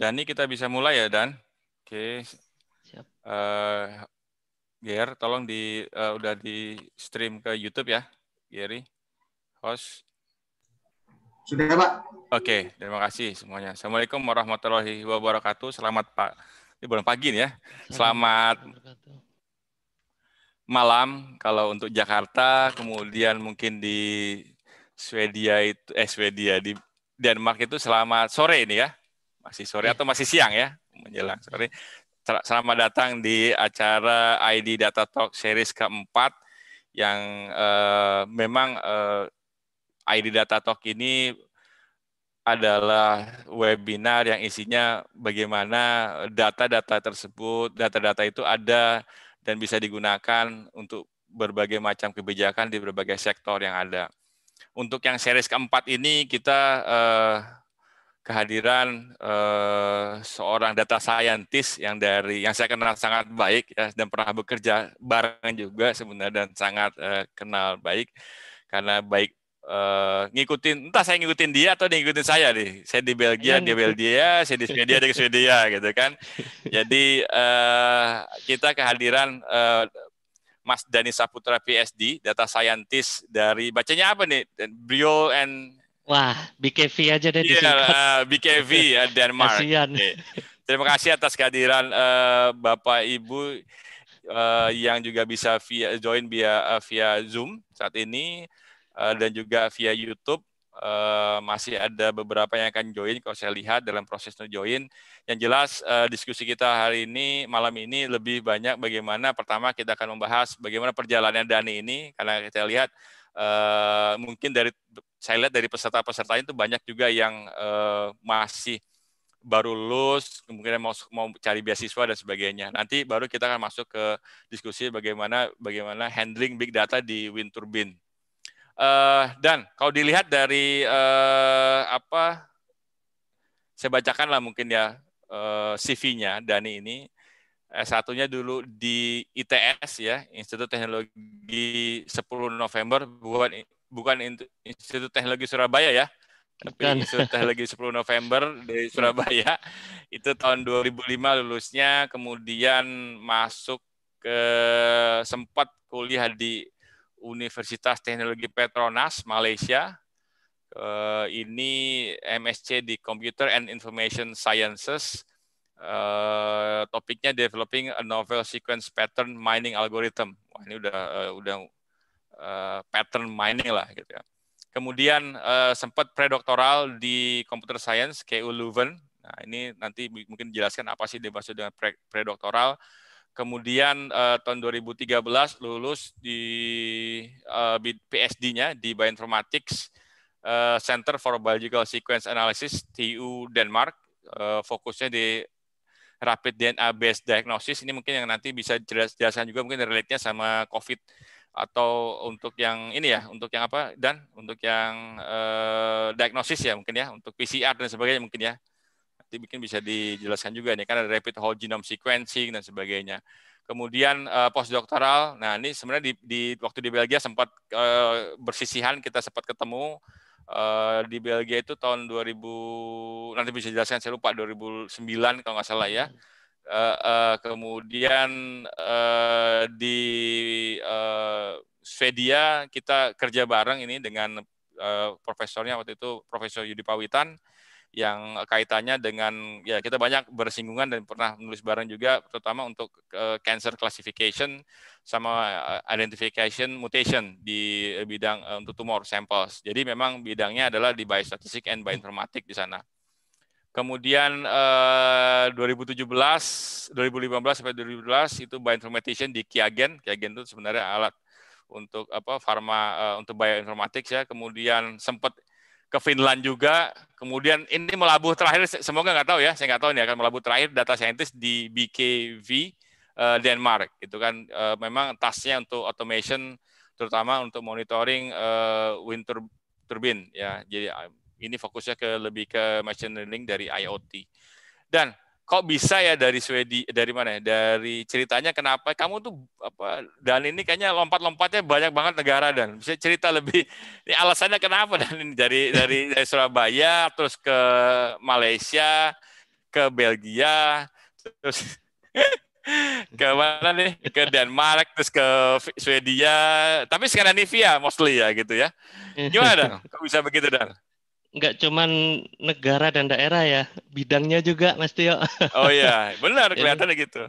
Dani kita bisa mulai ya Dan. Oke. Okay. Siap. Uh, Ger, tolong di uh, udah di stream ke YouTube ya, Gary, host. Sudah ya, Pak. Oke, okay, terima kasih semuanya. Assalamualaikum warahmatullahi wabarakatuh. Selamat Pak, ini bulan pagi nih ya. Selamat malam kalau untuk Jakarta, kemudian mungkin di Swedia itu eh Swedia di Denmark itu selamat sore ini ya masih sore iya. atau masih siang ya menjelang sore. Selamat datang di acara ID Data Talk series keempat yang eh, memang eh, ID Data Talk ini adalah webinar yang isinya bagaimana data-data tersebut, data-data itu ada dan bisa digunakan untuk berbagai macam kebijakan di berbagai sektor yang ada. Untuk yang series keempat ini kita eh, kehadiran uh, seorang data scientist yang dari yang saya kenal sangat baik ya, dan pernah bekerja bareng juga sebenarnya dan sangat uh, kenal baik karena baik uh, ngikutin entah saya ngikutin dia atau dia ngikutin saya nih saya di Belgia iya, dia gitu. Belgia saya di Swedia dia Swedia gitu kan jadi uh, kita kehadiran uh, Mas Dani Saputra PhD data scientist dari bacanya apa nih Brio and Wah, BKV aja deh. Iya, sini. Ah, BKV ah, Denmark. Kasian. Terima kasih atas kehadiran uh, Bapak Ibu uh, yang juga bisa via join via uh, via Zoom saat ini uh, dan juga via YouTube. Uh, masih ada beberapa yang akan join kalau saya lihat dalam proses no join. Yang jelas uh, diskusi kita hari ini malam ini lebih banyak bagaimana pertama kita akan membahas bagaimana perjalanan Dani ini karena kita lihat Eh, mungkin dari saya lihat dari peserta-peserta itu banyak juga yang eh, masih baru lulus, kemungkinan mau mau cari beasiswa dan sebagainya. Nanti baru kita akan masuk ke diskusi bagaimana bagaimana handling big data di wind turbine. Uh, dan kalau dilihat dari uh, apa saya bacakanlah mungkin ya uh, CV-nya Dani ini Eh, s 1 dulu di ITS ya, Institut Teknologi 10 November, bukan bukan Institut Teknologi Surabaya ya, tapi kan. Institut Teknologi 10 November di hmm. Surabaya. Itu tahun 2005 lulusnya, kemudian masuk ke sempat kuliah di Universitas Teknologi Petronas Malaysia. ini MSc di Computer and Information Sciences Eh, topiknya developing a novel sequence pattern mining algorithm. Wah, ini udah uh, udah uh, pattern mining lah gitu ya. Kemudian uh, sempat predoktoral di computer science KU Leuven. Nah, ini nanti mungkin jelaskan apa sih dimaksud dengan pre predoktoral. Kemudian uh, tahun 2013 lulus di uh, PSD-nya di Bioinformatics uh, Center for Biological Sequence Analysis TU Denmark. Uh, fokusnya di rapid DNA based diagnosis ini mungkin yang nanti bisa jelas jelaskan juga mungkin relate-nya sama COVID atau untuk yang ini ya, untuk yang apa dan untuk yang eh, diagnosis ya mungkin ya, untuk PCR dan sebagainya mungkin ya. Nanti mungkin bisa dijelaskan juga nih karena ada rapid whole genome sequencing dan sebagainya. Kemudian eh, postdoctoral, Nah, ini sebenarnya di, di waktu di Belgia sempat eh, bersisihan kita sempat ketemu Eh, di Belgia itu tahun 2000 nanti bisa jelaskan saya lupa 2009 kalau nggak salah ya. Uh, uh, kemudian uh, di uh, Swedia kita kerja bareng ini dengan uh, profesornya waktu itu Profesor Yudi Pawitan yang kaitannya dengan ya kita banyak bersinggungan dan pernah menulis bareng juga terutama untuk uh, cancer classification sama eh, identification mutation di bidang uh, untuk tumor samples. Jadi memang bidangnya adalah di biostatistik and bioinformatik di sana. Kemudian uh, 2017, 2015 sampai 2017 itu bioinformatician di Kiagen. Kiagen itu sebenarnya alat untuk apa farma uh, untuk bioinformatik ya. Kemudian sempat ke Finland juga. Kemudian ini melabuh terakhir, semoga nggak tahu ya, saya nggak tahu ini akan melabuh terakhir data scientist di BKV eh, Denmark. Itu kan eh, memang tasnya untuk automation, terutama untuk monitoring eh, wind turbine ya. Jadi ini fokusnya ke lebih ke machine learning dari IoT. Dan kok bisa ya dari Swedi dari mana ya? Dari ceritanya kenapa kamu tuh apa dan ini kayaknya lompat-lompatnya banyak banget negara dan bisa cerita lebih ini alasannya kenapa dan ini dari dari, dari Surabaya terus ke Malaysia ke Belgia terus ke mana nih ke Denmark terus ke Swedia tapi sekarang Nivia mostly ya gitu ya iya. gimana dan kok bisa begitu dan nggak cuman negara dan daerah ya, bidangnya juga Mas Tio. Oh iya, benar kelihatan gitu.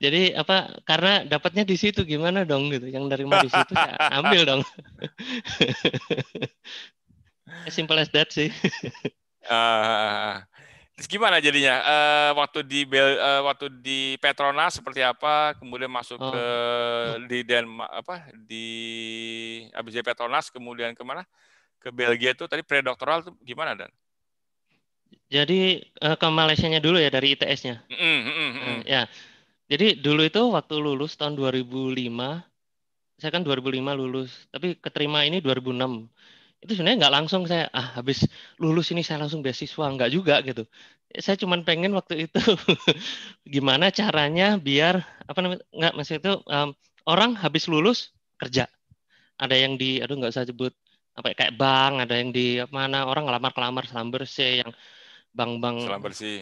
Jadi apa karena dapatnya di situ gimana dong gitu. Yang dari di situ ya ambil dong. simple as that sih. uh, gimana jadinya? Uh, waktu di Bel, uh, waktu di Petronas seperti apa? Kemudian masuk oh. ke di Denmark apa di habis dari Petronas kemudian kemana? ke Belgia itu tadi predoktoral tuh gimana dan? Jadi eh, ke Malaysia nya dulu ya dari ITS-nya. Mm, -hmm. mm, nah, Ya. Jadi dulu itu waktu lulus tahun 2005, saya kan 2005 lulus, tapi keterima ini 2006. Itu sebenarnya nggak langsung saya, ah habis lulus ini saya langsung beasiswa, nggak juga gitu. Saya cuma pengen waktu itu gimana caranya biar apa namanya nggak maksud itu um, orang habis lulus kerja. Ada yang di, aduh nggak usah sebut apa ya, kayak bank ada yang di mana orang ngelamar kelamar salam bersih yang bank-bank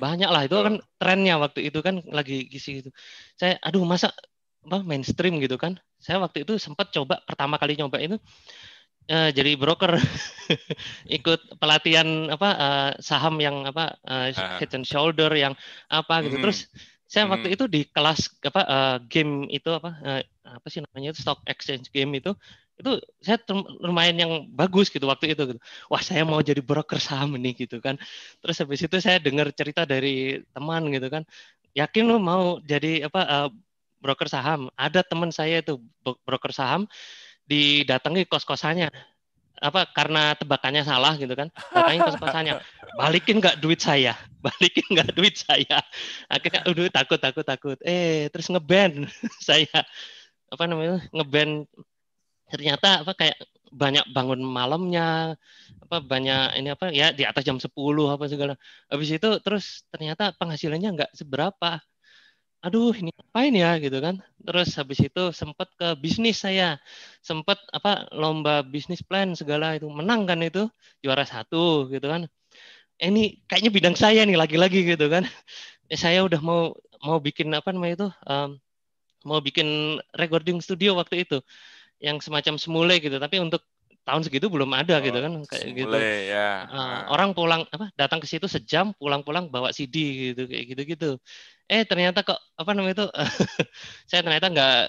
banyak lah itu oh. kan trennya waktu itu kan lagi gisi gitu saya aduh masa apa mainstream gitu kan saya waktu itu sempat coba pertama kali nyoba itu uh, jadi broker ikut pelatihan apa uh, saham yang apa uh, head and shoulder yang apa gitu hmm. terus saya hmm. waktu itu di kelas apa uh, game itu apa uh, apa sih namanya itu stock exchange game itu itu saya lumayan yang bagus gitu waktu itu gitu. wah saya mau jadi broker saham nih gitu kan terus habis itu saya dengar cerita dari teman gitu kan yakin lu mau jadi apa uh, broker saham ada teman saya itu broker saham didatangi kos kosannya apa karena tebakannya salah gitu kan katanya kos kosannya balikin nggak duit saya balikin nggak duit saya akhirnya udah takut takut takut eh terus ngeband saya apa namanya ngeband ternyata apa kayak banyak bangun malamnya apa banyak ini apa ya di atas jam 10 apa segala habis itu terus ternyata penghasilannya nggak seberapa aduh ini ngapain ya gitu kan terus habis itu sempat ke bisnis saya sempat apa lomba bisnis plan segala itu menang kan itu juara satu gitu kan eh, ini kayaknya bidang saya nih lagi-lagi gitu kan eh, saya udah mau mau bikin apa namanya itu um, mau bikin recording studio waktu itu yang semacam semule gitu tapi untuk tahun segitu belum ada gitu oh, gitu kan kayak semule, gitu ya. uh, orang pulang apa datang ke situ sejam pulang-pulang bawa CD gitu kayak gitu-gitu eh ternyata kok apa namanya itu saya ternyata nggak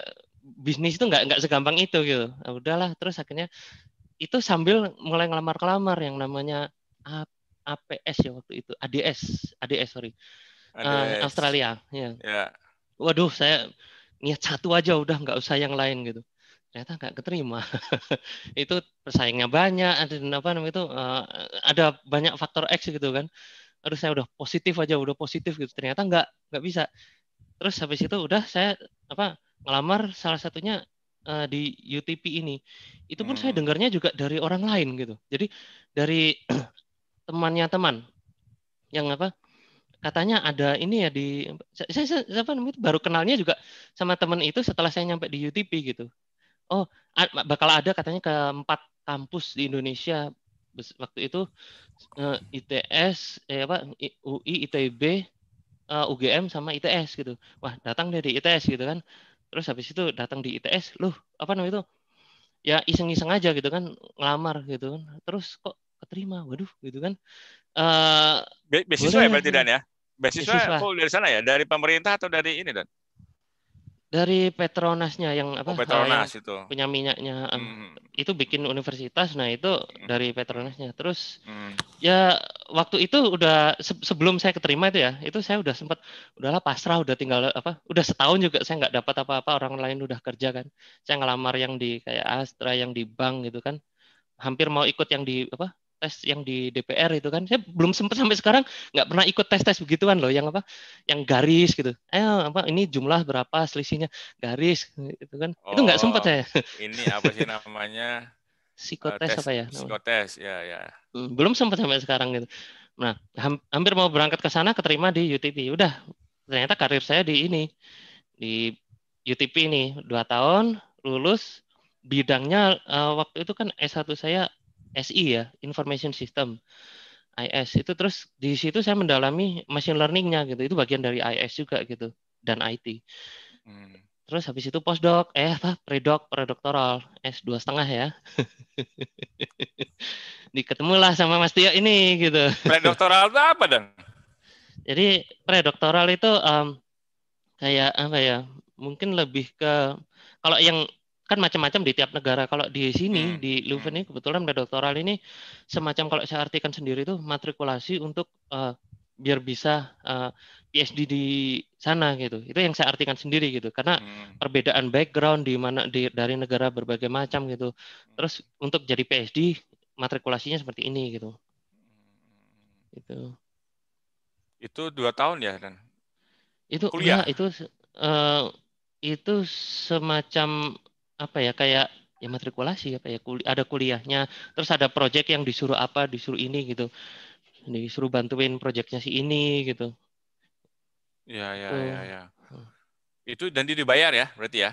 bisnis itu nggak nggak segampang itu gitu nah, udahlah terus akhirnya itu sambil mulai ngelamar-kelamar yang namanya APS ya waktu itu ADS ADS sorry eh, ADS. Uh, Australia ya yeah. waduh saya niat satu aja udah nggak usah yang lain gitu ternyata nggak keterima. itu persaingnya banyak, ada apa namanya itu uh, ada banyak faktor X gitu kan. Terus saya udah positif aja, udah positif gitu. Ternyata nggak nggak bisa. Terus habis itu udah saya apa ngelamar salah satunya uh, di UTP ini. Itu pun hmm. saya dengarnya juga dari orang lain gitu. Jadi dari temannya teman yang apa katanya ada ini ya di saya, saya, saya apa baru kenalnya juga sama teman itu setelah saya nyampe di UTP gitu oh bakal ada katanya ke empat kampus di Indonesia waktu itu eh, ITS eh apa UI ITB eh, UGM sama ITS gitu wah datang dari ITS gitu kan terus habis itu datang di ITS loh apa namanya itu ya iseng-iseng aja gitu kan ngelamar gitu kan terus kok keterima waduh gitu kan uh, beasiswa ya berarti gitu. dan ya beasiswa, beasiswa. Oh, dari sana ya dari pemerintah atau dari ini dan dari Petronasnya yang apa oh, Petronas yang itu punya minyaknya hmm. itu bikin universitas nah itu dari Petronasnya terus hmm. ya waktu itu udah sebelum saya keterima itu ya itu saya udah sempat udahlah pasrah udah tinggal apa udah setahun juga saya nggak dapat apa-apa orang lain udah kerja kan saya ngelamar yang di kayak Astra yang di bank gitu kan hampir mau ikut yang di apa tes yang di DPR itu kan saya belum sempat sampai sekarang nggak pernah ikut tes tes begituan loh yang apa yang garis gitu eh apa ini jumlah berapa selisihnya garis itu kan oh, itu nggak oh, sempat saya ini apa sih namanya psikotes uh, apa ya psikotes ya ya hmm, belum sempat sampai sekarang gitu nah hampir mau berangkat ke sana keterima di UTP udah ternyata karir saya di ini di UTP ini dua tahun lulus bidangnya uh, waktu itu kan S1 saya SI ya, Information System. IS itu terus di situ saya mendalami machine learningnya gitu itu bagian dari IS juga gitu dan IT hmm. terus habis itu postdoc eh apa predoc, predoktoral S dua setengah ya diketemulah sama Mas Tio ini gitu predoktoral itu apa dong? jadi predoktoral itu um, kayak apa ya mungkin lebih ke kalau yang kan macam-macam di tiap negara. Kalau di sini hmm. di Leuven ini kebetulan doktoral ini semacam kalau saya artikan sendiri itu matrikulasi untuk uh, biar bisa uh, eh, PhD di sana gitu. Itu yang saya artikan sendiri gitu. Karena hmm. perbedaan background di mana di, dari negara berbagai macam gitu. Hmm. Terus untuk jadi PhD matrikulasinya seperti ini gitu. Hmm. Itu. Itu dua tahun ya dan. Itu kuliah. ya, itu uh, itu semacam apa ya kayak ya matrikulasi apa ya kul ada kuliahnya terus ada project yang disuruh apa disuruh ini gitu disuruh bantuin projectnya si ini gitu ya ya oh. ya gitu. ya itu dan dia dibayar ya berarti ya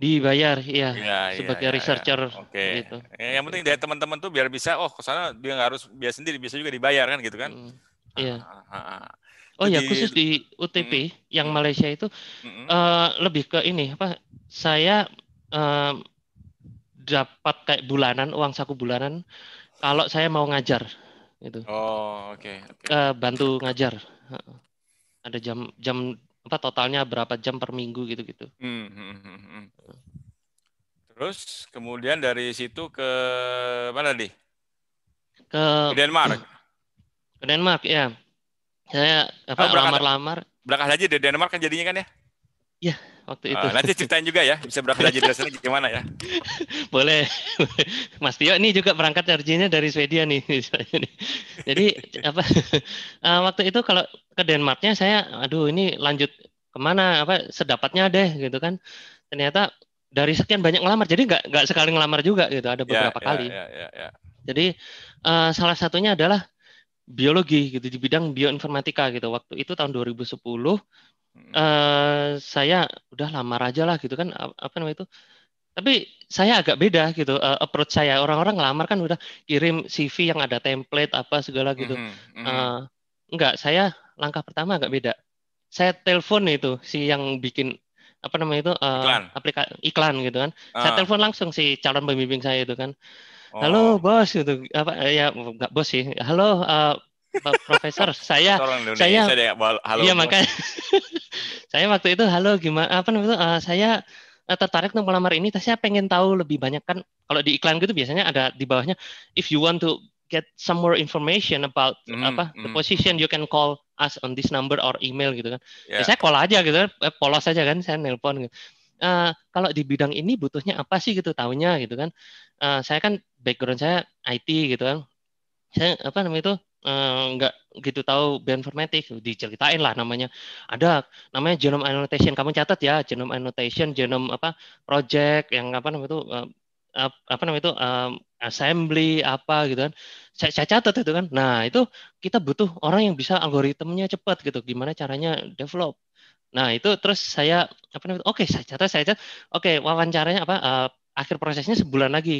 dibayar iya ya, ya sebagai ya, ya. researcher gitu. ya. oke okay. gitu. yang penting dari teman-teman tuh biar bisa oh ke sana dia nggak harus biar sendiri bisa juga dibayar kan gitu kan hmm, iya ah, ah, ah, oh Jadi, ya khusus di UTP mm, yang Malaysia itu mm, uh, lebih ke ini apa saya um, dapat kayak bulanan uang saku bulanan kalau saya mau ngajar itu. Oh oke. Okay, okay. eh, bantu ngajar. Ada jam jam apa totalnya berapa jam per minggu gitu gitu. Hmm, hmm, hmm, Terus kemudian dari situ ke mana di? Ke, ke Denmark. Hmm. Ke Denmark ya. Saya apa lamar-lamar. Oh, berangkat, lamar. haji di Denmark kan jadinya kan ya? Iya, waktu itu. Uh, nanti ceritain juga ya, bisa berapa haji dari sana gimana ya? Boleh. Mas Tio ini juga berangkat hajinya dari Swedia nih. Jadi apa uh, waktu itu kalau ke Denmarknya saya aduh ini lanjut kemana apa sedapatnya deh gitu kan. Ternyata dari sekian banyak ngelamar, jadi nggak nggak sekali ngelamar juga gitu, ada ya, beberapa yeah, kali. yeah, yeah, yeah. Jadi uh, salah satunya adalah biologi gitu di bidang bioinformatika gitu. Waktu itu tahun 2010 uh, saya udah lamar aja lah gitu kan apa namanya itu tapi saya agak beda gitu uh, approach saya orang-orang ngelamar kan udah kirim CV yang ada template apa segala gitu mm -hmm. uh, enggak saya langkah pertama agak beda saya telepon itu si yang bikin apa namanya itu uh, iklan. aplikasi iklan gitu kan uh. saya ah. telepon langsung si calon pembimbing saya itu kan halo oh. bos gitu apa ya nggak bos sih halo uh, profesor saya saya halo, iya makanya saya waktu itu halo gimana apa namanya uh, saya uh, tertarik untuk melamar ini tapi saya pengen tahu lebih banyak kan kalau di iklan gitu biasanya ada di bawahnya if you want to get some more information about mm, apa mm. the hmm. position you can call us on this number or email gitu kan yeah. ya, saya call aja gitu eh, polos aja kan saya nelpon gitu uh, kalau di bidang ini butuhnya apa sih gitu tahunya gitu kan uh, saya kan background saya IT gitu kan saya apa namanya itu Eh, nggak uh, gitu tahu bioinformatik diceritain lah namanya ada namanya genome annotation kamu catat ya genome annotation genome apa project yang apa namanya itu uh, apa namanya itu um, assembly apa gitu kan saya, saya catat itu kan nah itu kita butuh orang yang bisa algoritmenya cepat gitu gimana caranya develop nah itu terus saya apa namanya oke okay, saya catat saya catat oke okay, wawancaranya apa uh, akhir prosesnya sebulan lagi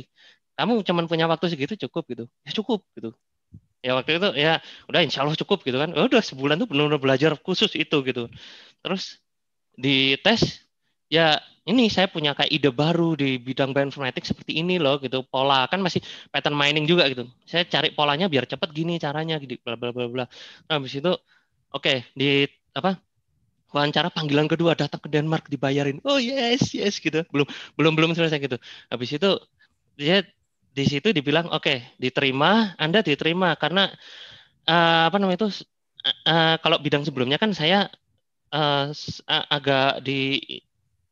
kamu cuman punya waktu segitu cukup gitu ya cukup gitu ya waktu itu ya udah insya Allah cukup gitu kan ya udah sebulan tuh benar-benar belajar khusus itu gitu terus di tes ya ini saya punya kayak ide baru di bidang bioinformatik seperti ini loh gitu pola kan masih pattern mining juga gitu saya cari polanya biar cepet gini caranya gitu bla bla bla bla nah habis itu oke okay, di apa wawancara panggilan kedua datang ke Denmark dibayarin oh yes yes gitu belum belum belum selesai gitu habis itu dia di situ dibilang oke okay, diterima Anda diterima karena uh, apa namanya itu uh, kalau bidang sebelumnya kan saya uh, agak di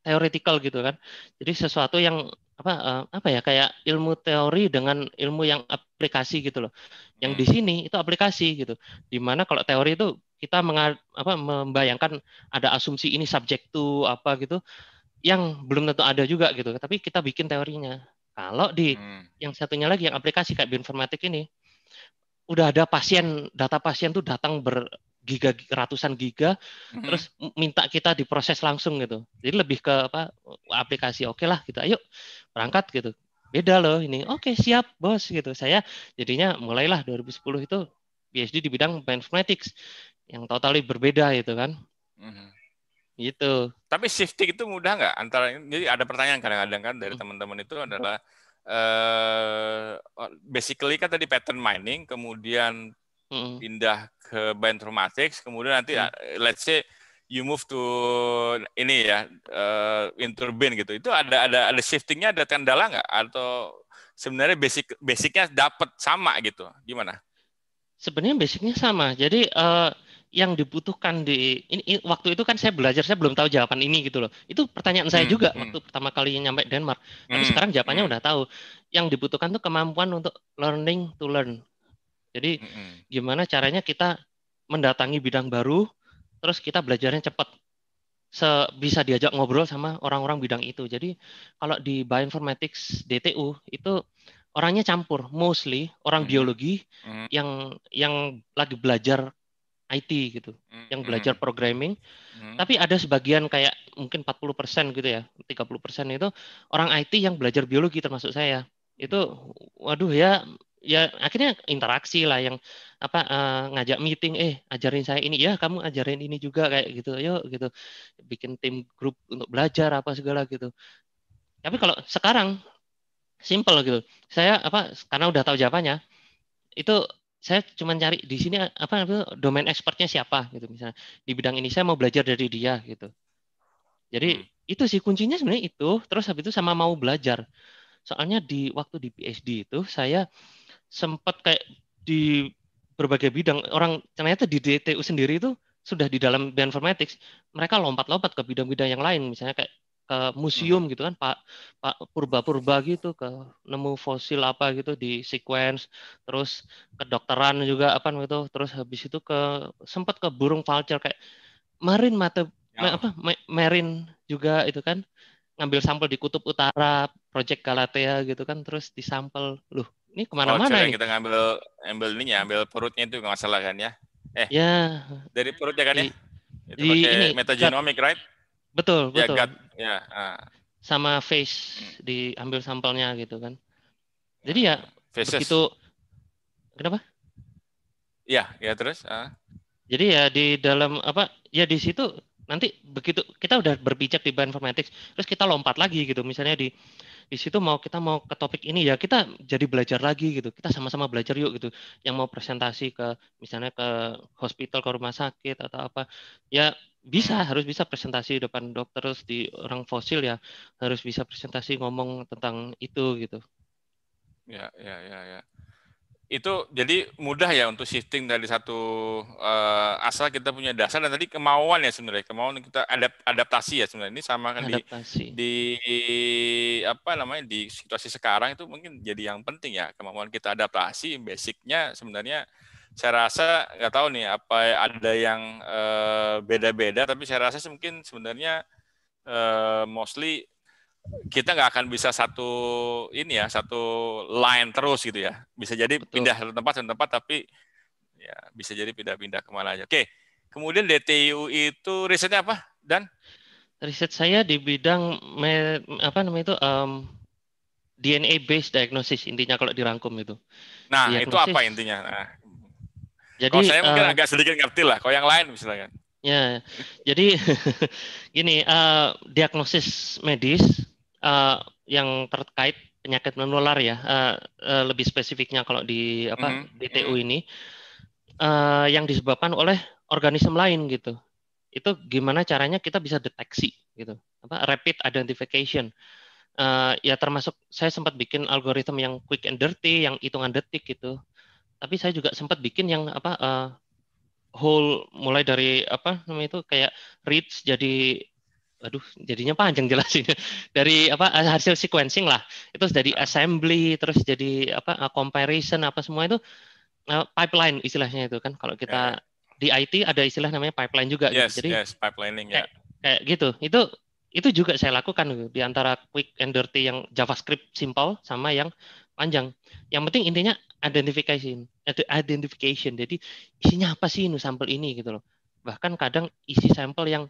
theoretical gitu kan jadi sesuatu yang apa uh, apa ya kayak ilmu teori dengan ilmu yang aplikasi gitu loh yang di hmm. sini itu aplikasi gitu dimana kalau teori itu kita menga, apa, membayangkan ada asumsi ini subjek to apa gitu yang belum tentu ada juga gitu tapi kita bikin teorinya kalau di hmm. yang satunya lagi yang aplikasi kayak bioinformatik ini udah ada pasien data pasien tuh datang ber giga ratusan giga hmm. terus minta kita diproses langsung gitu jadi lebih ke apa aplikasi oke okay lah kita gitu. ayo berangkat gitu beda loh ini oke okay, siap bos gitu saya jadinya mulailah 2010 itu PhD di bidang bioinformatics yang totally berbeda gitu kan hmm. Gitu. Tapi shifting itu mudah nggak? Antara jadi ada pertanyaan kadang-kadang kan dari hmm. teman-teman itu adalah uh, basically kan tadi pattern mining, kemudian hmm. pindah ke bentromatics, kemudian nanti hmm. Eh, let's say you move to ini ya uh, eh, interben gitu itu ada ada ada shiftingnya ada kendala nggak atau sebenarnya basic basicnya dapat sama gitu gimana sebenarnya basicnya sama jadi uh, yang dibutuhkan di ini waktu itu kan saya belajar saya belum tahu jawaban ini gitu loh itu pertanyaan saya hmm, juga hmm, waktu pertama kali nyampe Denmark hmm, tapi sekarang jawabannya hmm. udah tahu yang dibutuhkan tuh kemampuan untuk learning to learn jadi hmm, hmm. gimana caranya kita mendatangi bidang baru terus kita belajarnya cepat se bisa diajak ngobrol sama orang-orang bidang itu jadi kalau di bioinformatics DTU itu orangnya campur mostly orang hmm. biologi hmm. yang yang lagi belajar IT gitu, mm-hmm. yang belajar programming. Mm-hmm. Tapi ada sebagian kayak mungkin 40% gitu ya, 30% itu orang IT yang belajar biologi termasuk saya. Itu waduh ya ya akhirnya interaksi lah yang apa uh, ngajak meeting eh ajarin saya ini ya kamu ajarin ini juga kayak gitu ayo gitu bikin tim grup untuk belajar apa segala gitu tapi kalau sekarang simple gitu saya apa karena udah tahu jawabannya itu saya cuma cari di sini apa domain expertnya siapa gitu misalnya di bidang ini saya mau belajar dari dia gitu jadi hmm. itu sih kuncinya sebenarnya itu terus habis itu sama mau belajar soalnya di waktu di PhD itu saya sempat kayak di berbagai bidang orang ternyata di DTU sendiri itu sudah di dalam bioinformatics mereka lompat-lompat ke bidang-bidang yang lain misalnya kayak ke museum hmm. gitu kan pak pak purba-purba gitu ke nemu fosil apa gitu di sequence terus ke dokteran juga apa gitu terus habis itu ke sempat ke burung vulture kayak marin mata ya. apa marin juga itu kan ngambil sampel di kutub utara project Galatea gitu kan terus disampel loh ini kemana-mana oh, kita ngambil ambil ini ya ambil perutnya itu nggak masalah kan ya eh ya dari perutnya kan ya? di, ya itu di, pakai ini, metagenomic right Betul, ya, betul. Gut, ya, uh. Sama face hmm. diambil sampelnya gitu kan. Ah, jadi ya Faces. begitu kenapa? Ya, ya terus. Uh. Jadi ya di dalam apa? Ya di situ nanti begitu kita udah berbicara di bioinformatics, terus kita lompat lagi gitu. Misalnya di di situ mau kita mau ke topik ini ya kita jadi belajar lagi gitu. Kita sama-sama belajar yuk gitu. Yang mau presentasi ke misalnya ke hospital, ke rumah sakit atau apa. Ya bisa harus bisa presentasi di depan dokter terus di orang fosil ya harus bisa presentasi ngomong tentang itu gitu. Ya ya ya ya. Itu jadi mudah ya untuk shifting dari satu uh, asal kita punya dasar dan tadi kemauan ya sebenarnya kemauan kita adap, adaptasi ya sebenarnya ini sama kan adaptasi. di di apa namanya di situasi sekarang itu mungkin jadi yang penting ya kemauan kita adaptasi basicnya sebenarnya saya rasa nggak tahu nih apa ada yang eh, beda-beda, uh, tapi saya rasa sih mungkin sebenarnya eh, mostly kita nggak akan bisa satu ini ya satu line terus gitu ya. Bisa jadi Betul. pindah satu tempat satu tempat, tapi ya bisa jadi pindah-pindah kemana aja. Oke, kemudian DTU itu risetnya apa dan? Riset saya di bidang me, apa namanya itu um, DNA based diagnosis intinya kalau dirangkum itu. Nah, diagnosis, itu apa intinya? Nah. Jadi kalau saya mungkin uh, agak sedikit ngerti lah. Kalau yang lain misalnya. Ya, jadi gini uh, diagnosis medis uh, yang terkait penyakit menular ya uh, uh, lebih spesifiknya kalau di apa mm-hmm. DTU mm-hmm. ini uh, yang disebabkan oleh organisme lain gitu itu gimana caranya kita bisa deteksi gitu apa rapid identification uh, ya termasuk saya sempat bikin algoritma yang quick and dirty yang hitungan detik gitu tapi saya juga sempat bikin yang apa uh, whole mulai dari apa namanya itu kayak reads jadi aduh jadinya panjang jelasinnya dari apa hasil sequencing lah itu jadi assembly terus jadi apa eh, comparison apa semua itu uh, pipeline istilahnya itu kan kalau kita yeah. di IT ada istilah namanya pipeline juga gitu. yes, gitu. jadi yes, pipelining ya yeah. kayak gitu itu itu juga saya lakukan gitu, di antara quick and dirty yang JavaScript simple sama yang panjang yang penting intinya identification identification jadi isinya apa sih ini sampel ini gitu loh bahkan kadang isi sampel yang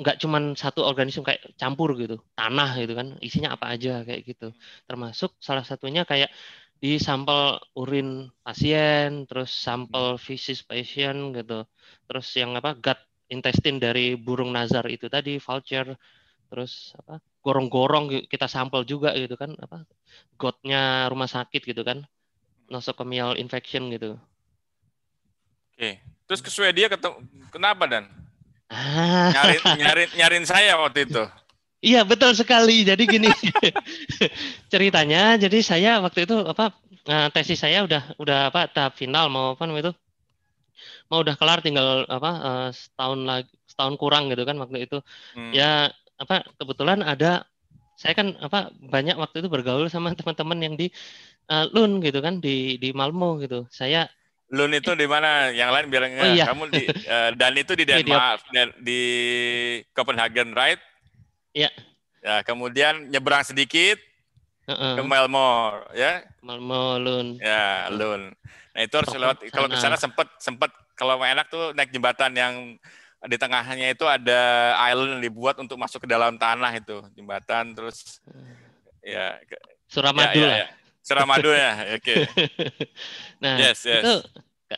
nggak cuma satu organisme kayak campur gitu tanah gitu kan isinya apa aja kayak gitu hmm. termasuk salah satunya kayak di sampel urin pasien terus sampel hmm. feces pasien gitu terus yang apa gut intestine dari burung nazar itu tadi vulture terus apa gorong-gorong kita sampel juga gitu kan apa gotnya rumah sakit gitu kan nosocomial infection gitu. Oke, terus ke Swedia ketemu kenapa dan? Ah. Nyarin, nyarin, nyarin saya waktu itu. Iya betul sekali. Jadi gini ceritanya. Jadi saya waktu itu apa eh, tesis saya udah udah apa tahap final mau apa itu mau udah kelar tinggal apa eh, setahun lagi setahun kurang gitu kan waktu itu. Hmm. Ya apa kebetulan ada saya kan apa banyak waktu itu bergaul sama teman-teman yang di uh, Lun gitu kan di di Malmo gitu. Saya Lun itu di mana? Yang lain bilang oh, iya. kamu di uh, dan itu di Denmark di, di Copenhagen, right? Iya. Ya, kemudian nyebrang sedikit uh-uh. ke Malmo, ya. Malmo Lun. Ya, Lun. Nah, itu harus lewat kalau ke sana sempat sempat kalau enak tuh naik jembatan yang di tengahnya itu ada island yang dibuat untuk masuk ke dalam tanah itu jembatan terus ya ke, Suramadu ya, ya, ya. Suramadu ya, oke. Okay. nah, yes, yes. itu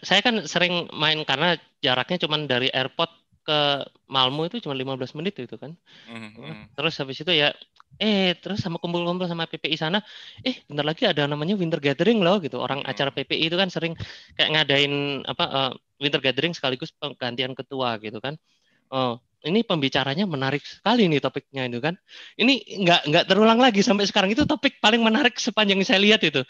saya kan sering main karena jaraknya cuma dari airport ke Malmo itu cuma 15 menit itu kan. Mm-hmm. Terus habis itu ya eh terus sama kumpul-kumpul sama PPI sana, eh bentar lagi ada namanya winter gathering loh gitu. Orang mm-hmm. acara PPI itu kan sering kayak ngadain apa uh, winter gathering sekaligus penggantian ketua gitu kan. Oh, ini pembicaranya menarik sekali nih topiknya itu kan. Ini nggak nggak terulang lagi sampai sekarang itu topik paling menarik sepanjang saya lihat itu.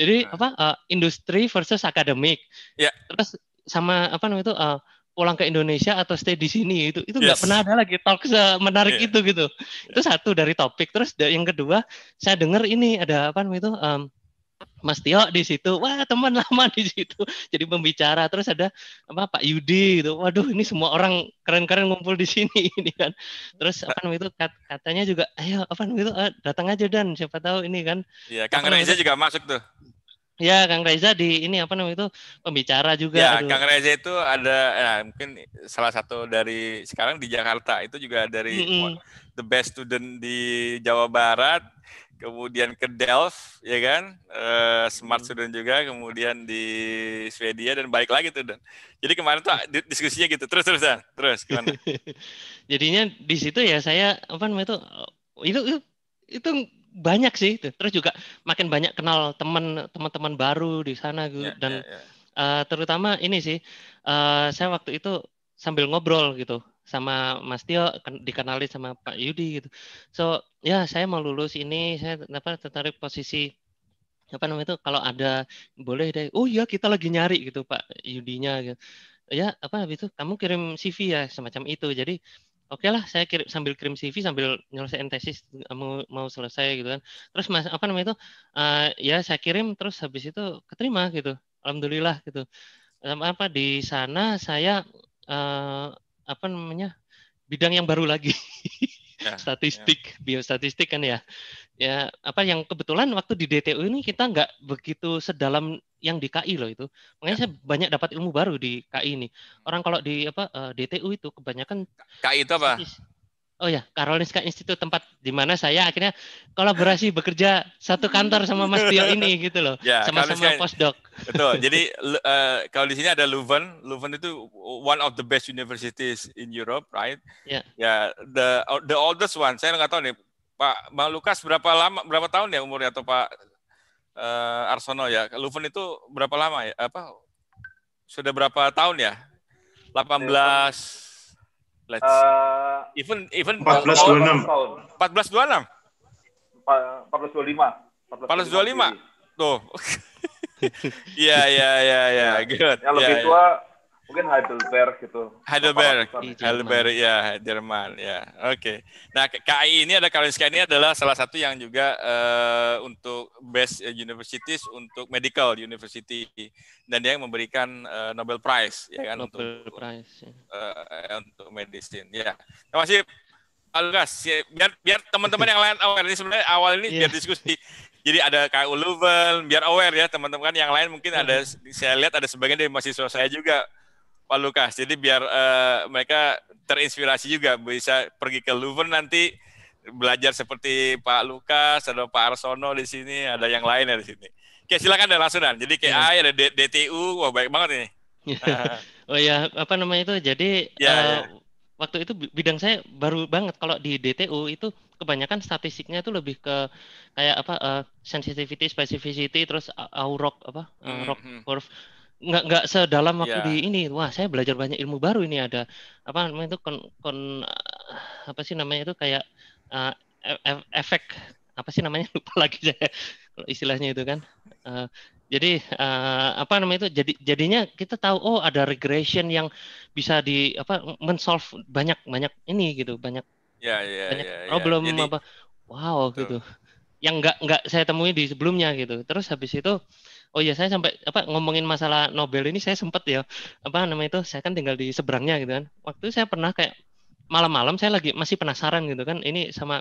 Jadi nah. apa uh, industri versus akademik. Ya. Terus sama apa namanya itu uh, pulang ke Indonesia atau stay di sini itu itu nggak yes. pernah ada lagi talk menarik yeah. itu gitu. Yeah. Itu ya. satu dari topik. Terus yang kedua saya dengar ini ada apa namanya itu um, Mas Tio di situ, wah teman lama di situ, jadi pembicara. Terus ada apa Pak Yudi gitu, waduh ini semua orang keren-keren ngumpul di sini ini kan. Terus apa namanya itu katanya juga, ayo apa namanya itu eh, datang aja dan siapa tahu ini kan. Iya, Kang Reza itu? juga masuk tuh. Ya, Kang Reza di ini apa namanya itu pembicara juga. Ya, Aduh. Kang Reza itu ada ya, mungkin salah satu dari sekarang di Jakarta itu juga dari mm -hmm. the best student di Jawa Barat kemudian ke Delft ya kan uh, Smart hmm. Sweden juga kemudian di Swedia dan baik lagi tuh dan jadi kemarin tuh diskusinya gitu terus terus dan terus gimana jadinya di situ ya saya apa namanya itu itu itu, banyak sih itu. terus juga makin banyak kenal teman teman-teman baru di sana gitu. yeah, dan yeah, ya, ya. yeah. Uh, terutama ini sih uh, saya waktu itu sambil ngobrol gitu sama Mas Tio dikenali sama Pak Yudi gitu. So ya saya mau lulus ini saya apa tertarik posisi apa namanya itu kalau ada boleh deh oh iya kita lagi nyari gitu Pak Yudinya gitu ya apa habis itu kamu kirim CV ya semacam itu jadi oke okay lah saya kirim sambil kirim CV sambil nyelesain tesis mau mau selesai gitu kan terus mas apa namanya itu uh, ya saya kirim terus habis itu keterima gitu alhamdulillah gitu apa di sana saya uh, apa namanya bidang yang baru lagi ya, ya. statistik ya. biostatistik kan ya ya apa yang kebetulan waktu di DTU ini kita nggak begitu sedalam yang di KI loh itu makanya ya. saya banyak dapat ilmu baru di KI ini hmm. orang kalau di apa eh, DTU itu kebanyakan KI itu apa oh ya Karolinska Institute tempat di mana saya akhirnya kolaborasi bekerja satu kantor sama Mas Tio ini gitu loh ya, sama-sama postdoc betul jadi uh, kalau di sini ada Leuven Leuven itu one of the best universities in Europe right ya yeah. yeah, the the oldest one saya nggak tahu nih Pak Bang Lukas berapa lama berapa tahun ya umurnya atau Pak uh, Arsono ya Leuven itu berapa lama ya apa sudah berapa tahun ya 18 Let's uh, even even 14 26. 14 26. 14 25. 14 25. Tuh. Iya, iya, iya, iya, iya. Good. Yang lebih yeah, iya. tua yeah mungkin Heidelberg gitu. Heidelberg, Heidelberg ya, Jerman ya. Oke. Okay. Nah, KAI ini ada Karolinska ini adalah salah satu yang juga uh, untuk best eh, universities untuk medical university dan dia yang memberikan uh, Nobel Prize ya kan Nobel untuk Prize ya. uh, untuk medicine ya. masih Lukas, ya, biar biar teman-teman yang lain aware ini sebenarnya awal ini yeah. biar diskusi. Jadi ada KU Leuven, biar aware ya teman-teman yang lain mungkin ada iya. saya lihat ada sebagian dari mahasiswa saya juga Pak Lukas. Jadi biar uh, mereka terinspirasi juga bisa pergi ke Louvre nanti belajar seperti Pak Lukas, atau Pak Arsono di sini, ada yang lain di sini. Oke, silakan dan langsung dan. Jadi ki ya. ada DTU, wah baik banget ini. Iya. oh ya, apa namanya itu? Jadi ya, uh, ya. waktu itu bidang saya baru banget kalau di DTU itu kebanyakan statistiknya itu lebih ke kayak apa uh, sensitivity, specificity, terus aurok apa hmm, aurok mm -hmm. curve nggak nggak sedalam waktu yeah. di ya. ini wah saya belajar banyak ilmu baru ini ada apa namanya itu kon, kon eh, apa sih namanya itu kayak uh, efek apa sih namanya lupa lagi saya kalau istilahnya itu kan uh, jadi uh, apa namanya itu jadi jadinya kita tahu oh ada regression yang bisa di apa mensolve banyak banyak ini gitu banyak yeah, yeah, banyak yeah, ya. problem jadi, apa wow gitu. betul. gitu yang nggak nggak saya temui di sebelumnya gitu terus habis itu oh iya saya sampai apa ngomongin masalah Nobel ini saya sempat ya apa namanya itu saya kan tinggal di seberangnya gitu kan waktu itu saya pernah kayak malam-malam saya lagi masih penasaran gitu kan ini sama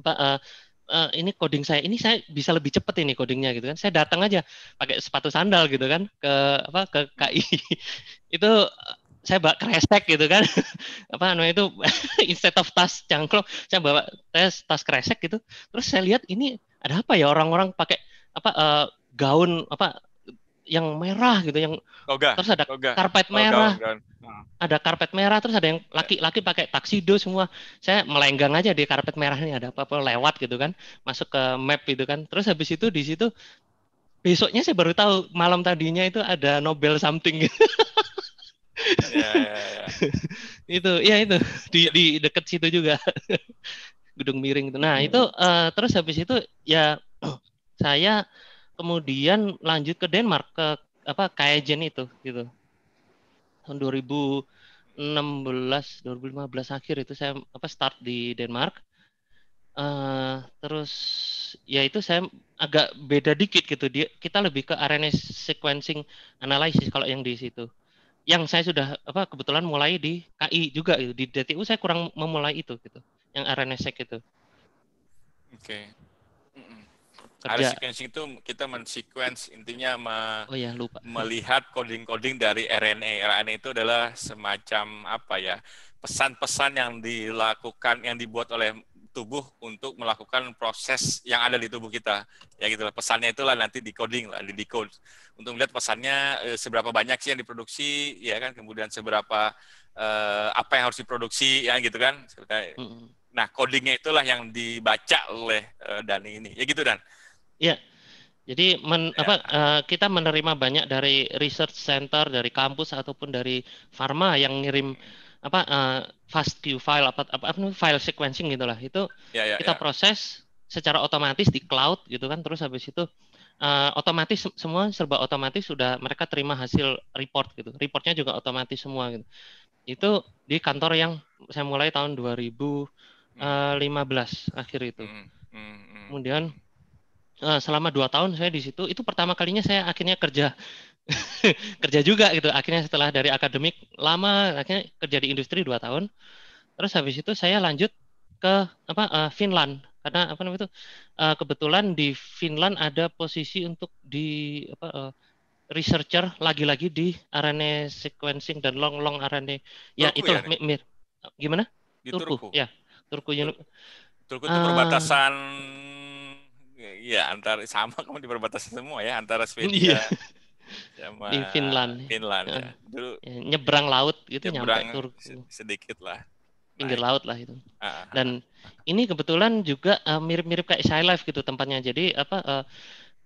apa uh, uh, ini coding saya ini saya bisa lebih cepat ini codingnya gitu kan saya datang aja pakai sepatu sandal gitu kan ke apa ke KI itu saya bawa kresek gitu kan apa namanya itu instead of tas cangklok saya bawa tas tas kresek gitu terus saya lihat ini ada apa ya orang-orang pakai apa uh, gaun apa yang merah gitu yang toga, terus ada toga. karpet oh, merah gaun. Hmm. ada karpet merah terus ada yang laki-laki pakai taksido semua saya melenggang aja di karpet merah ini ada apa-apa lewat gitu kan masuk ke map gitu kan terus habis itu di situ besoknya saya baru tahu malam tadinya itu ada Nobel something gitu. ya, ya, ya. itu ya itu di di deket situ juga gedung miring itu nah hmm. itu uh, terus habis itu ya saya kemudian lanjut ke Denmark ke apa Kajen itu gitu tahun 2016 2015 akhir itu saya apa start di Denmark uh, terus ya itu saya agak beda dikit gitu dia kita lebih ke RNA sequencing analysis kalau yang di situ yang saya sudah apa kebetulan mulai di KI juga gitu di DTU saya kurang memulai itu gitu yang RNA seq itu oke okay. Kerja. sequencing itu kita mensequence intinya me oh ya, lupa. melihat coding-coding dari RNA. RNA itu adalah semacam apa ya? pesan-pesan yang dilakukan yang dibuat oleh tubuh untuk melakukan proses yang ada di tubuh kita. Ya gitulah pesannya itulah nanti decoding lah, di decode untuk melihat pesannya eh, seberapa banyak sih yang diproduksi, ya kan, kemudian seberapa e, apa yang harus diproduksi, ya gitu kan. Nah, codingnya itulah yang dibaca oleh eh, Dani ini. Ya gitu dan. Iya. Jadi men, ya. apa, uh, kita menerima banyak dari research center, dari kampus ataupun dari farma yang ngirim apa uh, queue file apa, apa, apa file sequencing gitulah itu ya, ya, kita ya. proses secara otomatis di cloud gitu kan terus habis itu uh, otomatis semua serba otomatis sudah mereka terima hasil report gitu. Reportnya juga otomatis semua gitu. Itu di kantor yang saya mulai tahun 2015 hmm. akhir itu. Hmm, hmm, Kemudian Eh, selama dua tahun saya di situ itu pertama kalinya saya akhirnya kerja kerja juga gitu akhirnya setelah dari akademik lama akhirnya kerja di industri dua tahun terus habis itu saya lanjut ke apa uh, Finland karena apa namanya itu uh, kebetulan di Finland ada posisi untuk di apa uh, researcher lagi-lagi di RNA e sequencing dan long long RNA e. ya itu ya, mir, gimana di Turku, Turku ya Turku Turku, Turku itu perbatasan Iya antara sama kamu di perbatasan semua ya antara Swedia iya. sama di Finland. Finland ya. ya. Dulu ya, nyebrang laut gitu nyebrang nyampe Turki. Sedikit lah. Pinggir laut lah itu. Ah, ah, Dan ah. ini kebetulan juga eh, mirip-mirip kayak Shy Life gitu tempatnya. Jadi apa uh,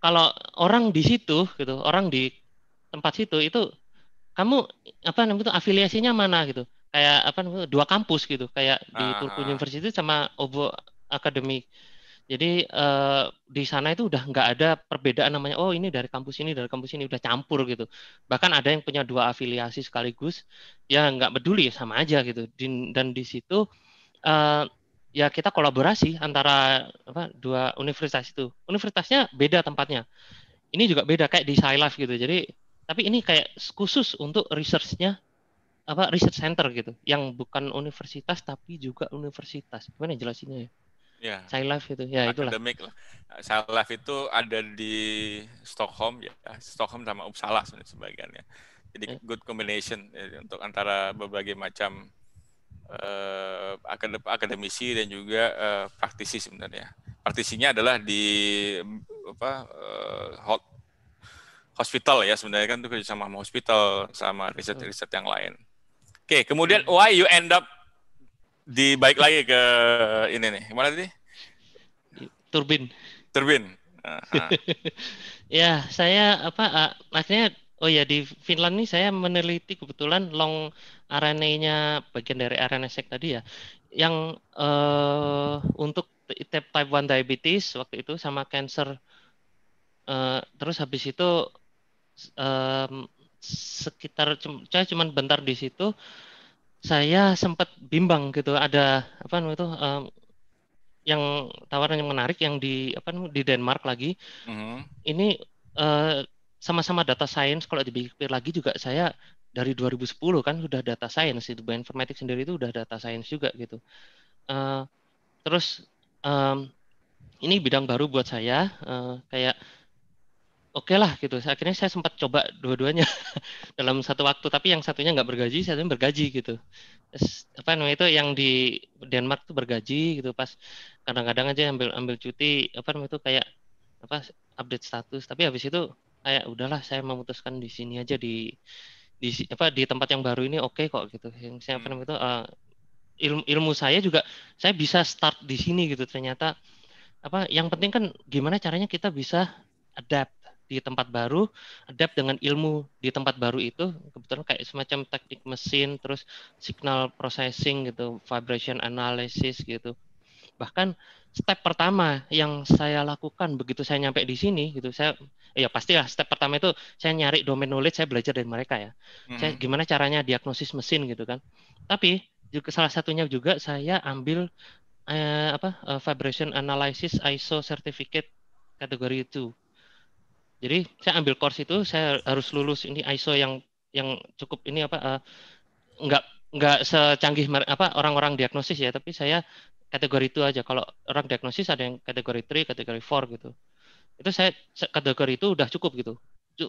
kalau orang di situ gitu, orang di tempat situ itu kamu apa namanya itu afiliasinya mana gitu. Kayak apa namanya dua kampus gitu, kayak di uh-huh. Turku University sama Obo Academy jadi eh, di sana itu udah nggak ada perbedaan namanya. Oh ini dari kampus ini dari kampus ini udah campur gitu. Bahkan ada yang punya dua afiliasi sekaligus, ya nggak peduli ya sama aja gitu. Di, dan di situ eh, ya kita kolaborasi antara apa, dua universitas itu. Universitasnya beda tempatnya. Ini juga beda kayak di SciLife gitu. Jadi tapi ini kayak khusus untuk researchnya apa research center gitu, yang bukan universitas tapi juga universitas. Gimana jelasinnya ya? Ya. Life itu ya itu itulah. Academic lah. Life itu ada di Stockholm ya, Stockholm sama Uppsala sebagiannya. Jadi ya. good combination ya, untuk antara berbagai macam uh, akademisi dan juga uh, praktisi sebenarnya. Praktisinya adalah di apa uh, eh, hot, hospital ya sebenarnya kan itu sama hospital sama riset-riset yang lain. Oke, okay, kemudian hmm. why you end up di baik lagi ke ini nih mana tadi turbin turbin uh, ya saya apa ah, maksudnya? oh ya di Finland nih saya meneliti kebetulan long RNA-nya bagian dari RNA sek tadi ya yang uh, untuk type type 1 diabetes waktu itu sama cancer uh, terus habis itu um, sekitar saya cuma bentar di situ saya sempat bimbang gitu ada apa namanya itu um, yang tawaran yang menarik yang di apa di Denmark lagi mm -hmm. ini sama eh, sama-sama data science kalau dipikir lagi juga saya dari 2010 kan sudah data science itu bioinformatik sendiri itu sudah data science juga gitu uh, terus um, ini bidang baru buat saya uh, kayak oke okay lah gitu. Akhirnya saya sempat coba dua-duanya dalam satu waktu, tapi yang satunya nggak bergaji, saya satunya bergaji gitu. apa namanya itu yang di Denmark tuh bergaji gitu. Pas kadang-kadang aja ambil ambil cuti, apa namanya itu kayak apa update status. Tapi habis itu kayak udahlah saya memutuskan di sini aja di di apa di tempat yang baru ini oke okay kok gitu. Yang saya apa hmm. namanya itu uh, eh, ilmu ilmu saya juga saya bisa start di sini gitu ternyata apa yang penting kan gimana caranya kita bisa adapt di tempat baru, adapt dengan ilmu di tempat baru itu, kebetulan kayak semacam teknik mesin, terus signal processing gitu, vibration analysis gitu. Bahkan step pertama yang saya lakukan begitu saya nyampe di sini gitu, saya ya lah step pertama itu saya nyari domain knowledge, saya belajar dari mereka ya. Hmm. Saya gimana caranya diagnosis mesin gitu kan. Tapi juga salah satunya juga saya ambil eh, apa eh, vibration analysis ISO certificate kategori itu jadi saya ambil course itu saya harus lulus ini ISO yang yang cukup ini apa uh, nggak nggak secanggih apa orang-orang diagnosis ya, tapi saya kategori itu aja. Kalau orang diagnosis ada yang kategori 3, kategori 4 gitu. Itu saya kategori itu udah cukup gitu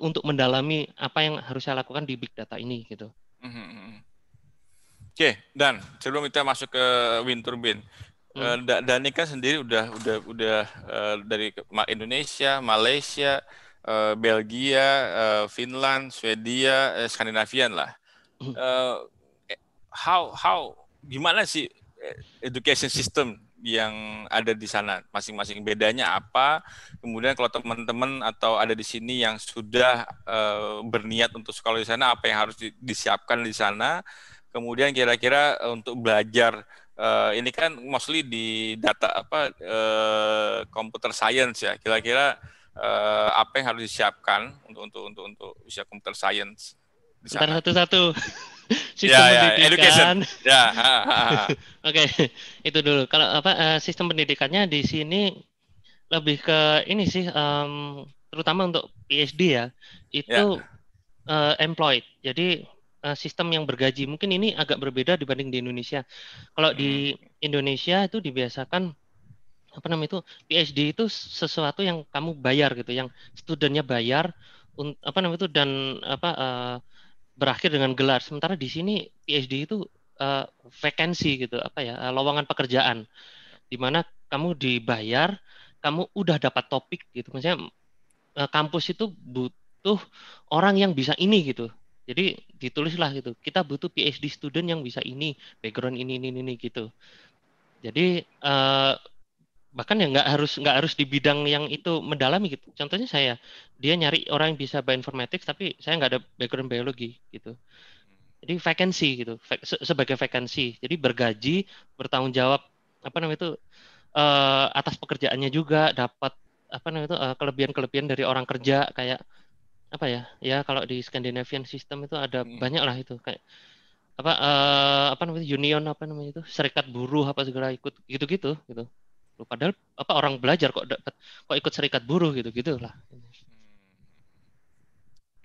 untuk mendalami apa yang harus saya lakukan di big data ini gitu. Mm-hmm. Oke, okay, Dan, sebelum kita masuk ke wind turbine, Hmm. Eh, Dani kan sendiri udah udah udah uh, dari Indonesia, Malaysia, Eh, Belgia, eh, Finland, Swedia, eh, Skandinavian lah. Hmm. how how gimana sih education system yang ada di sana masing-masing bedanya apa kemudian kalau teman-teman atau ada di sini yang sudah berniat untuk sekolah di sana apa yang harus disiapkan di sana kemudian kira-kira untuk belajar uh, ini kan mostly di data apa uh, computer science ya kira-kira uh, apa yang harus disiapkan untuk untuk untuk untuk usia computer science di satu-satu. sistem yeah, ya, pendidikan. education. Ya. Yeah. Oke, okay. itu dulu. Kalau apa eh, sistem pendidikannya di sini lebih ke ini sih um, terutama untuk PhD ya. Itu yeah. Ya. uh, employed. Jadi eh, sistem yang bergaji. Mungkin ini agak berbeda dibanding di Indonesia. Kalau di hmm. Indonesia itu dibiasakan apa namanya itu PhD itu sesuatu yang kamu bayar gitu, yang studentnya bayar apa namanya itu dan apa uh, berakhir dengan gelar. Sementara di sini PhD itu uh, eh, vakansi gitu, apa ya, uh, lowongan pekerjaan di mana kamu dibayar, kamu udah dapat topik gitu. Misalnya uh, kampus itu butuh orang yang bisa ini gitu. Jadi ditulislah gitu. Kita butuh PhD student yang bisa ini, background ini ini ini, ini gitu. Jadi uh, bahkan ya nggak harus nggak harus di bidang yang itu mendalami gitu contohnya saya dia nyari orang yang bisa bioinformatics tapi saya nggak ada background biologi gitu jadi vacancy gitu se sebagai vacancy jadi bergaji bertanggung jawab apa namanya itu uh, atas pekerjaannya juga dapat apa namanya itu kelebihan kelebihan-kelebihan dari orang kerja kayak apa ya ya kalau di Scandinavian system itu ada hmm. banyak lah itu kayak apa uh, apa namanya union apa namanya itu serikat buruh apa segala ikut gitu-gitu gitu Lupa padahal apa orang belajar kok dapat kok ikut serikat buruh gitu gitulah hmm.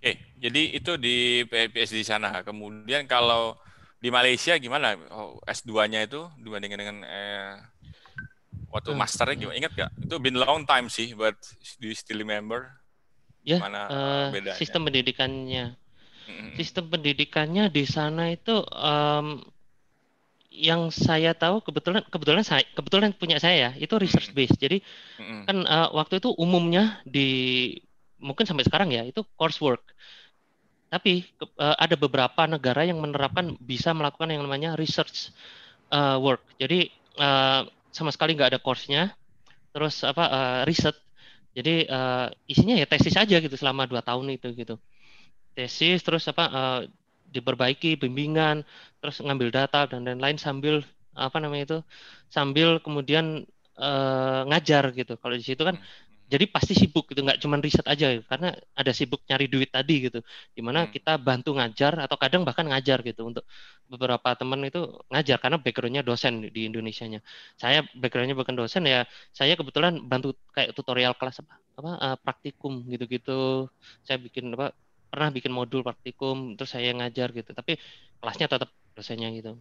oke jadi itu di PPS di sana kemudian kalau di Malaysia gimana oh, S2-nya itu dibandingkan dengan eh, waktu hmm. masternya gimana ingat gak itu been long time sih but do you still remember ya mana uh, eh, eh, bedanya? sistem pendidikannya hmm. sistem pendidikannya di sana itu um, yang saya tahu kebetulan kebetulan saya kebetulan punya saya itu hmm. research base. Jadi mm-hmm. kan uh, waktu itu umumnya di mungkin sampai sekarang ya itu coursework. Tapi ke, uh, ada beberapa negara yang menerapkan bisa melakukan yang namanya research uh, work. Jadi uh, sama sekali nggak ada course-nya. Terus apa uh, riset. Jadi uh, isinya ya tesis aja gitu selama dua tahun itu gitu. Tesis terus apa uh, diperbaiki bimbingan terus ngambil data dan lain-lain sambil apa namanya itu sambil kemudian uh, ngajar gitu kalau di situ kan hmm, hmm. jadi pasti sibuk gitu nggak cuma riset aja gitu. karena ada sibuk nyari duit tadi gitu dimana hmm. kita bantu ngajar atau kadang bahkan ngajar gitu untuk beberapa teman itu ngajar karena backgroundnya dosen di Indonesia nya saya backgroundnya bukan dosen ya saya kebetulan bantu kayak tutorial kelas apa apa eh, praktikum gitu-gitu saya bikin apa pernah bikin modul praktikum terus saya ngajar gitu tapi kelasnya tetap dosennya gitu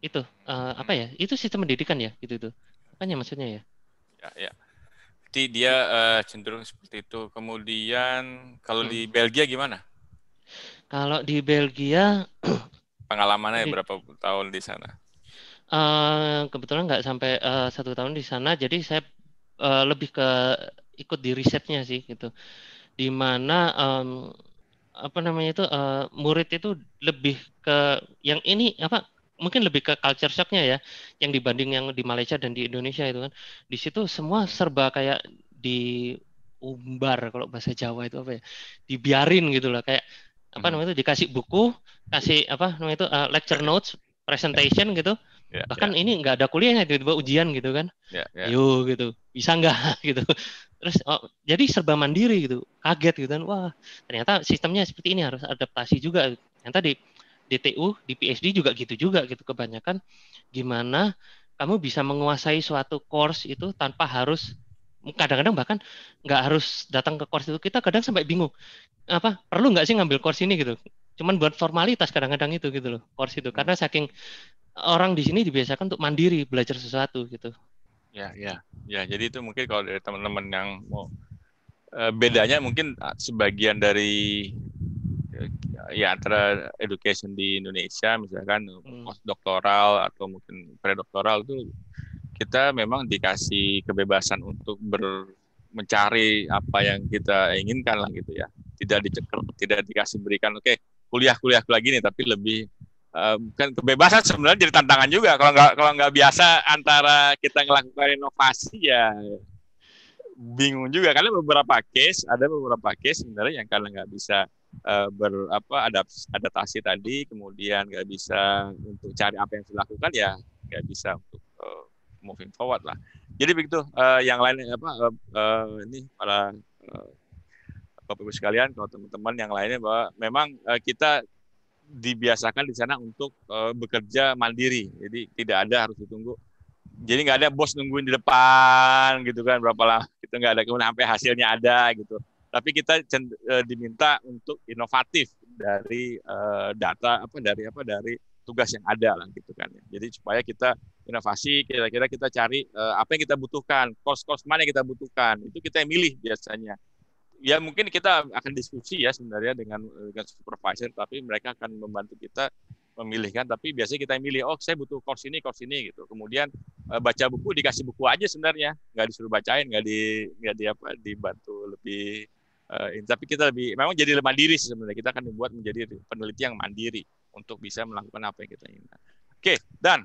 itu uh, apa ya itu sistem pendidikan ya gitu itu makanya maksudnya ya ya, ya. Jadi dia uh, cenderung seperti itu kemudian kalau hmm. di Belgia gimana kalau di Belgia pengalamannya jadi, berapa tahun di sana uh, kebetulan nggak sampai uh, satu tahun di sana jadi saya uh, lebih ke ikut di risetnya sih gitu di mana um, apa namanya itu uh, murid itu lebih ke yang ini apa mungkin lebih ke culture shocknya ya yang dibanding yang di Malaysia dan di Indonesia itu kan di situ semua serba kayak di umbar kalau bahasa Jawa itu apa ya dibiarin gitu lah kayak apa hmm. namanya itu dikasih buku kasih apa namanya itu uh, lecture notes presentation gitu Yeah, Bahkan yeah. ini nggak ada kuliahnya tiba-tiba ujian gitu kan. Yeah, yeah. Yo gitu. Bisa nggak gitu. Terus oh, jadi serba mandiri gitu. Kaget gitu kan. Wah, ternyata sistemnya seperti ini harus adaptasi juga. yang di DTU, di PhD juga gitu juga gitu kebanyakan gimana kamu bisa menguasai suatu course itu tanpa harus kadang-kadang bahkan nggak harus datang ke course itu kita kadang sampai bingung apa perlu nggak sih ngambil course ini gitu cuman buat formalitas kadang-kadang itu gitu loh course itu karena saking orang di sini dibiasakan untuk mandiri belajar sesuatu gitu. Ya, ya, ya. Jadi itu mungkin kalau dari teman-teman yang mau eh, bedanya mungkin ah, sebagian dari eh, ya antara education di Indonesia misalkan eh, hmm. doktoral atau mungkin pre doktoral itu kita memang dikasih kebebasan untuk ber mencari apa yang kita inginkan lah gitu ya tidak dicek, tidak dikasih berikan oke okay, kuliah kuliah lagi nih tapi lebih Eh, bukan kebebasan sebenarnya jadi tantangan juga kalau nggak kalau nggak biasa antara kita melakukan inovasi ya bingung juga karena beberapa case ada beberapa case sebenarnya yang kalau nggak bisa uh, ber apa adaptasi tadi kemudian nggak bisa untuk cari apa yang dilakukan ya nggak bisa untuk uh, moving forward lah jadi begitu uh, yang lain apa uh, uh, ini para uh, bapak ibu sekalian kalau teman-teman yang lainnya bahwa memang kita dibiasakan di sana untuk uh, bekerja mandiri. Jadi tidak ada harus ditunggu. Jadi nggak ada bos nungguin di depan gitu kan berapa lama kita gitu, nggak ada kemudian sampai hasilnya ada gitu. Tapi kita uh, diminta untuk inovatif dari uh, data apa dari apa dari tugas yang ada lah gitu kan. Jadi supaya kita inovasi, kira-kira kita cari uh, apa yang kita butuhkan, cost-cost mana yang kita butuhkan, itu kita yang milih biasanya ya mungkin kita akan diskusi ya sebenarnya dengan dengan supervisor tapi mereka akan membantu kita memilihkan tapi biasanya kita milih oh saya butuh course ini course ini gitu kemudian eh, baca buku dikasih buku aja sebenarnya nggak disuruh bacain nggak di nggak di apa dibantu lebih uh, ini. tapi kita lebih memang jadi mandiri sih sebenarnya kita akan membuat menjadi peneliti yang mandiri untuk bisa melakukan apa yang kita inginkan oke okay, dan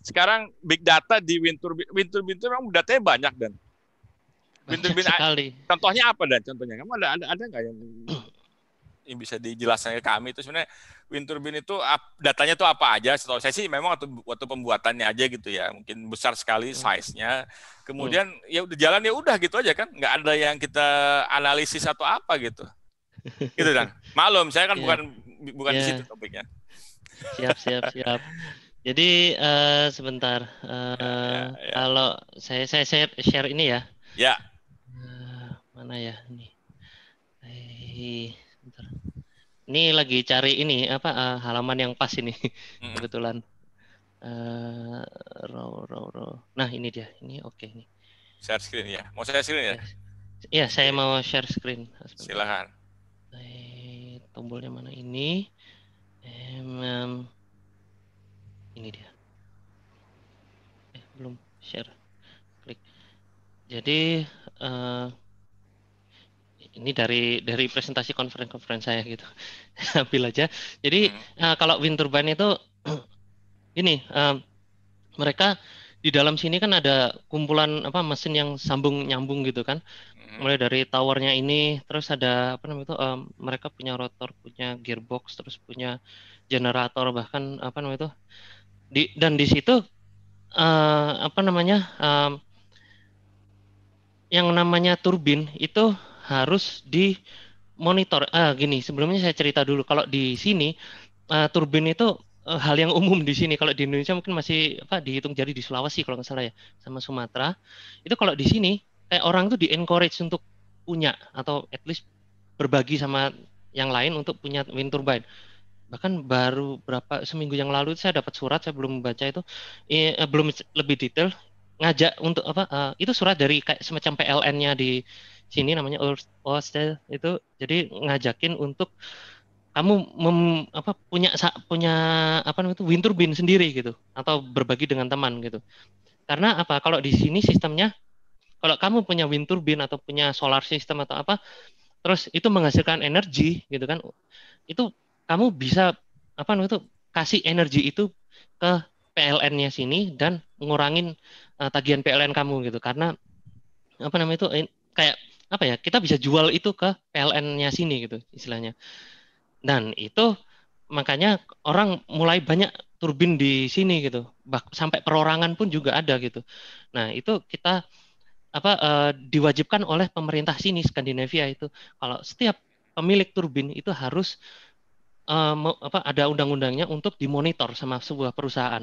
sekarang big data di winter winter winter memang datanya banyak dan Bin-bin sekali. Contohnya apa dan contohnya? Kamu ada ada ada nggak yang yang bisa dijelaskan ke kami itu sebenarnya wind turbine itu datanya itu apa aja setahu saya sih memang waktu, waktu pembuatannya aja gitu ya mungkin besar sekali iya. size-nya kemudian hmm. ya udah jalan ya udah gitu aja kan nggak ada yang kita analisis atau apa gitu gitu kan malum saya kan yeah. bukan bukan yeah. di iya. situ topiknya siap siap siap jadi uh, sebentar uh, yeah, yeah, yeah. kalau saya saya share, share ini ya ya mana ya ini eh, ini lagi cari ini apa uh, halaman yang pas ini hmm. kebetulan uh, row row row nah ini dia ini oke okay, ini share screen ya mau share screen ya Iya, iya saya okay. mau share screen. Silahkan. tombolnya mana ini? um, um, ini dia. Eh, belum share. Klik. Jadi uh, ini dari dari presentasi konferensi-konferensi saya gitu ambil aja jadi hmm. uh, kalau wind turbine itu ini uh, mereka di dalam sini kan ada kumpulan apa mesin yang sambung nyambung gitu kan hmm. mulai dari towernya ini terus ada apa namanya itu um, mereka punya rotor punya gearbox terus punya generator bahkan apa namanya itu di dan di situ uh, apa namanya um, yang namanya turbin itu harus di monitor. Ah, gini, sebelumnya saya cerita dulu. Kalau di sini uh, turbin itu uh, hal yang umum di sini. Kalau di Indonesia mungkin masih apa dihitung jadi di Sulawesi kalau nggak salah ya, sama Sumatera. Itu kalau di sini eh, orang itu di encourage untuk punya atau at least berbagi sama yang lain untuk punya wind turbine. Bahkan baru berapa seminggu yang lalu saya dapat surat, saya belum baca itu, eh, belum lebih detail ngajak untuk apa uh, itu surat dari kayak semacam PLN-nya di sini namanya Ostel itu jadi ngajakin untuk kamu mem, apa punya punya apa namanya itu wind turbine sendiri gitu atau berbagi dengan teman gitu karena apa kalau di sini sistemnya kalau kamu punya wind turbine atau punya solar system atau apa terus itu menghasilkan energi gitu kan itu kamu bisa apa namanya itu kasih energi itu ke PLN-nya sini dan ngurangin uh, tagihan PLN kamu gitu karena apa namanya itu eh, kayak apa ya kita bisa jual itu ke PLN-nya sini gitu istilahnya dan itu makanya orang mulai banyak turbin di sini gitu bah, sampai perorangan pun juga ada gitu nah itu kita apa eh, diwajibkan oleh pemerintah sini Skandinavia itu kalau setiap pemilik turbin itu harus apa ada undang-undangnya untuk dimonitor sama sebuah perusahaan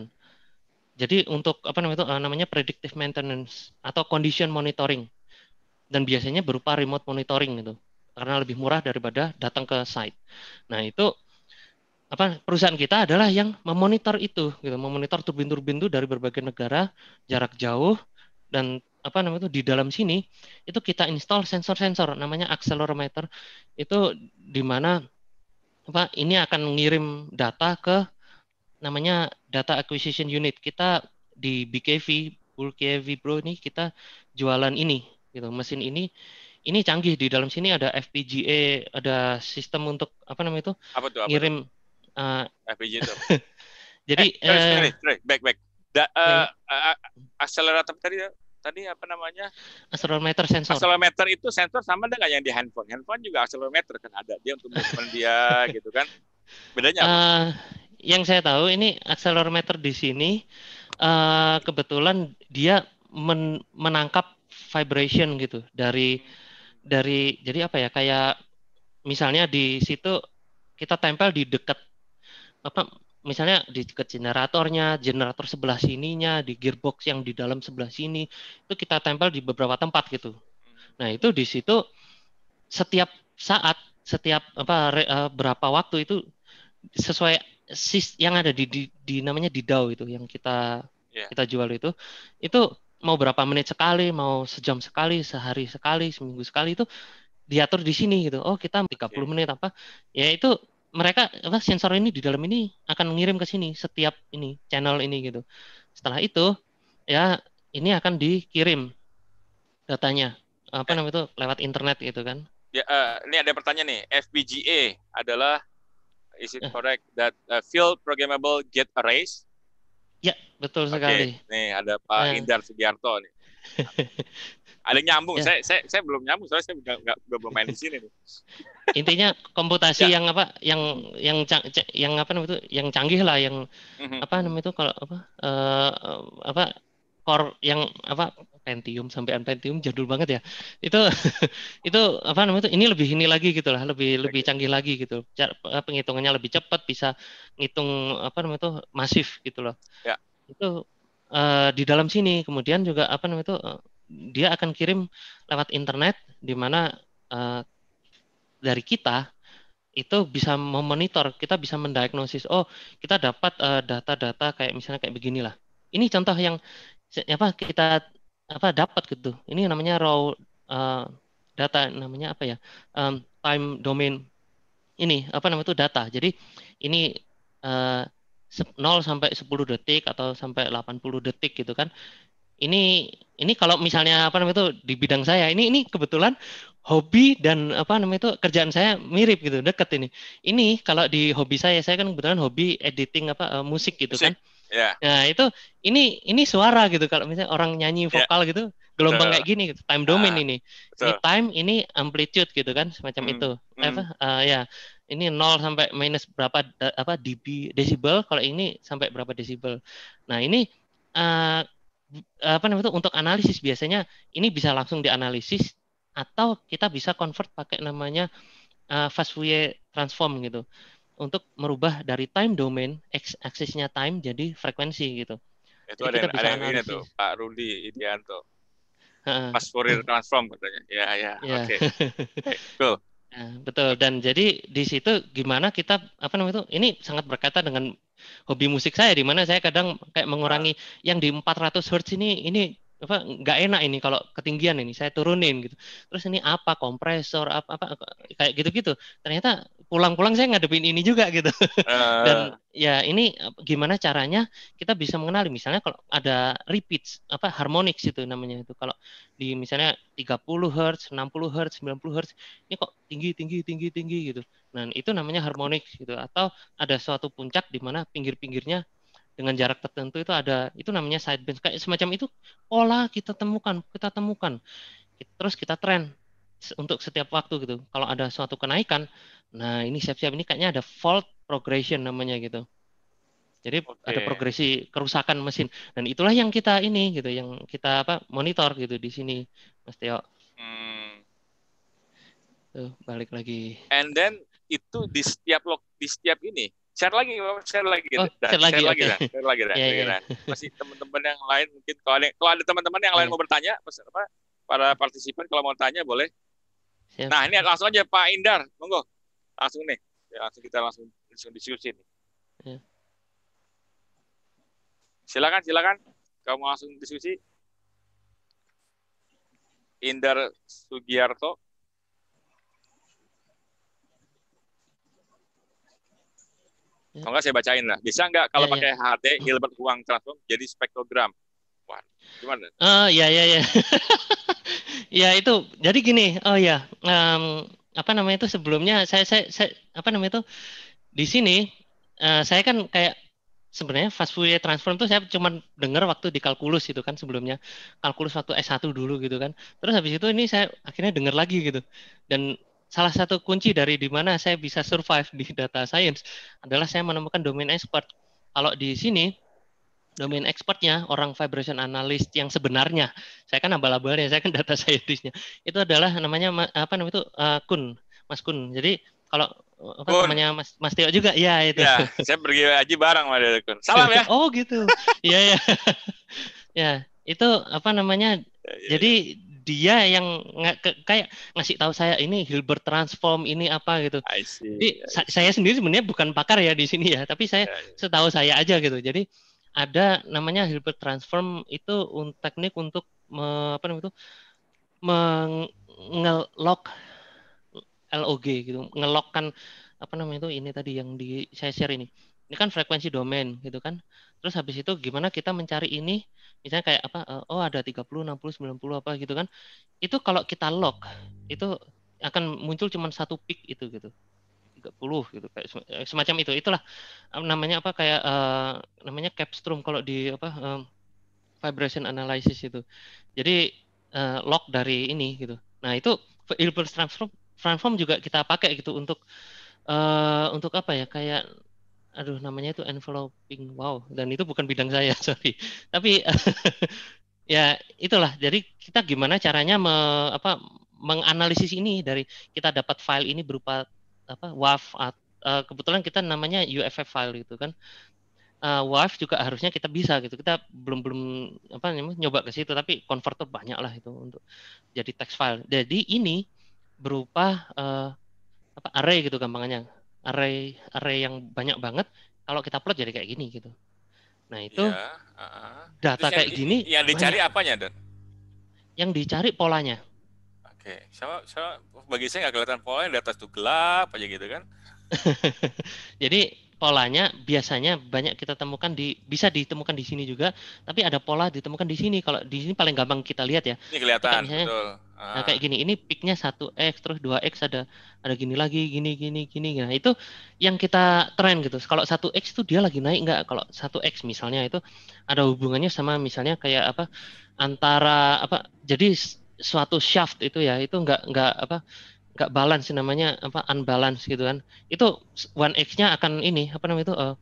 jadi untuk apa namanya itu eh, namanya predictive maintenance atau condition monitoring dan biasanya berupa remote monitoring gitu karena lebih murah daripada datang ke site. Nah itu apa perusahaan kita adalah yang memonitor itu gitu memonitor turbin-turbin itu dari berbagai negara jarak jauh dan apa namanya itu di dalam sini itu kita install sensor-sensor namanya accelerometer itu di mana apa ini akan ngirim data ke namanya data acquisition unit. Kita di BKV, BKV Pro ini kita jualan ini gitu, mesin ini ini canggih di dalam sini ada FPGA, ada sistem untuk apa namanya itu? Apa tuh? Apa ngirim Uh, eh, FPGA itu. jadi eh, sorry, eh, sorry, sorry. back back. Da, uh, uh, accelerator tadi tadi apa namanya? Accelerometer sensor. Accelerometer itu sensor sama dengan yang di handphone. Handphone juga accelerometer kan ada dia untuk movement dia gitu kan. Bedanya apa? Uh, yang saya tahu ini accelerometer di sini uh, kebetulan dia men menangkap vibration gitu dari dari jadi apa ya kayak misalnya di situ kita tempel di dekat apa misalnya di dekat generatornya, generator sebelah sininya, di gearbox yang di dalam sebelah sini itu kita tempel di beberapa tempat gitu. Nah, itu di situ setiap saat, setiap apa re, uh, berapa waktu itu sesuai sis yang ada di, di, di namanya di DAO itu yang kita yeah. kita jual itu itu mau berapa menit sekali mau sejam sekali sehari sekali seminggu sekali itu diatur di sini gitu oh kita 30 yeah. menit apa ya itu mereka apa sensor ini di dalam ini akan ngirim ke sini setiap ini channel ini gitu setelah itu ya ini akan dikirim datanya apa yeah. namanya itu lewat internet gitu kan ya uh, ini ada pertanyaan nih FPGA adalah Is it yeah. correct that uh, field programmable get arrays? Ya, betul sekali. Nih ada Pak yeah. Indar Sugiarto nih. ada nyambung. Ya. Saya, saya saya belum nyambung soalnya saya nggak belum main di sini nih. Intinya komputasi ya. yang apa yang yang cang, yang apa namanya itu yang canggih lah yang mm-hmm. apa namanya itu kalau apa uh, apa core yang apa Pentium sampai Pentium jadul banget ya. Itu itu apa namanya itu ini lebih ini lagi gitu lah, lebih lebih canggih lagi gitu. penghitungannya lebih cepat bisa ngitung apa namanya itu masif gitu loh. Ya. Itu uh, di dalam sini kemudian juga apa namanya itu eh, dia akan kirim lewat internet di mana uh, dari kita itu bisa memonitor, kita bisa mendiagnosis. Oh, kita dapat data-data uh, data -data kayak misalnya kayak beginilah. Ini contoh yang apa kita apa dapat gitu. Ini namanya raw uh, data namanya apa ya? Um, time domain ini apa namanya itu data. Jadi ini uh, eh, 0 sampai 10 detik atau sampai 80 detik gitu kan. Ini ini kalau misalnya apa namanya itu di bidang saya ini ini kebetulan hobi dan apa namanya itu kerjaan saya mirip gitu deket ini ini kalau di hobi saya saya kan kebetulan hobi editing apa uh, musik gitu musik. kan Yeah. Nah itu ini ini suara gitu kalau misalnya orang nyanyi ya. vokal yeah. gitu gelombang betul. kayak gini gitu, time domain nah, ini betul. ini time ini amplitude gitu kan semacam mm, itu mm. apa uh, ya ini 0 sampai minus berapa apa dB desibel kalau ini sampai berapa desibel nah ini uh, apa namanya itu untuk analisis biasanya ini bisa langsung dianalisis atau kita bisa convert pakai namanya uh, Fast Fourier transform gitu untuk merubah dari time domain x aksisnya time jadi frekuensi gitu. Itu jadi ada, kita yang, bisa ada ini tuh Pak Rudi Idianto. Uh, Pas Fourier transform katanya. Ya ya. ya. Oke. Cool. Eh, ya, betul dan jadi di situ gimana kita apa namanya itu ini sangat berkaitan dengan hobi musik saya di mana saya kadang kayak mengurangi ah. yang di 400 Hz ini ini apa nggak enak ini kalau ketinggian ini saya turunin gitu terus ini apa kompresor apa apa kayak gitu gitu ternyata pulang-pulang saya ngadepin ini juga gitu. Uh. Dan ya ini eh, gimana caranya kita bisa mengenali misalnya kalau ada repeats apa harmonics itu namanya itu. Kalau di misalnya 30 Hz, 60 Hz, 90 Hz ini kok tinggi tinggi tinggi tinggi gitu. Nah, itu namanya harmonics gitu atau ada suatu puncak di mana pinggir-pinggirnya dengan jarak tertentu itu ada itu namanya side bend kayak semacam itu pola kita temukan, kita temukan. Terus kita tren untuk setiap waktu gitu. Kalau ada suatu kenaikan, nah ini siap-siap ini kayaknya ada fault progression namanya gitu. Jadi okay. ada progresi kerusakan mesin dan itulah yang kita ini gitu, yang kita apa monitor gitu di sini, Mas Tio. Hmm. Tuh, balik lagi. And then itu di setiap log di setiap ini share lagi share lagi gitu. Oh, share, lagi, share, okay. lagi dah, share lagi dah, yeah, iya, iya. yeah. masih teman-teman yang lain mungkin kalau ada teman-teman yang lain iya. mau bertanya apa para partisipan kalau mau tanya boleh Siap. Nah, ini langsung aja Pak Indar, monggo. Langsung nih. Ya, langsung kita langsung langsung diskusi nih. Ya. Silakan, silakan. Kamu langsung diskusi. Indar Sugiarto. Ya. Kalau enggak saya bacain lah. Bisa enggak kalau ya, ya. pakai ya. HT Hilbert Huang Transform jadi spektrogram? perempuan. Gimana? Uh, ya ya ya. ya itu jadi gini. Oh ya, um, apa namanya itu sebelumnya saya saya, saya apa namanya itu di sini uh, saya kan kayak sebenarnya fast Fourier ya, transform itu saya cuma dengar waktu di kalkulus itu kan sebelumnya kalkulus waktu S1 dulu gitu kan. Terus habis itu ini saya akhirnya dengar lagi gitu. Dan salah satu kunci dari dimana saya bisa survive di data science adalah saya menemukan domain expert. Kalau di sini domain expertnya, orang vibration analyst yang sebenarnya. Saya kan abal-abalnya, saya kan data scientistnya. Itu adalah namanya apa namanya itu uh, Kun, Mas Kun. Jadi kalau eh, apa namanya Mas Mas Tio juga, ya itu. Ya, saya pergi aja bareng sama Kun. Salam ya. oh gitu. ya ya. ya, itu apa namanya? Iya, iya. jadi dia yang kayak ngasih tahu saya ini Hilbert transform ini apa gitu. Jadi saya sendiri sebenarnya bukan pakar ya di sini ya, tapi saya ya, ya. setahu saya aja gitu. Jadi ada namanya Hilbert transform itu un teknik untuk me, apa namanya itu mengelok LOG gitu, ngelokkan apa namanya itu ini tadi yang di saya share ini. Ini kan frekuensi domain gitu kan. Terus habis itu gimana kita mencari ini misalnya kayak apa eh, oh ada 30, 60, 90 apa gitu kan. Itu kalau kita lock itu akan muncul cuma satu peak itu gitu. 30 gitu kayak eh, semacam itu. Itulah namanya apa kayak uh, namanya capstrum kalau di apa um, vibration analysis itu. Jadi uh, log dari ini gitu. Nah, itu Hilbert transform transform juga kita pakai gitu untuk uh, untuk apa ya? Kayak aduh namanya itu enveloping wow dan itu bukan bidang saya sorry tapi ya itulah jadi kita gimana caranya me, apa menganalisis ini dari kita dapat file ini berupa apa WAF uh, eh, kebetulan kita namanya UFF file gitu kan uh, eh, WAF juga harusnya kita bisa gitu kita belum belum apa namanya nyoba ke situ tapi converter banyak lah itu untuk jadi text file jadi ini berupa uh, apa array gitu gampangnya array array yang banyak banget kalau kita plot jadi kayak gini gitu nah itu ya, uh, data kayak di, gini yang dicari banyak. apanya dan yang dicari polanya okay. sama sama bagi saya nggak kelihatan polanya di atas tuh gelap aja gitu kan jadi polanya biasanya banyak kita temukan di bisa ditemukan di sini juga tapi ada pola ditemukan di sini kalau di sini paling gampang kita lihat ya ini kelihatan kayak misalnya, betul nah, ah. nah kayak gini ini peaknya satu x terus 2 x ada ada gini lagi gini gini gini nah itu yang kita tren gitu kalau satu x itu dia lagi naik nggak kalau satu x misalnya itu ada hubungannya sama misalnya kayak apa antara apa jadi suatu shaft itu ya itu nggak nggak apa nggak balance namanya apa unbalance gitu kan itu one x-nya akan ini apa namanya itu uh,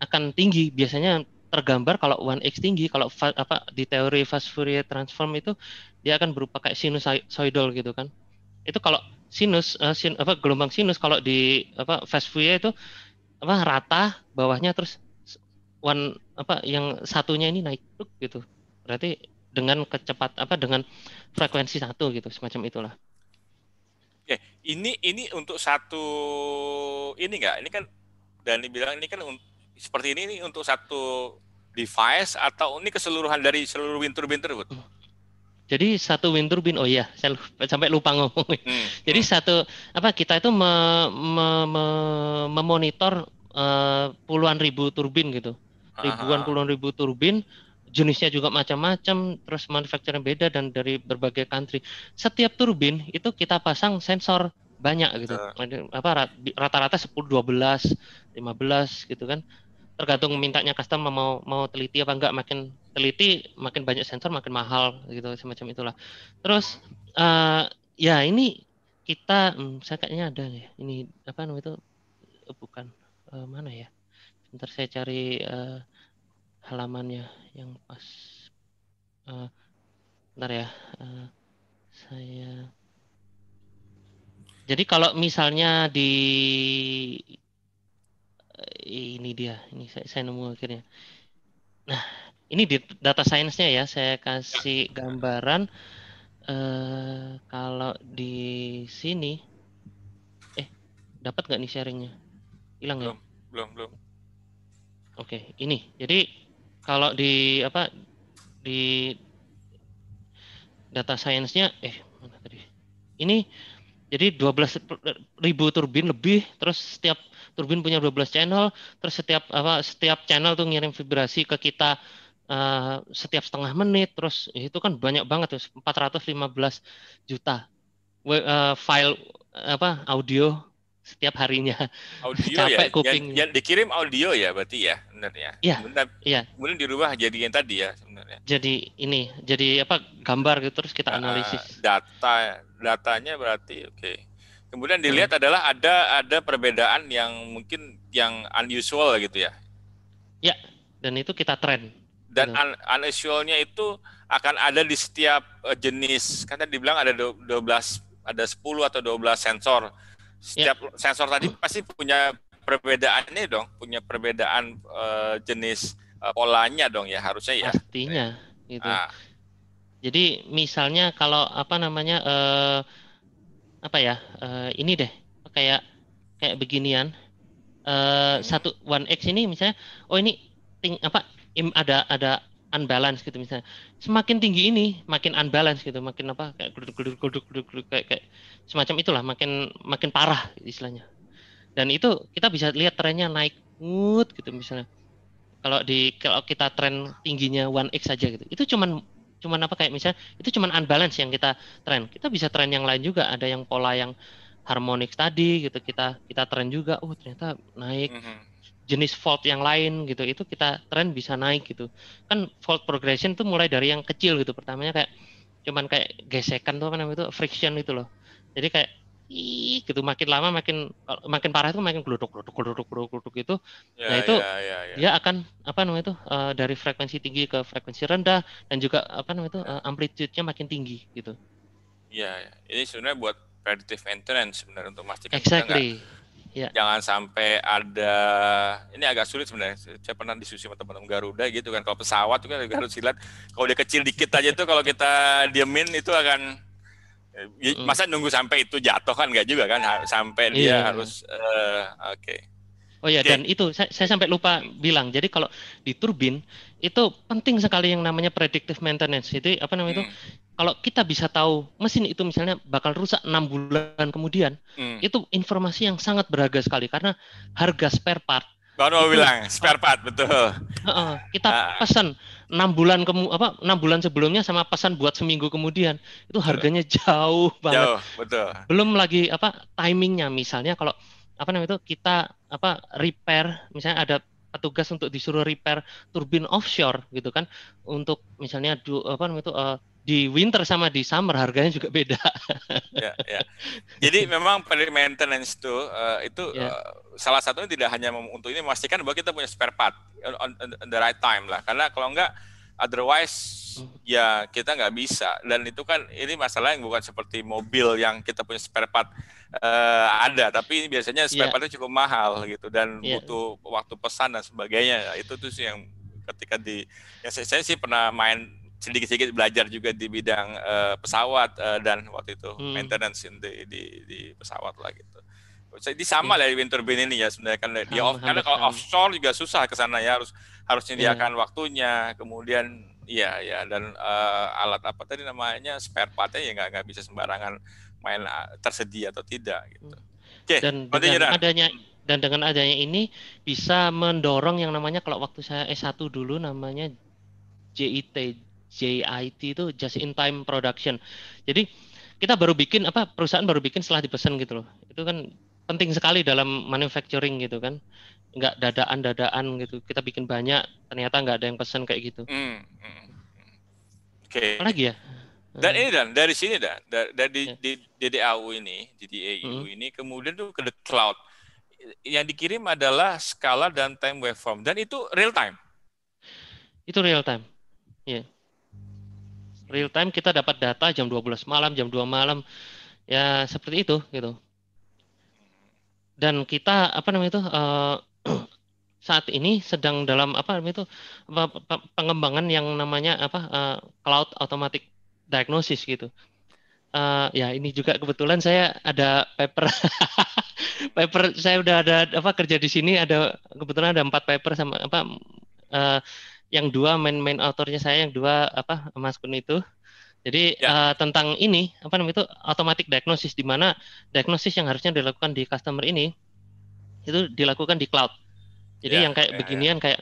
akan tinggi biasanya tergambar kalau one x tinggi kalau fa, apa di teori fast Fourier transform itu dia akan berupa kayak sinusoidal gitu kan itu kalau sinus uh, sin, apa gelombang sinus kalau di apa fast Fourier itu apa rata bawahnya terus one apa yang satunya ini naik gitu berarti dengan kecepat apa dengan frekuensi satu gitu semacam itulah. Oke, ini ini untuk satu ini enggak? Ini kan dan dibilang ini kan seperti ini, ini untuk satu device atau ini keseluruhan dari seluruh wind turbine tersebut? Hmm. Jadi satu wind turbine, oh iya, saya lupa, sampai lupa ngomong. Hmm. Jadi satu apa kita itu me, me, me, memonitor uh, puluhan ribu turbin gitu, ah. ribuan Aha. puluhan ribu turbin jenisnya juga macam-macam, terus manufacturing beda dan dari berbagai country. Setiap turbin itu kita pasang sensor banyak gitu. Uh. Apa rata-rata 10 12 15 gitu kan. Tergantung mintanya customer mau mau teliti apa enggak, makin teliti makin banyak sensor makin mahal gitu semacam itulah. Terus uh, ya ini kita hmm, saya kayaknya ada ya. Ini apa namanya itu eh, bukan uh, mana ya? Bentar saya cari uh, halamannya yang pas uh, eh, ntar ya uh, saya jadi kalau misalnya di eh, ini dia, ini saya, saya nemu akhirnya. Nah, ini di data science ya, saya kasih ya. gambaran uh, kalau di sini, eh dapat nggak nih sharingnya? Hilang ya? belum, ya? Belum, belum. Oke, ini. Jadi kalau di apa di data science-nya eh mana tadi ini jadi 12.000 turbin lebih terus setiap turbin punya 12 channel terus setiap apa setiap channel tuh ngirim vibrasi ke kita uh, setiap setengah menit terus eh, itu kan banyak banget tuh 415 juta uh, file apa audio setiap harinya. Audio ya, Capek ya. Kuping. Ya, ya, dikirim audio ya berarti ya sebenarnya. Iya. Ya. Kemudian dirubah jadi yang tadi ya sebenarnya. Jadi ini jadi apa gambar gitu terus kita ah, analisis. data datanya berarti oke. Okay. Kemudian hmm. dilihat hmm. adalah ada ada perbedaan yang mungkin yang unusual gitu ya. Ya, dan itu kita tren. Dan un unusualnya itu akan ada di setiap eh, jenis. Kan tadi dibilang ada 12 ada 10 atau 12 sensor Iya. Setiap yeah. sensor tadi pasti punya perbedaannya dong, punya perbedaan uh, jenis uh, polanya dong ya harusnya ya. artinya gitu. Ah. Jadi misalnya kalau apa namanya uh, apa ya? Uh, ini deh kayak kayak beginian. Uh, satu one x ini misalnya oh ini ting apa im, ada ada unbalance gitu misalnya semakin tinggi ini makin unbalance gitu makin apa kayak geruduk geruduk geruduk geruduk, geruduk kayak, kayak semacam itulah makin makin parah istilahnya dan itu kita bisa lihat trennya naik ngut gitu misalnya kalau di kalau kita tren tingginya 1x saja gitu itu cuman cuman apa kayak misalnya itu cuman unbalance yang kita tren kita bisa tren yang lain juga ada yang pola yang harmonik tadi gitu kita kita tren juga oh ternyata naik mm-hmm jenis fault yang lain gitu itu kita tren bisa naik gitu kan fault progression tuh mulai dari yang kecil gitu pertamanya kayak cuman kayak gesekan tuh apa namanya itu friction gitu loh jadi kayak ih gitu makin lama makin makin parah itu makin geluduk geluduk geluduk geluduk geluduk gitu ya, nah itu ya, ya, ya. dia akan apa namanya itu uh, dari frekuensi tinggi ke frekuensi rendah dan juga apa namanya itu uh, amplitude-nya makin tinggi gitu iya, ya ini sebenarnya buat predictive maintenance sebenarnya untuk memastikan exactly. kita Ya. Jangan sampai ada ini agak sulit sebenarnya. Saya pernah diskusi sama teman-teman Garuda gitu kan. Kalau pesawat juga kan harus silat, kalau dia kecil dikit aja itu kalau kita diemin itu akan eh, mm. masa nunggu sampai itu jatuh kan enggak juga kan sampai dia ya. harus uh, oke. Okay. Oh ya dan itu saya, saya sampai lupa bilang. Jadi kalau di turbin itu penting sekali yang namanya predictive maintenance. itu apa namanya hmm. itu? kalau kita bisa tahu mesin itu misalnya bakal rusak enam bulan kemudian, hmm. itu informasi yang sangat berharga sekali karena harga spare part. Baru mau bilang spare part betul. Uh, kita uh. pesan enam bulan kemu apa enam bulan sebelumnya sama pesan buat seminggu kemudian itu harganya jauh banget. Jauh betul. Belum lagi apa timingnya misalnya kalau apa namanya itu kita apa repair misalnya ada petugas untuk disuruh repair turbin offshore gitu kan untuk misalnya du, apa namanya itu uh, di winter sama di summer harganya juga beda. ya, ya. Jadi memang pada maintenance itu uh, eh, itu ya. uh, salah satunya tidak hanya untuk ini memastikan bahwa kita punya spare part on, on, on the right time lah. Karena kalau enggak otherwise hmm. ya kita nggak bisa dan itu kan ini masalah yang bukan seperti mobil yang kita punya spare part uh, ada tapi ini biasanya spare ya. partnya cukup mahal gitu dan ya. butuh waktu pesan dan sebagainya itu tuh sih yang ketika di ya saya, saya sih pernah main sedikit-sedikit belajar juga di bidang uh, pesawat uh, dan waktu itu hmm. maintenance di, di di pesawat lah gitu. Jadi sama yeah. lah wind turbine ini ya sebenarnya kan di off, karena kalau offshore juga susah ke sana ya harus harus menyediakan iya. yeah. waktunya kemudian ya ya dan uh, alat apa tadi namanya spare partnya ya nggak nggak bisa sembarangan main tersedia atau tidak gitu. Hmm. Oke, okay, dan dengan adanya hmm. dan dengan adanya ini bisa mendorong yang namanya kalau waktu saya S1 dulu namanya JIT JIT itu just in time production. Jadi kita baru bikin apa perusahaan baru bikin setelah dipesan gitu loh. Itu kan penting sekali dalam manufacturing gitu kan. Enggak dadaan-dadaan gitu. Kita bikin banyak ternyata enggak ada yang pesan kayak gitu. Mm. Oke. Okay. lagi ya? Dan ini dan dari sini dan dari yeah. di ya. DDAU ini, DDAU hmm. ini kemudian tuh ke the cloud. Yang dikirim adalah skala dan time waveform dan itu real time. Itu real time. Iya. Yeah real time kita dapat data jam 12 malam, jam 2 malam. Ya seperti itu gitu. Dan kita apa namanya itu uh, saat ini sedang dalam apa namanya itu pengembangan yang namanya apa uh, cloud automatic diagnosis gitu. Uh, ya ini juga kebetulan saya ada paper paper saya udah ada apa kerja di sini ada kebetulan ada empat paper sama apa uh, yang dua main-main autornya saya yang dua apa Mas Kun itu. Jadi ya. uh, tentang ini apa namanya itu automatic diagnosis di mana diagnosis yang harusnya dilakukan di customer ini itu dilakukan di cloud. Jadi ya, yang kayak ya, beginian ya. kayak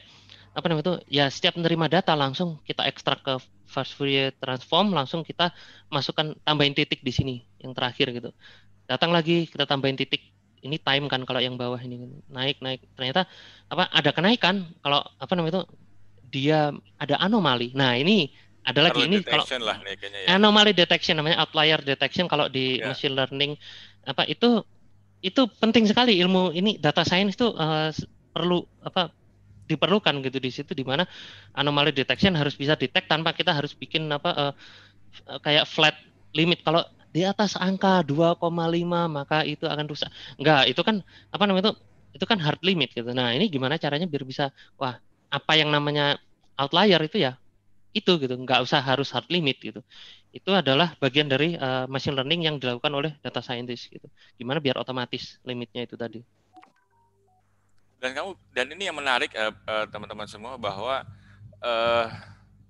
apa namanya itu ya setiap menerima data langsung kita ekstrak ke fast Fourier transform langsung kita masukkan tambahin titik di sini yang terakhir gitu. Datang lagi kita tambahin titik ini time kan kalau yang bawah ini gitu. naik naik ternyata apa ada kenaikan kalau apa namanya itu dia ada anomali. Nah, ini ada lagi ini kalau lah, nih, ya. anomali detection namanya outlier detection kalau di ya. machine learning apa itu itu penting sekali ilmu ini data science itu uh, perlu apa diperlukan gitu di situ di mana anomali detection harus bisa detect tanpa kita harus bikin apa uh, kayak flat limit kalau di atas angka 2,5 maka itu akan rusak. Enggak, itu kan apa namanya itu itu kan hard limit gitu. Nah, ini gimana caranya biar bisa wah apa yang namanya outlier itu ya itu gitu nggak usah harus hard limit gitu itu adalah bagian dari uh, machine learning yang dilakukan oleh data scientist gitu gimana biar otomatis limitnya itu tadi dan kamu dan ini yang menarik eh, eh, teman-teman uh, uh, semua bahwa uh,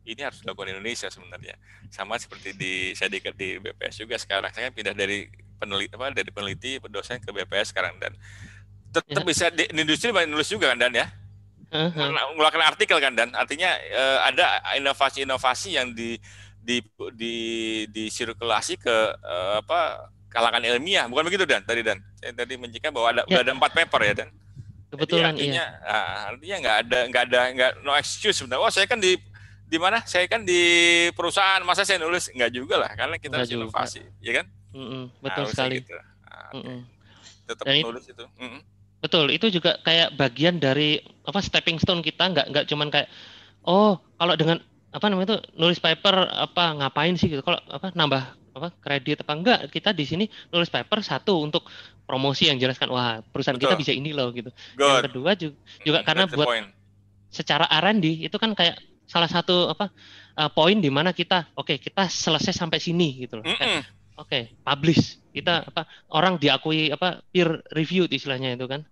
ini harus dilakukan di Indonesia sebenarnya sama seperti di saya di, di BPS juga sekarang saya kan pindah dari peneliti apa dari peneliti dosen ke BPS sekarang dan tetap ya. bisa di industri banyak nulis juga kan dan ya uh -huh. mengeluarkan artikel kan dan artinya uh, ada inovasi-inovasi yang di di di di sirkulasi ke uh, apa kalangan ilmiah bukan begitu dan tadi dan saya tadi menjelaskan bahwa ada ya. udah ada empat paper ya dan kebetulan Jadi iya. artinya iya. nah, artinya nggak ada nggak ada nggak no excuse sebenarnya oh saya kan di di mana saya kan di perusahaan masa saya nulis nggak juga lah karena kita harus inovasi ya kan mm -mm, betul nah, sekali gitu. nah, Okay. tetap nulis itu, itu. Mm -mm Betul, itu juga kayak bagian dari apa stepping stone kita nggak nggak cuman kayak oh kalau dengan apa namanya itu nulis paper apa ngapain sih gitu kalau apa nambah apa kredit apa enggak kita di sini nulis paper satu untuk promosi yang jelaskan wah perusahaan Betul. kita bisa ini loh gitu Good. yang kedua juga, juga hmm, karena buat point. secara R&D itu kan kayak salah satu apa uh, poin di mana kita oke okay, kita selesai sampai sini gitu loh mm -mm. Oke, okay, publish. Kita apa orang diakui apa peer review istilahnya itu kan.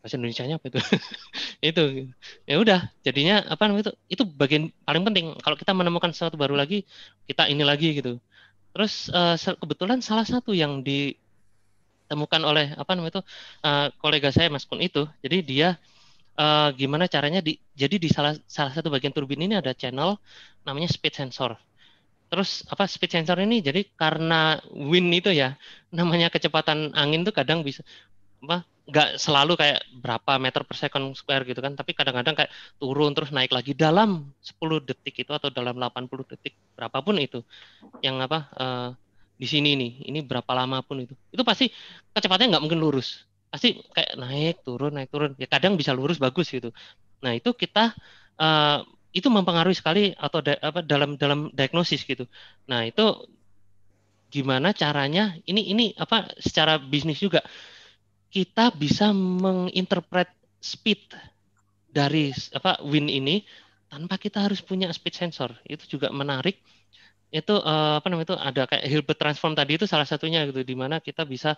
Bahasa Indonesia-nya apa itu? itu. Ya udah, jadinya apa namanya itu? Itu bagian paling penting kalau kita menemukan sesuatu baru lagi, kita ini lagi gitu. Terus uh, kebetulan salah satu yang ditemukan oleh apa namanya itu uh, kolega saya Mas Kun itu. Jadi dia uh, gimana caranya di jadi di salah salah satu bagian turbin ini ada channel namanya speed sensor. Terus apa speed sensor ini jadi karena wind itu ya namanya kecepatan angin tuh kadang bisa apa nggak selalu kayak berapa meter per second square gitu kan tapi kadang-kadang kayak turun terus naik lagi dalam 10 detik itu atau dalam 80 detik berapapun itu yang apa uh, di sini nih ini berapa lama pun itu itu pasti kecepatannya nggak mungkin lurus pasti kayak naik turun naik turun ya kadang bisa lurus bagus gitu nah itu kita uh, itu mempengaruhi sekali atau da, apa dalam dalam diagnosis gitu. Nah, itu gimana caranya ini ini apa secara bisnis juga kita bisa menginterpret speed dari apa win ini tanpa kita harus punya speed sensor. Itu juga menarik. Itu uh, apa namanya itu ada kayak Hilbert transform tadi itu salah satunya gitu di mana kita bisa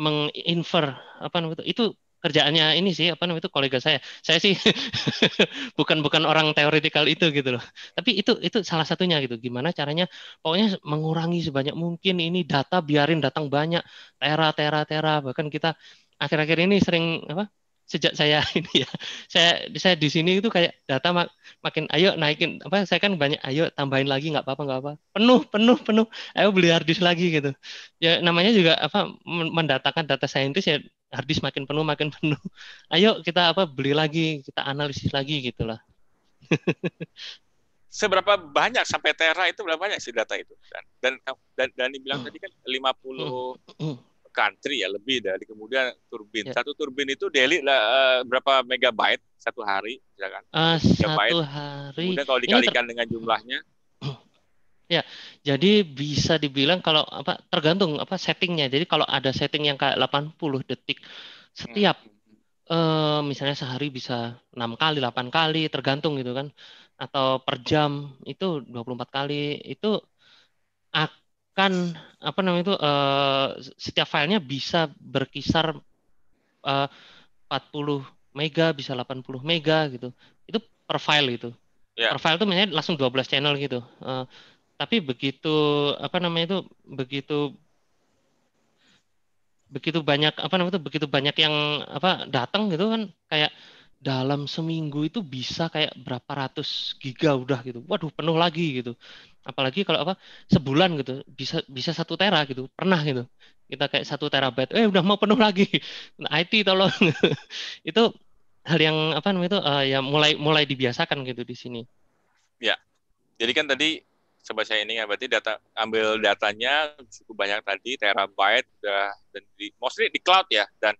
menginfer apa namanya itu, itu kerjaannya ini sih apa namanya itu kolega saya. Saya sih bukan bukan orang teoretikal itu gitu loh. Tapi itu itu salah satunya gitu. Gimana caranya pokoknya mengurangi sebanyak mungkin ini data biarin datang banyak tera tera tera bahkan kita akhir-akhir ini sering apa sejak saya ini ya saya saya di sini itu kayak data mak, makin ayo naikin apa saya kan banyak ayo tambahin lagi nggak apa-apa nggak apa penuh penuh penuh ayo beli hard disk lagi gitu ya namanya juga apa mendatakan data saintis ya Hardisk makin penuh makin penuh ayo kita apa beli lagi kita analisis lagi gitulah seberapa banyak sampai tera itu berapa banyak sih data itu dan dan dan, dan dibilang hmm. tadi kan 50 hmm. hmm. country ya lebih dari kemudian turbin ya. satu turbin itu daily uh, berapa megabyte satu hari misalkan uh, satu hari kemudian kalau dikalikan ter... dengan jumlahnya Ya, jadi bisa dibilang kalau apa tergantung apa settingnya. Jadi kalau ada setting yang kayak 80 detik setiap hmm. eh, misalnya sehari bisa enam kali, delapan kali tergantung gitu kan atau per jam itu 24 kali itu akan apa namanya itu eh, setiap filenya bisa berkisar eh, 40 mega bisa 80 mega gitu. Itu per file itu Yeah. Per file itu misalnya langsung 12 channel gitu. Eh, tapi begitu apa namanya itu begitu begitu banyak apa namanya itu begitu banyak yang apa datang gitu kan kayak dalam seminggu itu bisa kayak berapa ratus giga udah gitu. Waduh penuh lagi gitu. Apalagi kalau apa sebulan gitu bisa bisa satu tera gitu pernah gitu kita kayak satu terabyte eh udah mau penuh lagi nah, IT tolong itu hal yang apa namanya itu uh, ya mulai mulai dibiasakan gitu di sini. Ya jadi kan tadi sebaca ini ya berarti data ambil datanya cukup banyak tadi terabyte sudah dan di, mostly di cloud ya dan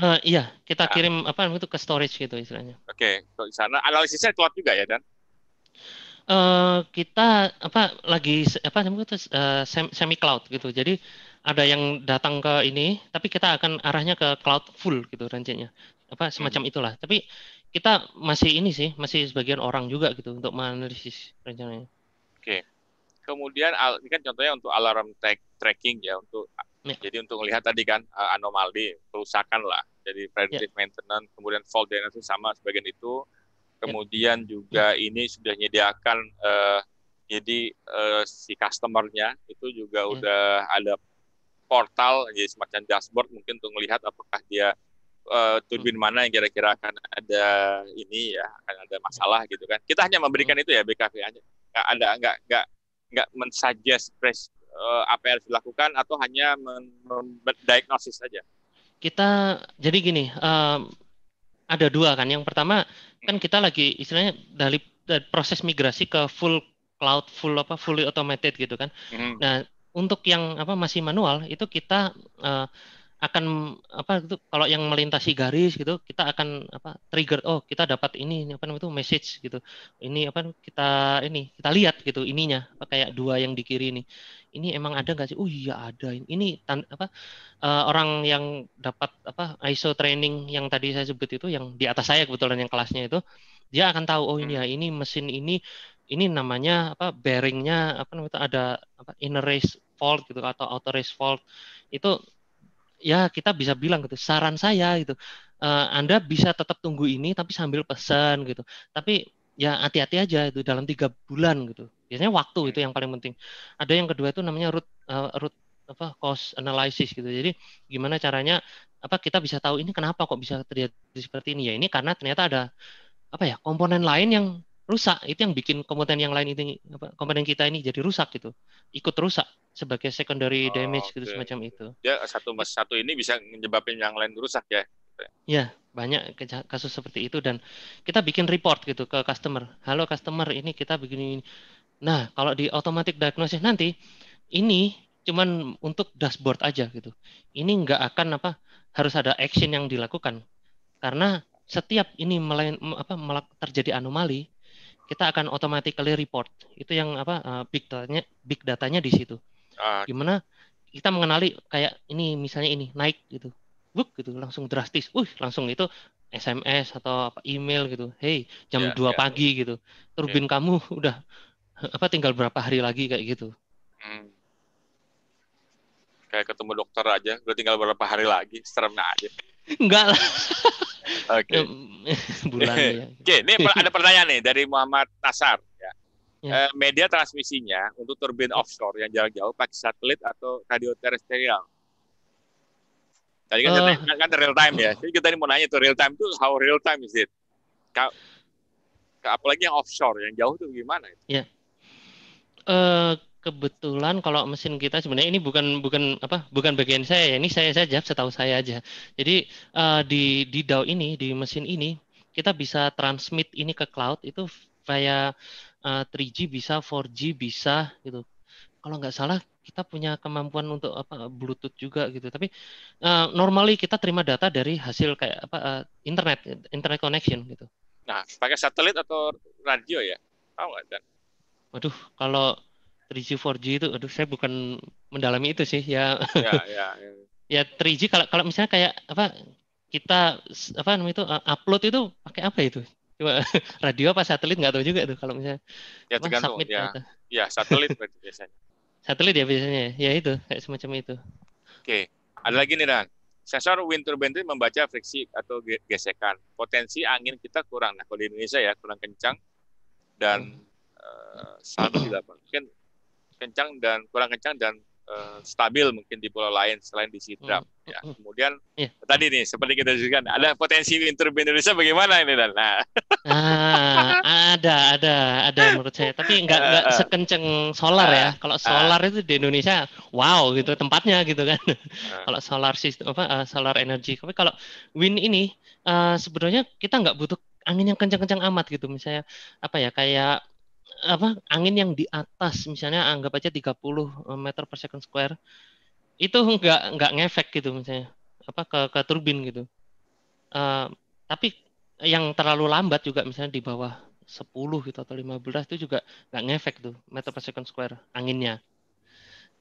uh, iya kita nah. kirim apa itu ke storage gitu istilahnya oke okay. di sana analisisnya cloud juga ya dan uh, kita apa lagi apa namanya itu uh, eh, semi cloud gitu jadi ada yang datang ke ini tapi kita akan arahnya ke cloud full gitu rancenya apa hmm. semacam hmm. itulah tapi kita masih ini sih masih sebagian orang juga gitu untuk menganalisis rencananya okay. kemudian ini kan contohnya untuk alarm track, tracking ya untuk yeah. jadi untuk melihat tadi kan anomali kerusakan lah jadi predictive yeah. maintenance kemudian fault diagnosis sama sebagian itu ya. kemudian yeah. juga yeah. ini sudah menyediakan uh, e, jadi uh, si customernya itu juga yeah. udah ada portal jadi semacam dashboard mungkin untuk melihat apakah dia uh, turbin hmm. mana yang kira-kira akan ada ini ya akan ada masalah gitu kan kita hanya memberikan hmm. itu ya BKV hanya nggak ada nggak nggak nggak mensajes pres, uh, apa yang dilakukan atau hanya mendiagnosis men saja kita jadi gini um, ada dua kan yang pertama kan kita lagi istilahnya dari, dari proses migrasi ke full cloud full apa fully automated gitu kan -hmm. nah untuk yang apa masih manual itu kita uh, akan apa itu kalau yang melintasi garis gitu kita akan apa trigger oh kita dapat ini apa namanya itu message gitu ini apa kita ini kita lihat gitu ininya apa kayak dua yang di kiri ini ini emang ada nggak sih oh iya ada ini tan, apa uh, orang yang dapat apa ISO training yang tadi saya sebut itu yang di atas saya kebetulan yang kelasnya itu dia akan tahu oh ini hmm. ya ini mesin ini ini namanya apa bearingnya apa namanya itu ada apa inner race fault gitu atau outer race fault itu ya kita bisa bilang gitu saran saya gitu uh, Anda bisa tetap tunggu ini tapi sambil pesan gitu tapi ya hati-hati aja itu dalam tiga bulan gitu biasanya waktu itu yang paling penting ada yang kedua itu namanya root uh, root apa cost analysis gitu jadi gimana caranya apa kita bisa tahu ini kenapa kok bisa terjadi seperti ini ya ini karena ternyata ada apa ya komponen lain yang rusak itu yang bikin komponen yang lain ini apa komponen kita ini jadi rusak gitu ikut rusak sebagai secondary oh, damage okay. gitu semacam itu ya satu mas satu ini bisa menyebabkan yang lain rusak ya ya banyak kasus seperti itu dan kita bikin report gitu ke customer halo customer ini kita begini ini nah kalau di automatic diagnosis nanti ini cuman untuk dashboard aja gitu ini nggak akan apa harus ada action yang dilakukan karena setiap ini melain, apa, terjadi anomali kita akan automatically report. Itu yang apa uh, big datanya big datanya di situ. Uh. Gimana kita mengenali kayak ini misalnya ini naik gitu. Buk gitu langsung drastis. Uh, langsung itu SMS atau apa email gitu. Hey, jam yeah, 2 yeah. pagi gitu. Turbin yeah. Hmm. kamu udah apa tinggal berapa hari lagi kayak gitu. Hmm. Kayak ketemu dokter aja, udah tinggal berapa hari lagi, serem aja. Enggak lah. Oke. Ya. Oke, ini ada pertanyaan nih dari Muhammad Nasar. Ya. Ya. Eh, media transmisinya untuk turbin offshore yang jarak jauh pakai satelit atau radio terestrial. Tadi kan, uh, kan, kan real time ya. Jadi kita ini mau nanya tuh real time itu how real time is it? apalagi yang offshore, yang jauh tuh gimana? Ya. Uh, kebetulan kalau mesin kita sebenarnya ini bukan bukan apa bukan bagian saya ya ini saya saja setahu saya aja jadi uh, di di DAO ini di mesin ini kita bisa transmit ini ke cloud itu via uh, eh, 3G bisa 4G bisa gitu kalau nggak salah kita punya kemampuan untuk apa Bluetooth juga gitu tapi uh, normally kita terima data dari hasil kayak apa uh, internet internet connection gitu nah pakai satelit atau radio ya tahu nggak dan waduh kalau 3G 4G itu aduh saya bukan mendalami itu sih ya ya ya, ya. ya 3G kalau kalau misalnya kayak apa kita apa namanya itu uh, upload itu pakai apa itu coba radio apa satelit nggak tahu juga tuh kalau misalnya ya tergantung submit ya ya satelit biasanya satelit ya biasanya ya itu kayak semacam itu oke ada lagi nih dan sensor wind turbine itu membaca friksi atau gesekan potensi angin kita kurang nah kalau di Indonesia ya kurang kencang dan hmm. uh, eh, satu tidak mungkin kencang dan kurang kencang dan uh, stabil mungkin di pulau lain selain di Sidrap. Hmm. Ya. Hmm. Kemudian yeah. tadi nih seperti kita sebutkan ada potensi wind turbine Indonesia bagaimana ini dan nah. ah, ada ada ada menurut saya tapi nggak nggak uh, solar ya. Eh. Kalau solar itu di Indonesia wow gitu tempatnya gitu kan. kalau solar sistem apa uh, solar energi tapi kalau wind ini uh, sebenarnya kita nggak butuh angin yang kencang-kencang amat gitu misalnya apa ya kayak apa angin yang di atas misalnya anggap aja 30 eh, meter per second square itu enggak nggak ngefek gitu misalnya apa ke ke turbin gitu uh, tapi yang terlalu lambat juga misalnya di bawah 10 gitu atau 15 itu juga nggak ngefek tuh meter per second square anginnya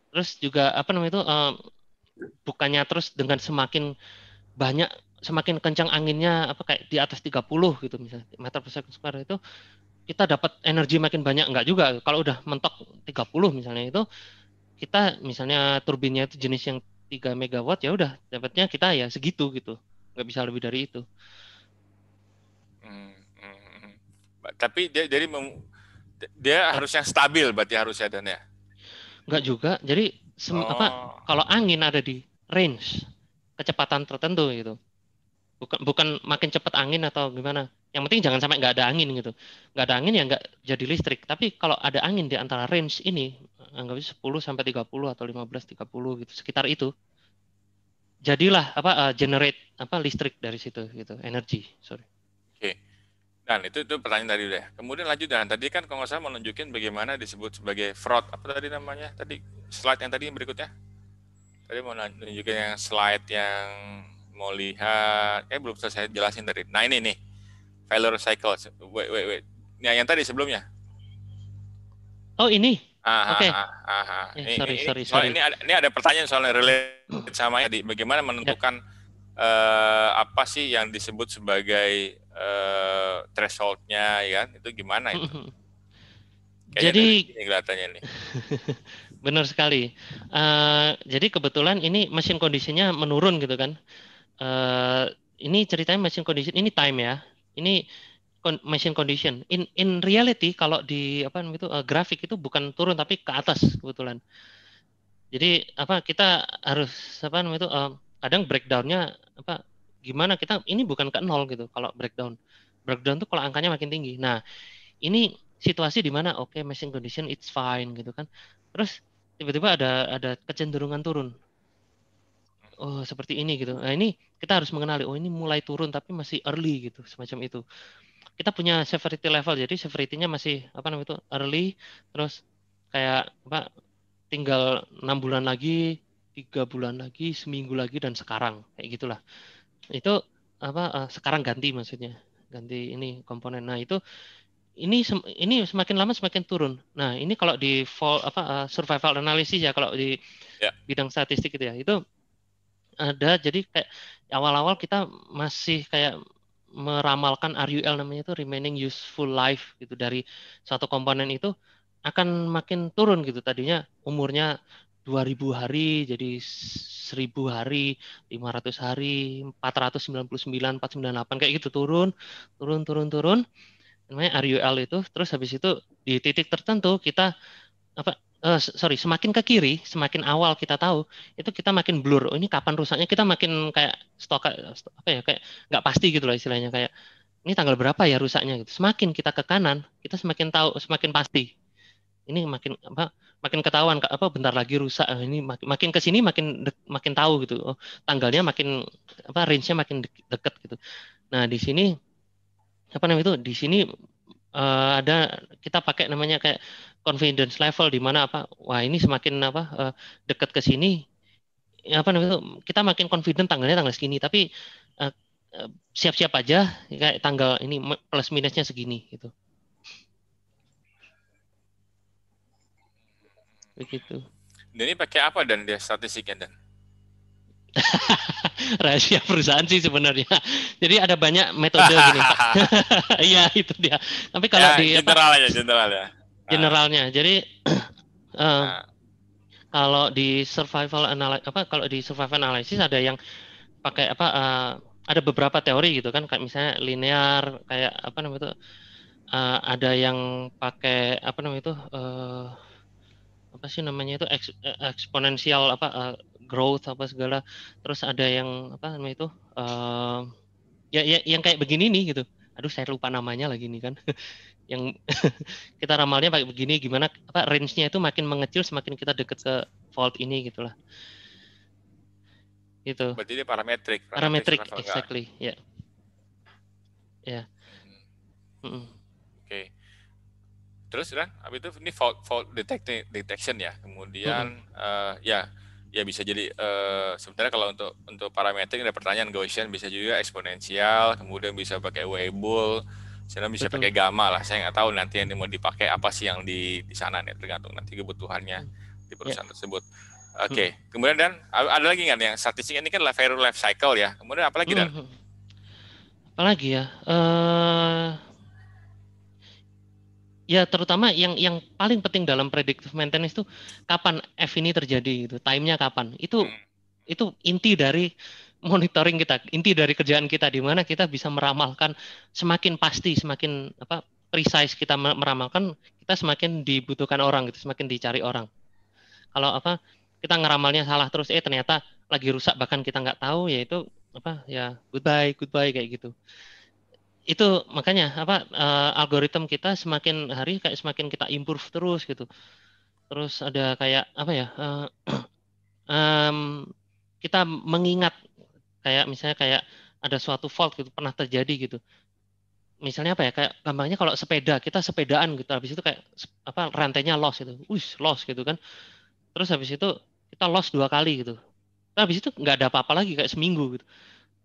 terus juga apa namanya itu uh, bukannya terus dengan semakin banyak semakin kencang anginnya apa kayak di atas 30 gitu misalnya meter per second square itu kita dapat energi makin banyak enggak juga. Kalau udah mentok 30 misalnya itu kita misalnya turbinnya itu jenis yang 3 megawatt ya udah dapatnya kita ya segitu gitu. Nggak bisa lebih dari itu. Hmm, hmm, hmm. Tapi dia jadi mem, dia harusnya stabil berarti harusnya dan ya. Nggak juga. Jadi sem, oh. apa kalau angin ada di range kecepatan tertentu gitu. Bukan bukan makin cepat angin atau gimana yang penting jangan sampai nggak ada angin gitu nggak ada angin ya nggak jadi listrik tapi kalau ada angin di antara range ini anggapnya 10 sampai 30 atau 15 30 gitu sekitar itu jadilah apa uh, generate apa listrik dari situ gitu energi sorry oke okay. dan itu itu pertanyaan tadi udah kemudian lanjut dan tadi kan kalau saya salah menunjukkan bagaimana disebut sebagai fraud apa tadi namanya tadi slide yang tadi yang berikutnya tadi mau nunjukin yang slide yang mau lihat eh belum selesai jelasin tadi nah ini nih Valor Cycle. Wait, wait, wait. Nih yang tadi sebelumnya. Oh ini. Oke. Okay. Ah, ah, Yeah, ah, ah. ya, ini, sorry, ini, sorry, sorry. Ini ada, ini ada pertanyaan soalnya related sama tadi. Bagaimana ya. menentukan yeah. uh, apa sih yang disebut sebagai uh, thresholdnya, ya? Kan? Itu gimana itu? Mm-hmm. jadi ini kelihatannya ini. Benar sekali. Uh, jadi kebetulan ini mesin kondisinya menurun gitu kan. Uh, ini ceritanya mesin kondisi ini time ya. Ini machine condition. In in reality kalau di apa itu uh, grafik itu bukan turun tapi ke atas kebetulan. Jadi apa kita harus apa itu uh, kadang breakdownnya apa gimana kita ini bukan ke nol gitu kalau breakdown. Breakdown tuh kalau angkanya makin tinggi. Nah ini situasi di mana oke okay, machine condition it's fine gitu kan. Terus tiba-tiba ada ada kecenderungan turun oh seperti ini gitu. Nah ini kita harus mengenali, oh ini mulai turun tapi masih early gitu, semacam itu. Kita punya severity level, jadi severity-nya masih apa namanya itu early, terus kayak apa tinggal enam bulan lagi, tiga bulan lagi, seminggu lagi dan sekarang kayak gitulah. Itu apa uh, sekarang ganti maksudnya ganti ini komponen. Nah itu ini sem ini semakin lama semakin turun. Nah ini kalau di fall, apa uh, survival analysis ya kalau di yeah. bidang statistik itu ya itu ada jadi kayak awal-awal kita masih kayak meramalkan RUL namanya itu remaining useful life gitu dari satu komponen itu akan makin turun gitu tadinya umurnya 2000 hari jadi 1000 hari, 500 hari, 499, 498 kayak gitu turun, turun, turun, turun. Namanya RUL itu terus habis itu di titik tertentu kita apa uh, sorry semakin ke kiri semakin awal kita tahu itu kita makin blur oh, ini kapan rusaknya kita makin kayak stok apa ya kayak nggak pasti gitu loh istilahnya kayak ini tanggal berapa ya rusaknya gitu semakin kita ke kanan kita semakin tahu semakin pasti ini makin apa makin ketahuan apa bentar lagi rusak eh, ini makin, makin ke sini makin dek, makin tahu gitu oh, tanggalnya makin apa range-nya makin de deket gitu nah di sini apa namanya itu di sini uh, ada kita pakai namanya kayak confidence level di mana apa wah ini semakin apa uh, dekat ke sini apa namanya kita makin confident tanggalnya tanggal segini tapi siap eh, eh, siap-siap aja kayak tanggal ini plus minusnya segini gitu. Begitu. Dan ini pakai apa dan dia statistiknya dan? Rahasia perusahaan sih sebenarnya. Jadi ada banyak metode gini. Iya itu dia. Tapi kalau ya, di general apa, ya general ya. Kan? generalnya. Jadi uh, nah. kalau di survival analysis apa kalau di survival analysis ada yang pakai apa uh, ada beberapa teori gitu kan kayak misalnya linear kayak apa namanya itu uh, ada yang pakai apa namanya itu uh, apa sih namanya itu eks, eksponensial apa uh, growth apa segala terus ada yang apa namanya itu uh, ya, ya yang kayak begini nih gitu aduh saya lupa namanya lagi nih kan yang kita ramalnya pakai begini gimana apa range-nya itu makin mengecil semakin kita deket ke fault ini gitulah itu berarti dia parametrik parametrik exactly ya ya yeah. hmm. mm. oke okay. terus kan abis itu ini fault fault detection detection ya kemudian hmm. uh, ya ya bisa jadi uh, sebenarnya kalau untuk untuk parametrik ada pertanyaan Gaussian bisa juga eksponensial kemudian bisa pakai Weibull saya bisa pakai gamma lah saya nggak tahu nanti yang mau dipakai apa sih yang di di sana nih tergantung nanti kebutuhannya hmm. di perusahaan yeah. tersebut oke okay. hmm. kemudian dan ada lagi nggak yang statistik ini kan life life cycle ya kemudian apa lagi dan hmm. hmm. apalagi ya uh, ya terutama yang yang paling penting dalam predictive maintenance itu kapan F ini terjadi itu time nya kapan itu hmm. itu inti dari monitoring kita, inti dari kerjaan kita di mana kita bisa meramalkan semakin pasti, semakin apa precise kita meramalkan, kita semakin dibutuhkan orang gitu, semakin dicari orang. Kalau apa kita ngeramalnya salah terus, eh ternyata lagi rusak bahkan kita nggak tahu, yaitu apa ya goodbye goodbye kayak gitu itu makanya apa uh, algoritma kita semakin hari kayak semakin kita improve terus gitu terus ada kayak apa ya uh, um, kita mengingat kayak misalnya kayak ada suatu fault gitu pernah terjadi gitu misalnya apa ya kayak gambarnya kalau sepeda kita sepedaan gitu habis itu kayak apa rantainya loss gitu us loss gitu kan terus habis itu kita loss dua kali gitu terus habis itu nggak ada apa-apa lagi kayak seminggu gitu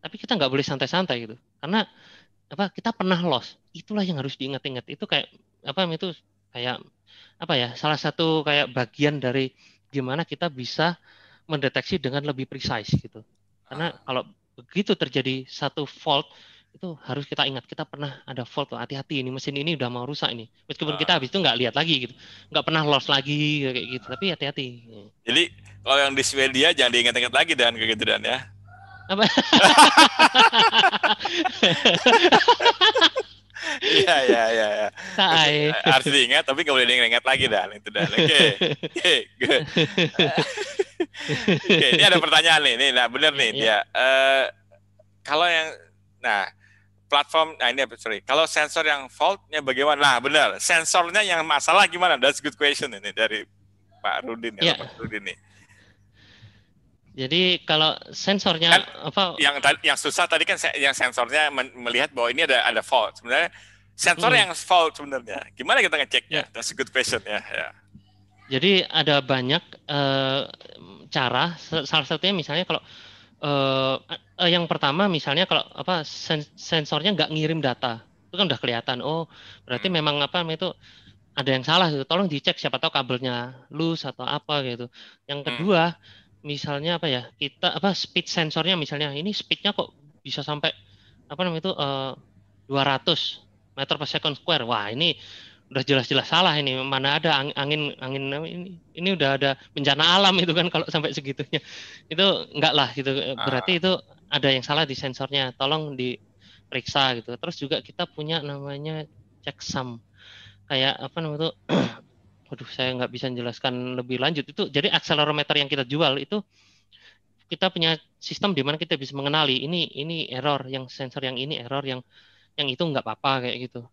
tapi kita nggak boleh santai-santai gitu karena apa kita pernah loss itulah yang harus diingat-ingat itu kayak apa itu kayak apa ya salah satu kayak bagian dari gimana kita bisa mendeteksi dengan lebih precise gitu karena kalau begitu terjadi satu fault itu harus kita ingat kita pernah ada fault hati-hati ini mesin ini udah mau rusak ini meskipun kita ah. habis itu nggak lihat lagi gitu nggak pernah loss lagi kayak gitu tapi hati-hati jadi kalau yang di Swedia jangan diingat-ingat lagi dan kayak gitu dan ya apa Iya, iya, iya. Ya. Harus diingat, tapi nggak boleh diingat lagi, Dan. Itu, Dan. Oke, okay. oke, Oke, ini ada pertanyaan nih, nih, nah benar nih iya. dia. Uh, kalau yang, nah platform, nah ini sorry, kalau sensor yang faultnya bagaimana? Nah benar, sensornya yang masalah gimana? That's good question ini dari Pak Rudin ya, yeah. Pak Rudin nih. Jadi kalau sensornya kan, apa? Yang yang susah tadi kan yang sensornya melihat bahwa ini ada ada fault. Sebenarnya sensor hmm. yang fault sebenarnya. Gimana kita ngeceknya? Yeah. That's a good question ya. Yeah. Jadi ada banyak uh, cara salah satunya misalnya kalau uh, uh, yang pertama misalnya kalau apa sen sensornya nggak ngirim data itu kan udah kelihatan oh berarti hmm. memang apa itu ada yang salah gitu tolong dicek siapa tahu kabelnya loose atau apa gitu yang hmm. kedua misalnya apa ya kita apa speed sensornya misalnya ini speednya kok bisa sampai apa namanya itu uh, eh, 200 meter per second square wah ini udah jelas-jelas salah ini mana ada angin angin ini ini udah ada bencana alam itu kan kalau sampai segitunya itu enggak lah gitu berarti ah. itu ada yang salah di sensornya tolong diperiksa gitu terus juga kita punya namanya checksum kayak apa namanya tuh waduh saya nggak bisa jelaskan lebih lanjut itu jadi akselerometer yang kita jual itu kita punya sistem di mana kita bisa mengenali ini ini error yang sensor yang ini error yang yang itu nggak apa-apa kayak gitu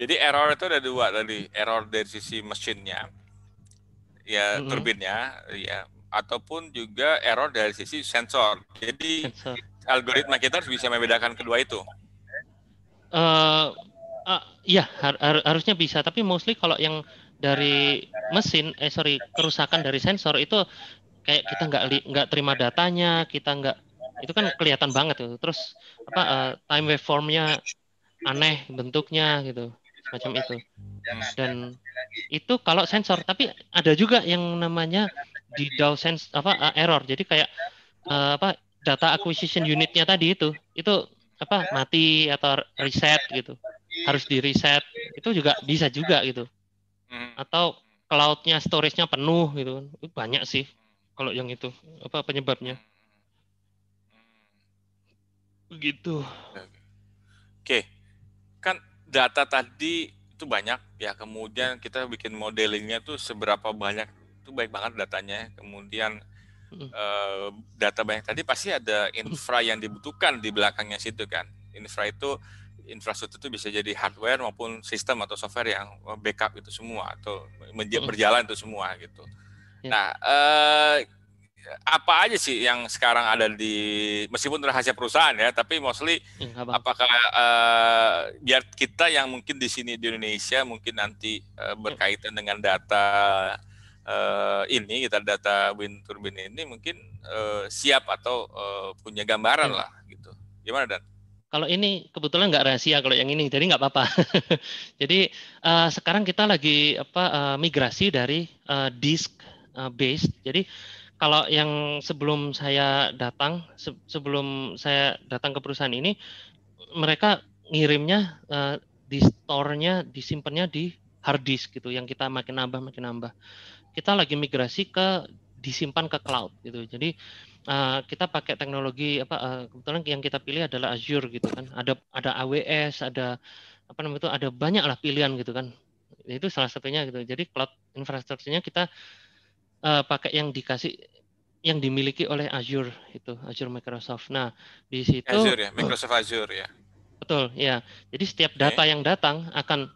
jadi error itu ada dua tadi, error dari sisi mesinnya, ya mm -hmm. turbinnya, ya ataupun juga error dari sisi sensor. Jadi sensor. algoritma kita harus bisa membedakan kedua itu. Uh, uh, ya har har harusnya bisa, tapi mostly kalau yang dari mesin, eh sorry kerusakan dari sensor itu kayak kita nggak nggak terima datanya, kita nggak itu kan kelihatan banget tuh. Terus apa uh, time waveformnya aneh bentuknya gitu macam itu. Dan itu kalau sensor, tapi ada juga yang namanya di DAW sense apa eh, error. Jadi kayak eh, apa data acquisition unitnya tadi itu, itu apa mati atau reset gitu harus di reset itu juga bisa juga gitu hmm. atau cloudnya storage-nya penuh gitu kan. banyak sih kalau yang itu apa penyebabnya hmm. Hmm. begitu oke kan data tadi itu banyak ya kemudian kita bikin modelingnya tuh seberapa banyak itu baik banget datanya kemudian uh, data banyak tadi pasti ada infra yang dibutuhkan di belakangnya situ kan infra itu infrastruktur itu bisa jadi hardware maupun sistem atau software yang backup itu semua atau hmm. berjalan itu semua gitu. Ya. Nah, eh, Iya. apa aja sih yang sekarang ada di meskipun rahasia perusahaan ya tapi mostly hmm, apakah uh, biar kita yang mungkin di sini di Indonesia mungkin nanti uh, berkaitan dengan data uh, ini kita data wind turbine ini mungkin uh, siap atau uh, punya gambaran hmm. lah gitu gimana dan kalau ini kebetulan nggak rahasia kalau yang ini jadi nggak apa-apa jadi uh, sekarang kita lagi apa uh, migrasi dari uh, disk uh, based jadi kalau yang sebelum saya datang se sebelum saya datang ke perusahaan ini mereka ngirimnya uh, di store-nya disimpannya di hard disk gitu yang kita makin nambah makin nambah kita lagi migrasi ke disimpan ke cloud gitu jadi uh, kita pakai teknologi apa uh, kebetulan yang kita pilih adalah Azure gitu kan ada ada AWS ada apa namanya itu ada banyak lah pilihan gitu kan itu salah satunya gitu jadi cloud infrastrukturnya kita uh, pakai yang dikasih yang dimiliki oleh Azure itu Azure Microsoft. Nah di situ Azure ya Microsoft Azure ya. Betul ya. Jadi setiap data okay. yang datang akan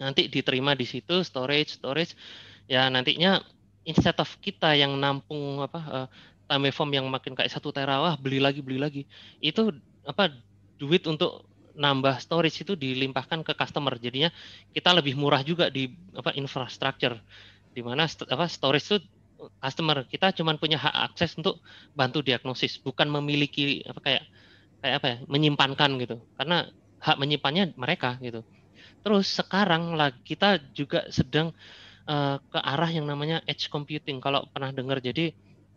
nanti diterima di situ storage storage ya nantinya instead of kita yang nampung apa uh, eh, form yang makin kayak satu terawah beli lagi beli lagi itu apa duit untuk nambah storage itu dilimpahkan ke customer jadinya kita lebih murah juga di apa infrastructure di mana apa storage itu customer kita cuma punya hak akses untuk bantu diagnosis, bukan memiliki apa kayak kayak apa ya, menyimpankan gitu. Karena hak menyimpannya mereka gitu. Terus sekarang lah kita juga sedang uh, ke arah yang namanya edge computing. Kalau pernah dengar jadi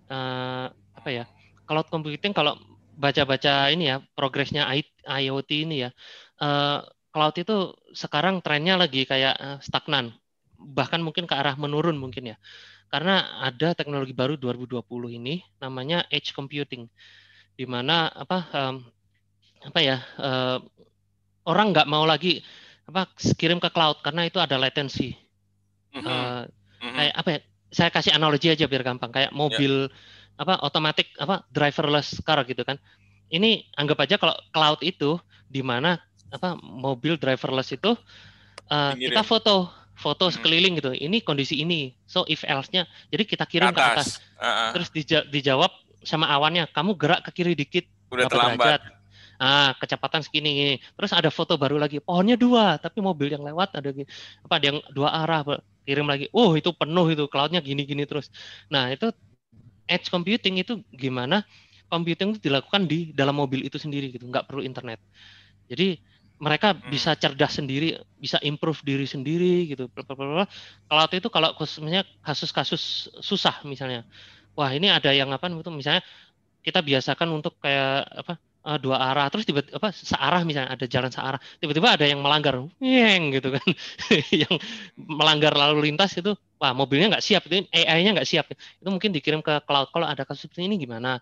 uh, apa ya? Cloud computing kalau baca-baca ini ya progresnya IoT ini ya. Uh, cloud itu sekarang trennya lagi kayak stagnan bahkan mungkin ke arah menurun mungkin ya. Karena ada teknologi baru 2020 ini namanya edge computing. Di mana apa um, apa ya uh, orang nggak mau lagi apa kirim ke cloud karena itu ada latensi. Mm -hmm. Eh, mm-hmm. kayak apa ya? Saya kasih analogi aja biar gampang kayak ya. mobil yeah. apa otomatis apa driverless car gitu kan. Ini anggap aja kalau cloud itu di mana apa mobil driverless itu uh, kita foto foto hmm. sekeliling gitu. Ini kondisi ini. So if else-nya. Jadi kita kirim atas. ke atas. Uh -uh. Terus dija dijawab sama awannya, kamu gerak ke kiri dikit. Udah terlambat. Ah, kecepatan segini. Gini. Terus ada foto baru lagi. Pohonnya dua, tapi mobil yang lewat ada apa yang dua arah. Kirim lagi. Oh, itu penuh itu. Cloud-nya gini-gini terus. Nah, itu edge computing itu gimana? Computing itu dilakukan di dalam mobil itu sendiri gitu, nggak perlu internet. Jadi mereka hmm. bisa cerdas sendiri, bisa improve diri sendiri gitu. Blablabla. Kalau itu kalau khususnya kasus-kasus susah misalnya, wah ini ada yang apa itu misalnya kita biasakan untuk kayak apa eh, dua arah terus tiba apa searah misalnya ada jalan searah tiba-tiba ada yang melanggar nyeng gitu kan yang melanggar lalu lintas itu wah mobilnya nggak siap itu AI-nya nggak siap itu mungkin dikirim ke cloud kalau ada kasus seperti ini gimana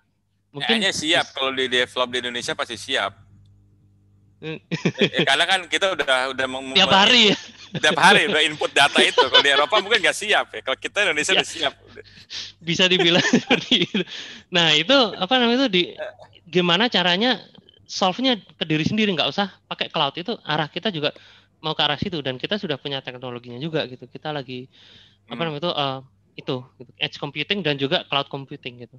mungkin AI-nya siap kalau di develop di Indonesia pasti siap ya, karena kan kita udah udah tiap hari tiap hari udah input data itu kalau di Eropa mungkin nggak siap ya kalau kita Indonesia ya. udah siap bisa dibilang seperti itu nah itu apa namanya itu di gimana caranya solve-nya ke diri sendiri nggak usah pakai cloud itu arah kita juga mau ke arah situ dan kita sudah punya teknologinya juga gitu kita lagi hmm. apa namanya itu uh, itu gitu. edge computing dan juga cloud computing gitu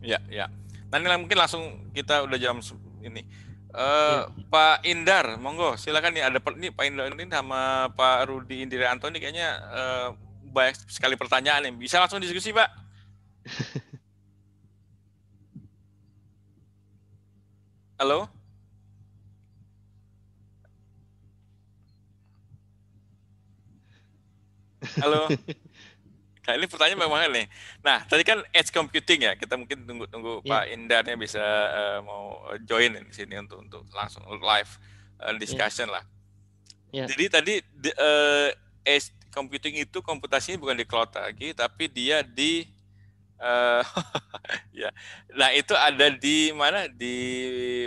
ya ya nanti mungkin langsung kita udah jam ini Uh, Pak Indar, monggo silakan nih ada ini Pak Indar ini sama Pak Rudi Indira Antoni kayaknya uh, banyak sekali pertanyaan yang bisa langsung diskusi Pak. Halo? Halo? Nah, ini pertanyaan memang nih. Nah, tadi kan edge computing ya. Kita mungkin tunggu-tunggu yeah. Pak Indarnya bisa uh, mau join di sini untuk untuk langsung live uh, discussion yeah. lah. Yeah. Jadi tadi di, uh, edge computing itu komputasinya bukan di cloud lagi, tapi dia di uh, ya. Nah, itu ada di mana? Di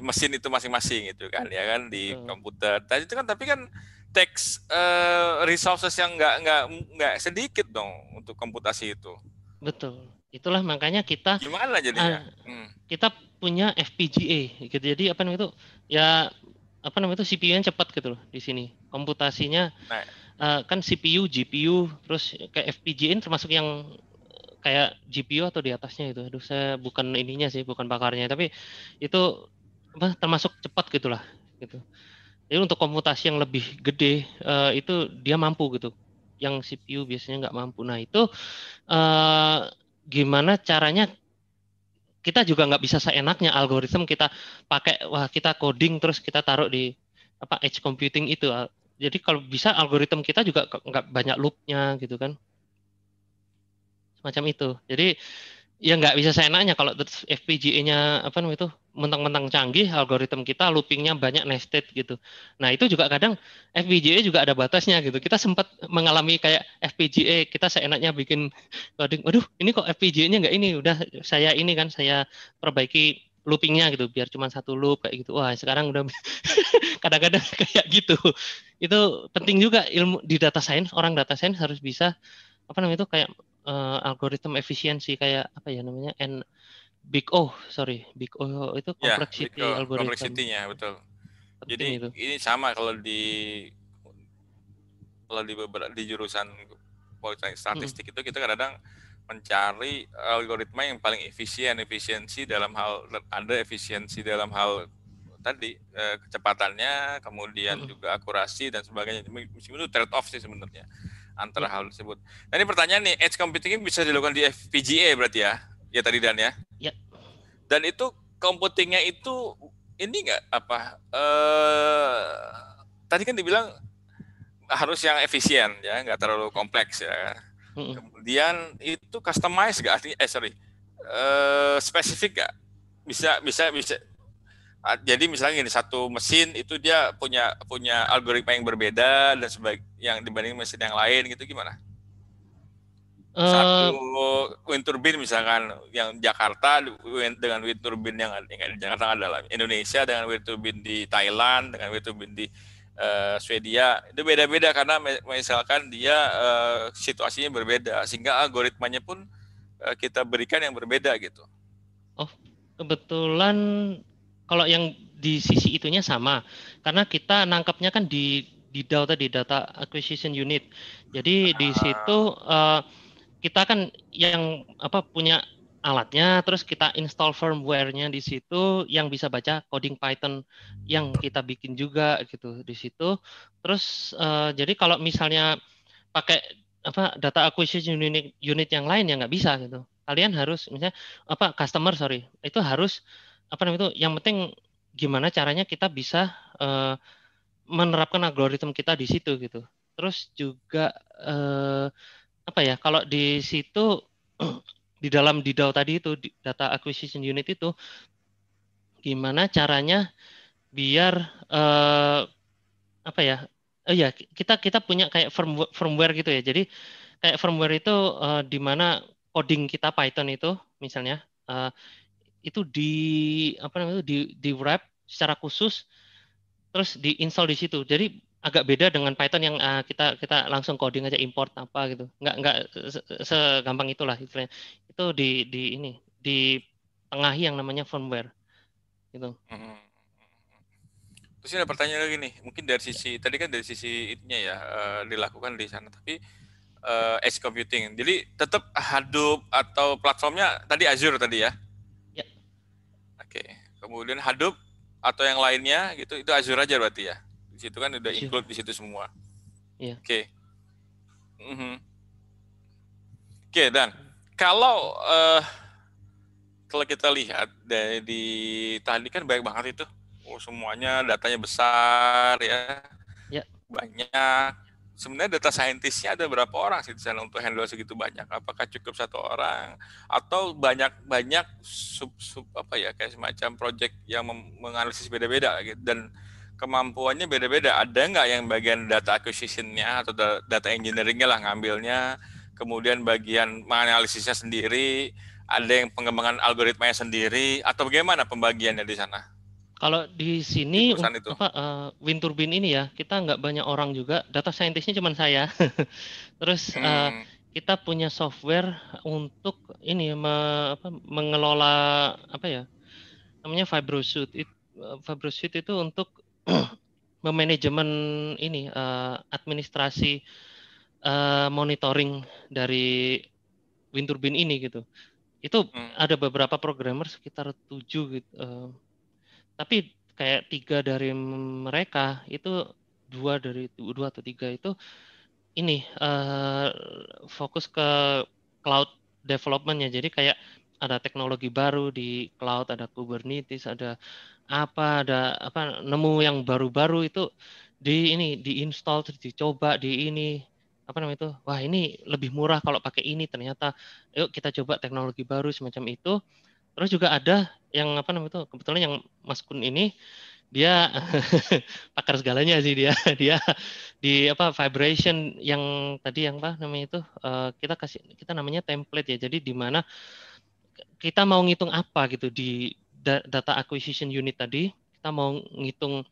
mesin itu masing-masing gitu kan, ya kan di hmm. komputer. Tadi itu kan tapi kan teks uh, eh, resources yang nggak nggak nggak sedikit dong untuk komputasi itu. Betul. Itulah makanya kita gimana jadinya? Uh, hmm. Kita punya FPGA gitu. Jadi apa namanya itu? Ya apa namanya itu cpu yang cepat gitu loh di sini. Komputasinya nah. uh, kan CPU, GPU, terus kayak FPGA termasuk yang eh, kayak GPU atau di atasnya itu. Aduh, saya bukan ininya sih, bukan pakarnya, tapi itu apa termasuk cepat gitulah gitu. gitu. Jadi untuk komputasi yang lebih gede uh, itu dia mampu gitu. Yang CPU biasanya nggak mampu. Nah itu uh, gimana caranya kita juga nggak bisa seenaknya algoritma kita pakai wah kita coding terus kita taruh di apa edge computing itu. Jadi kalau bisa algoritma kita juga nggak banyak loopnya gitu kan. Semacam itu. Jadi ya nggak bisa saya nanya kalau FPGA-nya apa namanya itu mentang-mentang canggih algoritma kita loopingnya banyak nested gitu. Nah itu juga kadang FPGA juga ada batasnya gitu. Kita sempat mengalami kayak FPGA kita seenaknya bikin coding. Waduh ini kok FPGA-nya nggak ini udah saya ini kan saya perbaiki loopingnya gitu biar cuma satu loop kayak gitu. Wah sekarang udah kadang-kadang kayak gitu. Itu penting juga ilmu di data science orang data science harus bisa apa namanya itu kayak uh, algoritma efisiensi kayak apa ya namanya n big O sorry big O itu kompleksity ya, algoritma kompleksitinya betul Seperti jadi itu. ini sama kalau di kalau di beberapa di jurusan statistik hmm. itu kita kadang-kadang mencari algoritma yang paling efisien efisiensi dalam hal ada efisiensi dalam hal tadi eh, kecepatannya kemudian hmm. juga akurasi dan sebagainya meskipun itu trade off sih sebenarnya antara hmm. hal tersebut. Nah ini pertanyaan nih, edge computing ini bisa dilakukan di FPGA berarti ya? Ya tadi Dan ya? Ya. Dan itu computingnya itu ini enggak apa? Eh, tadi kan dibilang harus yang efisien ya, nggak terlalu kompleks ya. -hmm. Kemudian itu customize nggak? Artinya, eh sorry, eh, spesifik nggak? Bisa bisa bisa Ah, jadi misalnya ini satu mesin itu dia punya punya algoritma yang berbeda dan sebaik yang dibanding mesin yang lain gitu gimana? satu wind turbine misalkan yang Jakarta dengan wind turbine yang ada di Jakarta adalah Indonesia dengan wind turbine di Thailand dengan wind turbine di uh, Swedia itu beda-beda karena misalkan dia uh, situasinya berbeda sehingga algoritmanya pun uh, kita berikan yang berbeda gitu. Oh kebetulan kalau yang di sisi itunya sama, karena kita nangkapnya kan di di data di data acquisition unit. Jadi di ah. situ uh, kita kan yang apa punya alatnya, terus kita install firmware-nya di situ yang bisa baca coding Python yang kita bikin juga gitu di situ. Terus uh, jadi kalau misalnya pakai apa data acquisition unit unit yang lain ya nggak bisa gitu. Kalian harus misalnya apa customer sorry itu harus apa namanya itu yang penting gimana caranya kita bisa uh, menerapkan algoritma kita di situ gitu terus juga uh, apa ya kalau di situ di dalam DDAO tadi itu data acquisition unit itu gimana caranya biar uh, apa ya oh ya kita kita punya kayak firmware, firmware gitu ya jadi kayak firmware itu uh, di mana coding kita Python itu misalnya uh, itu di apa namanya di di wrap secara khusus terus di install di situ. Jadi agak beda dengan Python yang uh, kita kita langsung coding aja import apa gitu. Nggak nggak segampang itulah istilahnya. Itu di di ini di tengahi yang namanya firmware gitu. Hmm, hmm, hmm, terus ada pertanyaan lagi nih, mungkin dari sisi tadi kan dari sisi itunya ya uh, dilakukan di sana, tapi uh, edge computing. Jadi tetap Hadoop atau platformnya tadi Azure tadi ya? kemudian Hadoop atau yang lainnya gitu itu Azure aja berarti ya di situ kan udah include di situ semua yeah. oke okay. mm -hmm. oke okay, dan kalau uh, kalau kita lihat dari di tadi kan banyak banget itu oh, semuanya datanya besar ya yeah. banyak sebenarnya data saintisnya ada berapa orang sih di sana untuk handle segitu banyak? Apakah cukup satu orang atau banyak-banyak sub sub apa ya kayak semacam project yang menganalisis beda-beda gitu dan kemampuannya beda-beda. Ada nggak yang bagian data acquisition-nya atau data engineering-nya lah ngambilnya, kemudian bagian menganalisisnya sendiri, ada yang pengembangan algoritmanya sendiri atau bagaimana pembagiannya di sana? Kalau di sini di apa uh, eh, wind turbine ini ya, kita nggak banyak orang juga, data saintisnya cuma saya. Terus eh, hmm. uh, kita punya software untuk ini me, apa, mengelola apa ya namanya fibrosuit. It, eh, fibrosuit itu untuk memanajemen ini uh, administrasi uh, monitoring dari wind turbine ini gitu. Itu hmm. ada beberapa programmer sekitar tujuh gitu. Uh, tapi kayak tiga dari mereka itu dua dari dua atau tiga itu ini uh, fokus ke cloud developmentnya jadi kayak ada teknologi baru di cloud ada Kubernetes ada apa ada apa nemu yang baru-baru itu di ini di install, dicoba di ini apa namanya itu wah ini lebih murah kalau pakai ini ternyata yuk kita coba teknologi baru semacam itu terus juga ada yang apa namanya itu kebetulan yang Mas Kun ini dia pakar segalanya sih dia dia di apa vibration yang tadi yang apa namanya itu eh, kita kasih kita namanya template ya jadi di mana kita mau ngitung apa gitu di data acquisition unit tadi kita mau ngitung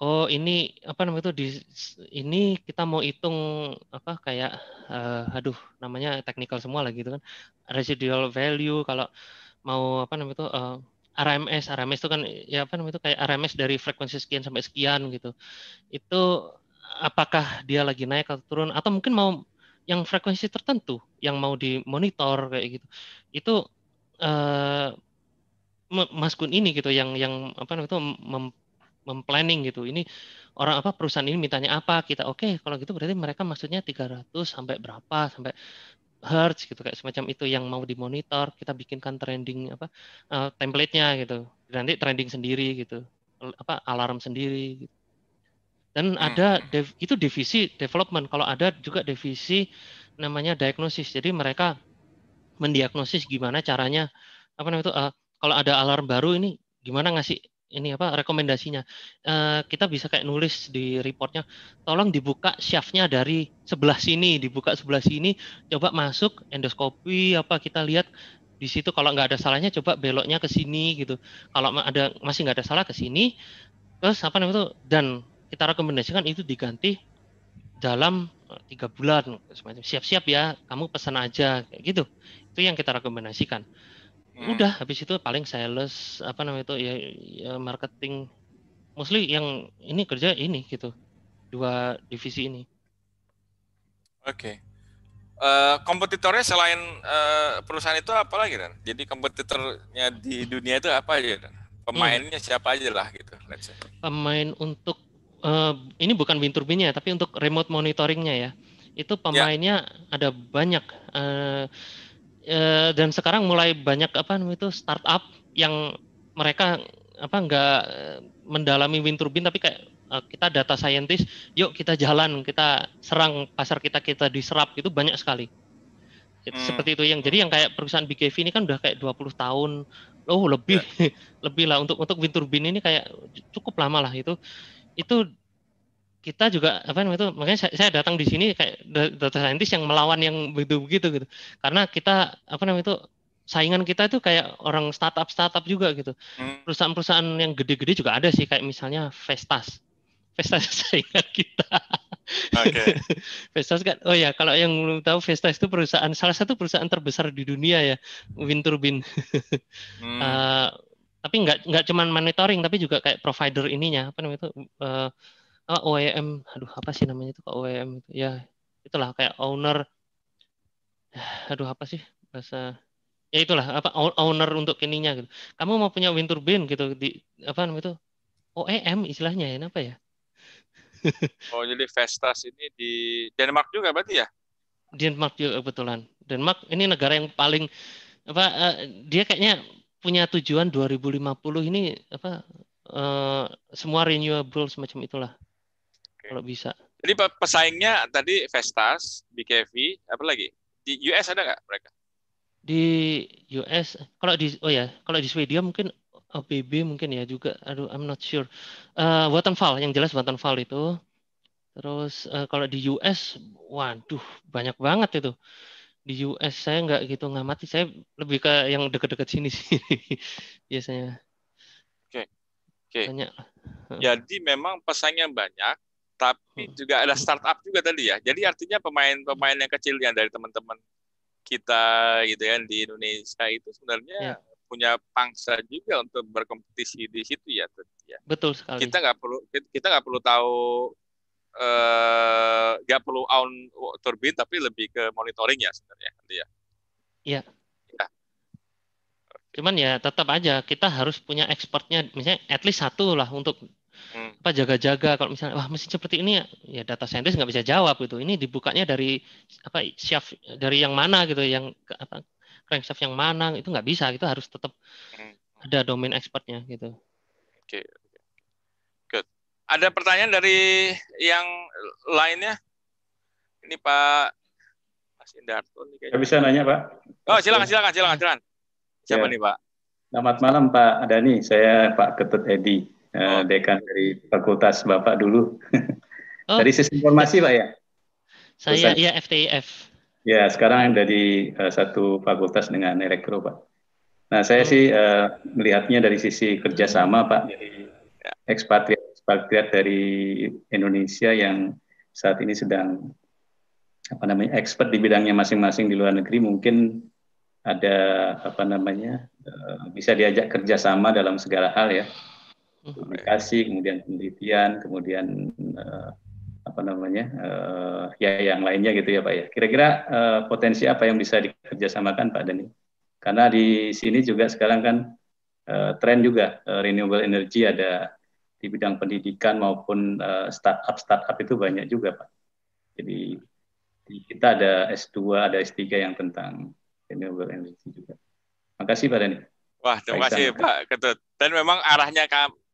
oh ini apa namanya itu di ini kita mau hitung apa kayak uh, aduh namanya technical semua lagi gitu kan residual value kalau mau apa namanya itu uh, eh, RMS RMS itu kan ya apa namanya itu kayak RMS dari frekuensi sekian sampai sekian gitu itu apakah dia lagi naik atau turun atau mungkin mau yang frekuensi tertentu yang mau dimonitor kayak gitu itu uh, Mas Gun ini gitu yang yang apa namanya itu mem, memplanning gitu ini orang apa perusahaan ini mintanya apa kita oke okay, kalau gitu berarti mereka maksudnya 300 sampai berapa sampai hertz gitu kayak semacam itu yang mau dimonitor kita bikinkan trending apa uh, template-nya gitu nanti trending sendiri gitu apa alarm sendiri gitu. dan hmm. ada dev, itu divisi development kalau ada juga divisi namanya diagnosis jadi mereka mendiagnosis gimana caranya apa namanya itu uh, kalau ada alarm baru ini gimana ngasih ini apa rekomendasinya uh, kita bisa kayak nulis di reportnya tolong dibuka shaftnya dari sebelah sini dibuka sebelah sini coba masuk endoskopi apa kita lihat di situ kalau nggak ada salahnya coba beloknya ke sini gitu kalau ada masih nggak ada salah ke sini terus apa namanya itu dan kita rekomendasikan itu diganti dalam eh, tiga bulan siap-siap ya kamu pesan aja kayak gitu itu yang kita rekomendasikan Hmm. Udah habis itu paling sales apa namanya itu ya, ya marketing mostly yang ini kerja ini gitu. Dua divisi ini. Oke. Okay. Uh, eh, kompetitornya selain uh, perusahaan itu apa lagi kan? Jadi kompetitornya di dunia itu apa aja kan? Pemainnya hmm. siapa aja lah gitu. Let's say. Pemain untuk uh, ini bukan wind turbine turbinnya tapi untuk remote monitoringnya ya. Itu ya. pemainnya yeah. ada banyak. Uh, Eh, dan sekarang mulai banyak apa namanya itu startup yang mereka apa nggak eh, mendalami wind turbine tapi kayak eh, kita data scientist, yuk kita jalan, kita serang pasar kita, kita diserap itu banyak sekali. Gitu, hmm. Seperti itu yang jadi yang kayak perusahaan BKV ini kan udah kayak 20 tahun oh lebih yeah. lebih lah untuk untuk wind turbine ini kayak cukup lama lah itu itu kita juga apa namanya itu makanya saya, saya datang di sini kayak data scientist yang melawan yang begitu-begitu gitu. Karena kita apa namanya itu saingan kita itu kayak orang startup startup juga gitu. Hmm. Perusahaan-perusahaan yang gede-gede juga ada sih kayak misalnya Vestas. Vestas saingan kita. Okay. Vestas kan, oh ya kalau yang belum tahu Vestas itu perusahaan salah satu perusahaan terbesar di dunia ya wind turbine. hmm. uh, tapi nggak nggak cuman monitoring tapi juga kayak provider ininya apa namanya itu uh, uh, ah, OEM aduh apa sih namanya itu kak OEM itu ya itulah kayak owner aduh apa sih bahasa ya itulah apa owner untuk kininya gitu kamu mau punya wind turbine gitu di apa namanya itu OEM istilahnya ya apa ya oh jadi Vestas ini di Denmark juga berarti ya Denmark juga kebetulan Denmark ini negara yang paling apa uh, dia kayaknya punya tujuan 2050 ini apa uh, semua renewable semacam itulah okay. kalau bisa. Jadi pesaingnya tadi Vestas, BKV, apa lagi? Di US ada nggak mereka? Di US, kalau di oh ya, kalau di Swedia mungkin OPB mungkin ya juga. Aduh, I'm not sure. Uh, Vattenfall, yang jelas Vattenfall itu. Terus uh, kalau di US, waduh, banyak banget itu. Di US saya nggak gitu ngamati, saya lebih ke yang dekat-dekat sini sih biasanya. Oke. Okay. Oke. Okay. Banyak. Jadi memang pesaingnya banyak, tapi hmm. juga ada startup juga tadi ya. Jadi artinya pemain-pemain yang kecil yang dari teman-teman kita gitu ya, di Indonesia itu sebenarnya ya. punya pangsa juga untuk berkompetisi di situ ya. ya. Betul sekali. Kita nggak perlu kita nggak perlu tahu eh, nggak uh, perlu own turbin tapi lebih ke monitoring ya sebenarnya nanti ya. Iya. Cuman ya tetap aja kita harus punya expertnya, misalnya at least satu lah untuk hmm. apa jaga-jaga kalau misalnya wah mesin seperti ini ya data scientist nggak bisa jawab gitu ini dibukanya dari apa shaft dari yang mana gitu yang apa crankshaft yang mana itu nggak bisa gitu harus tetap hmm. ada domain expertnya gitu oke okay. good ada pertanyaan dari yang lainnya ini Pak Mas Indarto nih bisa nanya Pak oh silakan silakan silakan silakan siapa ya. nih Pak Selamat malam Pak Adani, saya Pak Ketut Edi uh, dekan dari fakultas Bapak dulu. Oh. dari sistem informasi Pak ya? Saya Pusat. ya FTIF. Ya, sekarang dari uh, eh, satu fakultas dengan elektro Pak. Nah, saya oh. sih uh, melihatnya dari sisi kerjasama Pak, dari ekspatriat-ekspatriat dari Indonesia yang saat ini sedang apa namanya expert di bidangnya masing-masing di luar negeri mungkin ada apa namanya bisa diajak kerjasama dalam segala hal ya publikasi, kemudian penelitian, kemudian uh, apa namanya uh, ya yang lainnya gitu ya Pak ya. Kira-kira uh, potensi apa yang bisa dikerjasamakan Pak Dani? Karena di sini juga sekarang kan uh, tren juga uh, renewable energy ada di bidang pendidikan maupun uh, startup startup itu banyak juga Pak. Jadi kita ada S2, ada S3 yang tentang renewable energy juga. Makasih Pak Dani. Wah, terima kasih Pak Ketut. Dan memang arahnya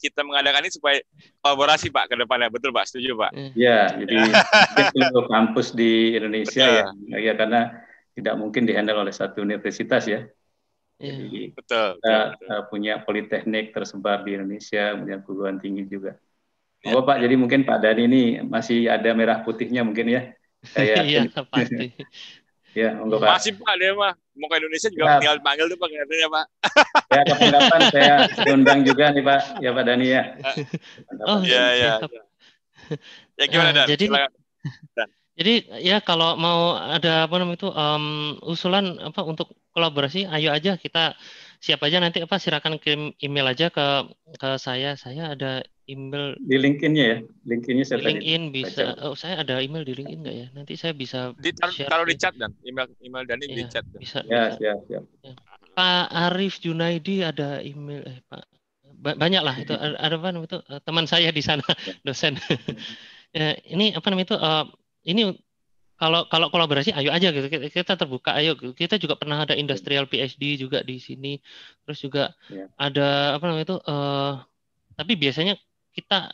kita mengadakan ini supaya kolaborasi Pak ke depannya. Betul Pak, setuju Pak? Iya, iya jadi untuk kampus di Indonesia ya, ya karena tidak mungkin dihandle oleh satu universitas ya. Iya. Jadi betul, kita betul, eh, punya politeknik tersebar di Indonesia, punya perguruan tinggi juga. Ya. Pak, jadi mungkin Pak Dani ini masih ada merah putihnya mungkin ya. Iya, pasti. Ya, monggo Pak. Masih Pak dia mah. Mau ke Indonesia juga tinggal panggil tuh Pak katanya Pak. ya, kapan-kapan saya diundang juga nih Pak, ya Pak Dani ya. oh, iya. ya. Ya gimana eh, Dan? Jadi, Dan. Jadi ya kalau mau ada apa namanya itu um, usulan apa untuk kolaborasi, ayo aja kita siapa aja nanti apa silakan kirim email aja ke ke saya. Saya ada email di linkedin ya. LinkedIn-nya saya LinkedIn bisa. Oh, saya ada email di LinkedIn nggak ya? Nanti saya bisa di, taruh, taruh di chat dan email email Dani ya, di iya, chat. Dan. Bisa. Ya, bisa. Ya, ya, ya, Pak Arif Junaidi ada email eh Pak banyak lah itu iya. ada apa namanya itu eh, teman saya di sana iya. dosen. Ya, ini apa namanya itu eh, ini kalau kalau kolaborasi ayo aja gitu kita, terbuka ayo kita juga pernah ada industrial PhD juga di sini terus juga ada apa namanya itu eh, tapi biasanya kita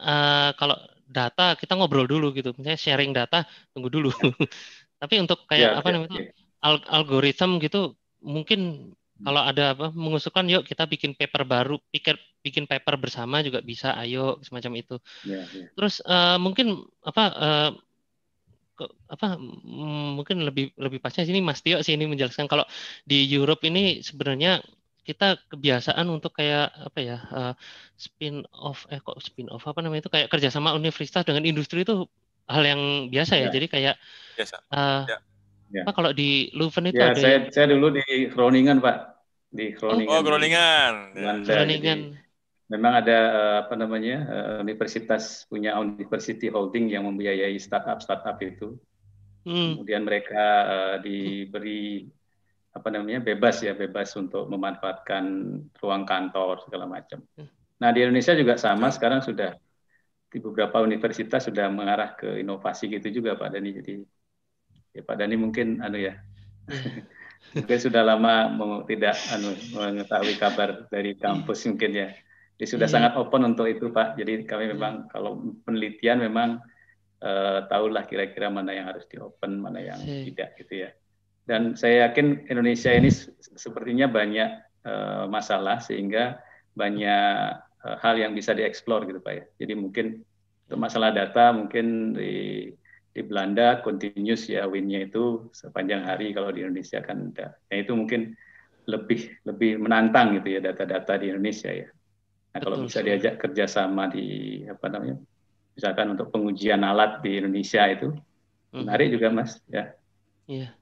uh, kalau data kita ngobrol dulu gitu misalnya sharing data tunggu dulu tapi untuk kayak ya, apa ya, namanya ya. Al gitu mungkin kalau ada apa mengusulkan yuk kita bikin paper baru pikir bikin paper bersama juga bisa ayo semacam itu ya, ya. terus uh, mungkin apa uh, apa mm, mungkin lebih lebih pasnya sini Mas Tio sih ini menjelaskan kalau di Europe ini sebenarnya kita kebiasaan untuk kayak apa ya uh, spin off eh kok spin off apa namanya itu kayak kerjasama universitas dengan industri itu hal yang biasa ya, ya. jadi kayak biasa. Uh, ya. Ya. kalau di Leuven itu ya, ada saya, saya dulu di Groningen Pak di oh. Groningen oh Groningen ya. Groningen memang ada eh, apa namanya universitas punya university holding yang membiayai startup startup itu hmm. kemudian mereka uh, diberi apa namanya bebas ya bebas untuk memanfaatkan ruang kantor segala macam. Hmm. Nah di Indonesia juga sama sekarang sudah di beberapa universitas sudah mengarah ke inovasi gitu juga Pak Dani. Jadi ya Pak Dani mungkin anu ya hmm. mungkin sudah lama mau, tidak anu, mengetahui kabar dari kampus mungkin ya. Jadi sudah iya. sangat open untuk itu Pak. Jadi kami memang kalau penelitian memang uh, tahulah kira-kira mana yang harus di open, mana yang tidak gitu ya. Dan saya yakin Indonesia ini sepertinya banyak uh, masalah sehingga banyak uh, hal yang bisa dieksplor gitu Pak ya. Jadi mungkin untuk masalah data mungkin di di Belanda continuous ya winnya itu sepanjang hari kalau di Indonesia kan enggak. Nah, itu mungkin lebih lebih menantang gitu ya data-data di Indonesia ya. Nah, Betul. kalau bisa diajak kerjasama di apa namanya, misalkan untuk pengujian alat di Indonesia itu menarik mm-hmm. juga mas, ya. Iya.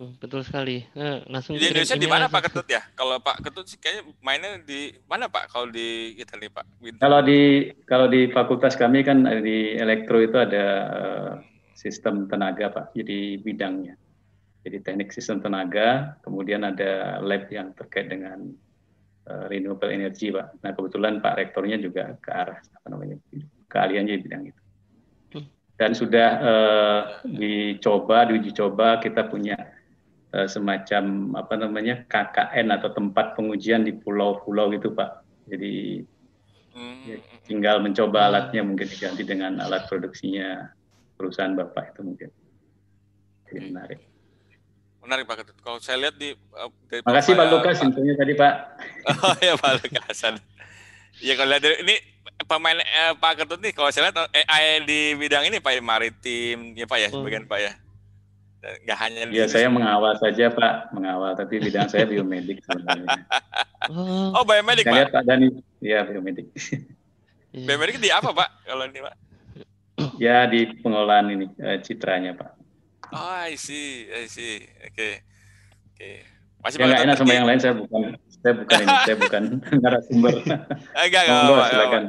Hmm, betul sekali. Nah, langsung di Indonesia di mana Pak Ketut ya? Kalau Pak Ketut sih kayaknya mainnya di mana Pak? Kalau di kita nih Pak. Bintang. Kalau di kalau di fakultas kami kan di elektro itu ada eh, sistem tenaga Pak. Jadi bidangnya. Jadi teknik sistem tenaga, kemudian ada lab yang terkait dengan uh, renewable energy Pak. Nah kebetulan Pak Rektornya juga ke arah apa namanya keahliannya di bidang itu hmm. dan sudah uh, dicoba diuji coba kita punya Eh, semacam apa namanya KKN atau tempat pengujian di pulau-pulau gitu Pak. Jadi hmm. ya, hmm. tinggal mencoba hmm. alatnya mungkin diganti dengan alat produksinya perusahaan Bapak itu mungkin. Jadi hmm. menarik. Menarik Pak Ketut. Kalau saya lihat di Terima eh, kasih oh, iya, Pak Lukas intinya tadi Pak. Oh ya Pak Lukas. ya kalau lihat ini pemain eh, Pak Ketut nih kalau saya lihat eh, AI e di bidang ini Pak ya, maritim ya Pak ya, sebagian Pak ya nggak hanya ya saya mengawal saja pak mengawal tapi bidang saya biomedik sebenarnya oh. oh biomedik saya pak lihat pak Dani ya biomedik iya. biomedik di apa pak kalau ini pak ya di pengolahan ini eh, citranya pak oh I see I see oke okay. oke okay. masih ya, nggak enak sama yang lain saya bukan saya bukan ini saya bukan narasumber enggak eh, enggak silakan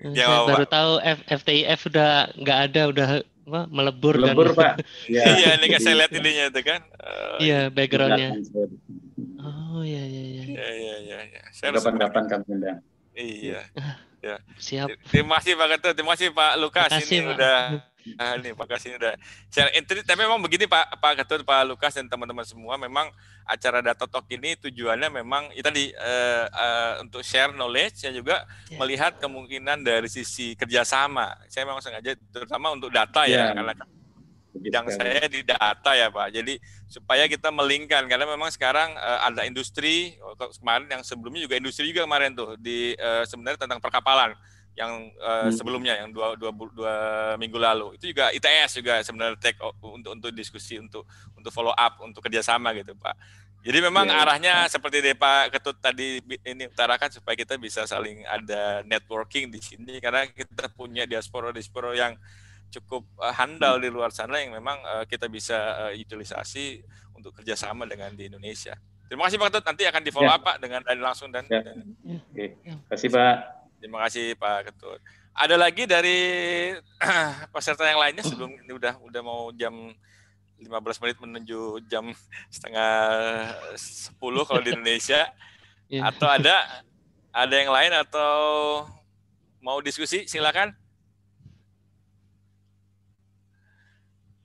saya baru tahu F, FTIF sudah nggak ada, udah apa melebur, melebur kan. Pak. Iya, ya, ini kan saya lihat iya. ininya itu kan. Eh, iya, uh, backgroundnya. Iya, iya, oh iya iya iya. Iya iya iya. Ya. Saya harus kapan kami undang. Iya. Ya. Siap. Terima kasih Pak Ketua, terima kasih Pak Lukas kasih, ini Pak. udah Nah, ini Pak Kas ini udah share entry. Eh, tapi memang begini Pak Pak Ketut Pak Lukas dan teman-teman semua, memang acara data talk ini tujuannya memang itu ya tadi uh, uh, untuk share knowledge dan juga yeah. melihat kemungkinan dari sisi kerjasama. Saya memang sengaja terutama untuk data yeah. ya karena bidang saya di data ya Pak. Jadi supaya kita melingkan karena memang sekarang uh, ada industri oh, kemarin yang sebelumnya juga industri juga kemarin tuh di uh, sebenarnya tentang perkapalan yang uh, hmm. sebelumnya yang dua, dua, dua minggu lalu itu juga ITS juga sebenarnya take untuk untuk diskusi untuk untuk follow up untuk kerjasama gitu pak jadi memang yeah. Iya. arahnya seperti deh Pak Ketut tadi ini utarakan supaya kita bisa saling ada networking di sini karena kita punya diaspora-diaspora yang cukup eh, handal hmm. di luar sana yang memang uh, kita bisa uh, utilisasi untuk kerjasama dengan di Indonesia. Terima kasih Pak Ketut, nanti akan di follow ya. up Pak dengan langsung dan. Yeah. Dan... Yeah. okay. Ya. terima kasih Pak. Terima kasih Pak Ketut. Ada lagi dari peserta yang lainnya sebelum ini udah udah mau jam 15 menit menuju jam setengah 10 kalau di iya. Indonesia. Iya. Atau ada ada yang lain atau mau diskusi silakan.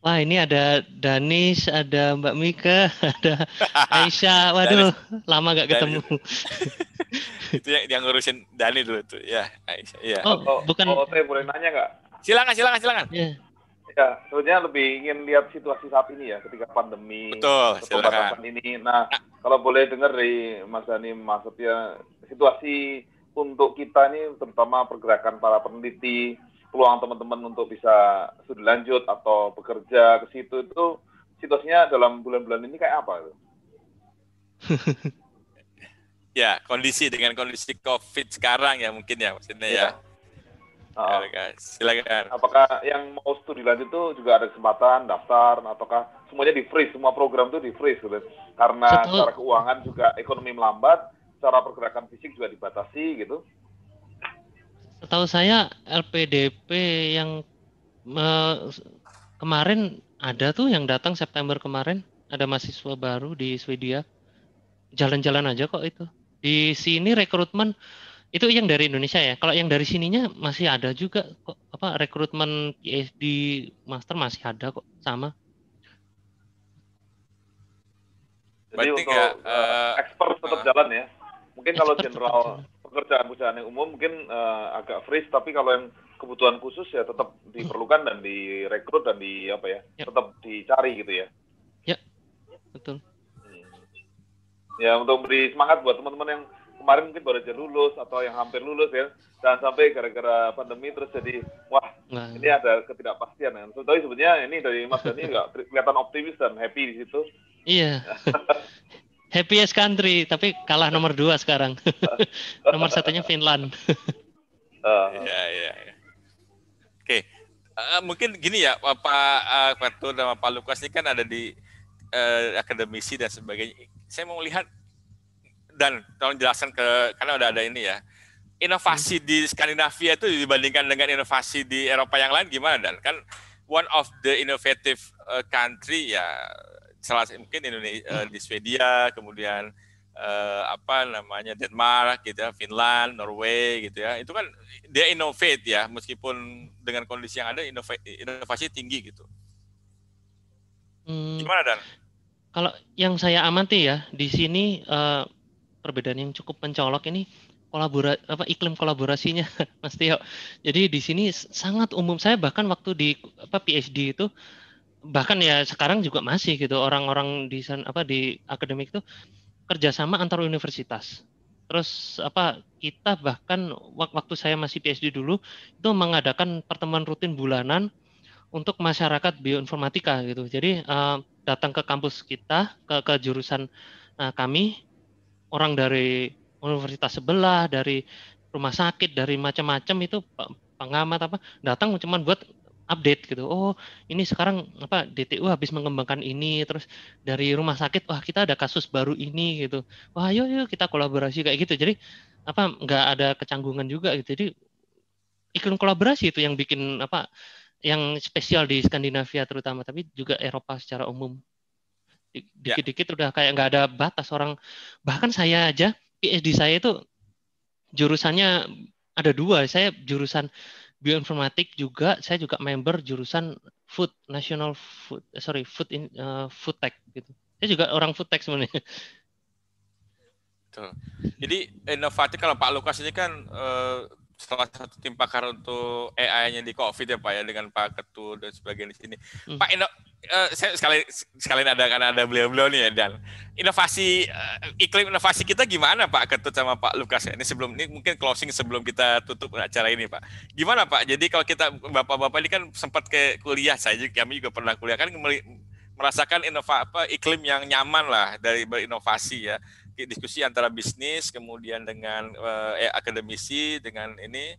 Wah ini ada Danis, ada Mbak Mika, ada Aisyah. Waduh, Danis. lama gak ketemu. itu yang, yang ngurusin Dani dulu tuh, ya Aisyah. Ya. Oh, oh, bukan. Oh, saya boleh nanya nggak? Silakan, silakan, silakan. Iya. Ya. ya, sebenarnya lebih ingin lihat situasi saat ini ya, ketika pandemi. Betul, silakan. ini. Nah, ah. kalau boleh dengar dari Mas Dani, maksudnya situasi untuk kita ini, terutama pergerakan para peneliti, peluang teman-teman untuk bisa studi lanjut atau bekerja ke situ itu situasinya dalam bulan-bulan ini kayak apa itu? ya kondisi dengan kondisi COVID sekarang ya mungkin ya maksudnya ya. ya. ya silakan. Apakah yang mau studi lanjut itu juga ada kesempatan daftar ataukah semuanya di freeze semua program itu di freeze gitu. Karena secara keuangan juga ekonomi melambat, cara pergerakan fisik juga dibatasi gitu. Setahu saya LPDP yang kemarin ada tuh yang datang September kemarin ada mahasiswa baru di Swedia. Jalan-jalan aja kok itu. Di sini rekrutmen itu yang dari Indonesia ya. Kalau yang dari sininya masih ada juga kok apa rekrutmen PhD master masih ada kok sama. Jadi Berarti untuk uh, expert tetap uh, jalan ya. Mungkin kalau general pekerjaan-pekerjaan yang umum mungkin uh, agak freeze, tapi kalau yang kebutuhan khusus ya tetap diperlukan dan direkrut dan di apa ya, ya. tetap dicari gitu ya. Ya, betul. Hmm. Ya untuk beri semangat buat teman-teman yang kemarin mungkin baru aja lulus atau yang hampir lulus ya, jangan sampai gara-gara pandemi terus jadi wah nah. ini ada ketidakpastian Ya. Tapi sebenarnya ini dari Mas Dani nggak kelihatan optimis dan happy di situ. Iya. happiest country tapi kalah nomor dua sekarang nomor satunya Finland ya ya, oke eh, mungkin gini ya Pak uh, dan Pak Lukas ini kan ada di uh, akademisi dan sebagainya saya mau lihat dan tolong jelaskan ke karena udah ada ini ya inovasi hmm. di Skandinavia itu dibandingkan dengan inovasi di Eropa yang lain gimana dan kan one of the innovative country ya salah mungkin Indonesia hmm. Eh, di Swedia kemudian uh, apa namanya Denmark gitu ya Finland Norway gitu ya itu kan dia innovate ya meskipun dengan kondisi yang ada inovasi, inovasi tinggi gitu hmm. gimana dan kalau yang saya amati ya di sini uh, perbedaan yang cukup mencolok ini kolabora apa iklim kolaborasinya Mas Tio. Jadi di sini sangat umum saya bahkan waktu di apa PhD itu bahkan ya sekarang juga masih gitu orang-orang di apa di akademik itu kerjasama antar universitas terus apa kita bahkan waktu saya masih PhD dulu itu mengadakan pertemuan rutin bulanan untuk masyarakat bioinformatika gitu jadi uh, datang ke kampus kita ke, ke jurusan uh, kami orang dari universitas sebelah dari rumah sakit dari macam-macam itu pengamat apa datang cuma buat update gitu. Oh, ini sekarang apa DTU habis mengembangkan ini terus dari rumah sakit wah kita ada kasus baru ini gitu. Wah, ayo yuk kita kolaborasi kayak gitu. Jadi apa nggak ada kecanggungan juga gitu. Jadi iklim kolaborasi itu yang bikin apa yang spesial di Skandinavia terutama tapi juga Eropa secara umum. Ya. Dikit-dikit udah kayak nggak ada batas orang bahkan saya aja PhD saya itu jurusannya ada dua. Saya jurusan bioinformatik juga saya juga member jurusan food national food eh, sorry food in uh, food tech gitu saya juga orang food tech sebenarnya Jadi inovatif kalau Pak Lukas ini kan uh, salah satu tim pakar untuk AI-nya di COVID ya Pak ya dengan Pak Ketut dan sebagainya di sini. Hmm. Pak Indo, uh, eh, saya sekali sekali ada karena ada beliau-beliau nih ya dan inovasi uh, iklim inovasi kita gimana Pak Ketut sama Pak Lukas ya? ini sebelum ini mungkin closing sebelum kita tutup acara ini Pak. Gimana Pak? Jadi kalau kita bapak-bapak ini kan sempat ke kuliah saja kami juga pernah kuliah kan merasakan inovasi apa iklim yang nyaman lah dari berinovasi ya diskusi antara bisnis kemudian dengan eh, eh, akademisi dengan ini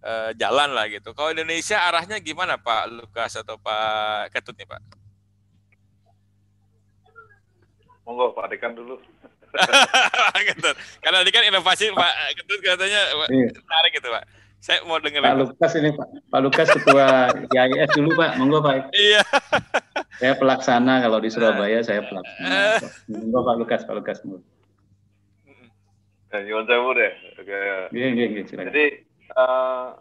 eh, jalan lah gitu. Kalau Indonesia arahnya gimana Pak Lukas atau Pak Ketut nih Pak? Monggo Pak Dekan dulu. Karena ini kan inovasi Pak Ketut katanya iya. menarik gitu Pak. Saya mau dengar Pak Lukas ini Pak. Pak Lukas ketua IAIS dulu Pak. Monggo Pak. Iya. saya pelaksana kalau di Surabaya saya pelaksana. Eh. Monggo Pak Lukas, Pak Lukas. Monggo. Ya, eh, Nyuwun sewu deh. Iya, iya, iya, Jadi uh,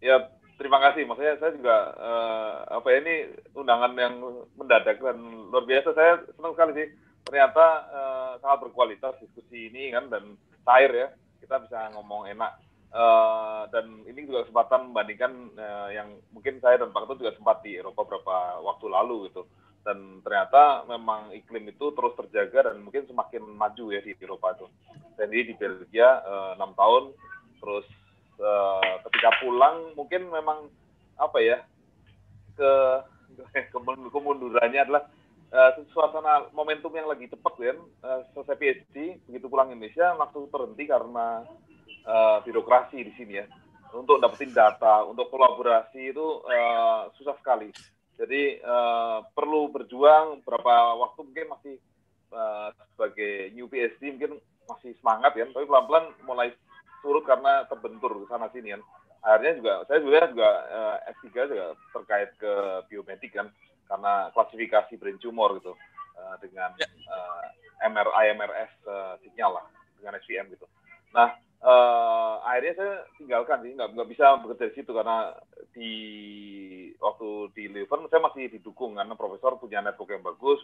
ya terima kasih. Maksudnya saya juga uh, apa ya ini undangan yang mendadak dan luar biasa. Saya senang sekali sih. Ternyata uh, sangat berkualitas diskusi ini kan dan cair ya. Kita bisa ngomong enak. Uh, dan ini juga kesempatan membandingkan uh, yang mungkin saya dan Pak Ketut juga sempat di Eropa beberapa waktu lalu gitu dan ternyata memang iklim itu terus terjaga dan mungkin semakin maju ya di Eropa itu sendiri di Belgia eh, enam 6 tahun terus uh, ketika pulang mungkin memang apa ya ke kemundurannya adalah uh, suasana momentum yang lagi cepat kan uh, selesai PhD begitu pulang Indonesia langsung terhenti karena uh, birokrasi di sini ya untuk dapetin data untuk kolaborasi itu uh, susah sekali jadi uh, perlu berjuang berapa waktu mungkin masih uh, sebagai new PhD mungkin masih semangat ya tapi pelan pelan mulai surut karena terbentur ke sana sini kan akhirnya juga saya juga juga uh, eh, S3 juga terkait ke biomedik kan karena klasifikasi brain tumor gitu uh, dengan uh, ya. eh, MRI MRS uh, sinyal lah dengan SVM gitu nah uh, akhirnya saya tinggalkan sih nggak nggak bisa bekerja di situ karena di waktu di Leuven saya masih didukung karena profesor punya network yang bagus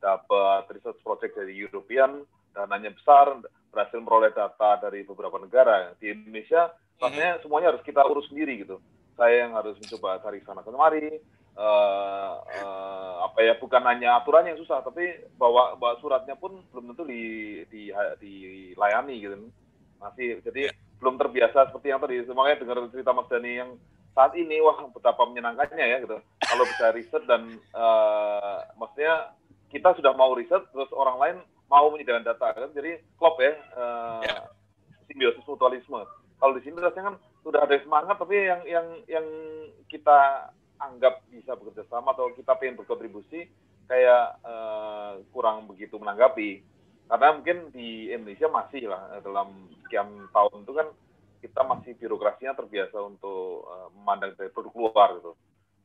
dapat research project dari European dananya besar, berhasil meroleh data dari beberapa negara. Di Indonesia, -hmm. semuanya harus kita urus sendiri gitu. Saya yang harus mencoba cari sana kemari. Uh, uh, apa ya bukan hanya aturan yang susah tapi bawa bawa suratnya pun belum tentu di di dilayani gitu masih jadi ya. belum terbiasa seperti yang tadi semuanya dengar cerita Mas Dani yang saat ini wah betapa menyenangkannya ya gitu kalau bisa riset dan uh, maksudnya kita sudah mau riset terus orang lain mau menyediakan data kan jadi klop ya uh, eh, yeah. simbiosis mutualisme kalau di sini rasanya kan sudah ada semangat tapi yang yang yang kita anggap bisa bekerja sama atau kita ingin berkontribusi kayak uh, kurang begitu menanggapi karena mungkin di Indonesia masih lah eh, dalam sekian tahun itu kan kita masih birokrasinya terbiasa untuk uh, memandang dari produk luar gitu.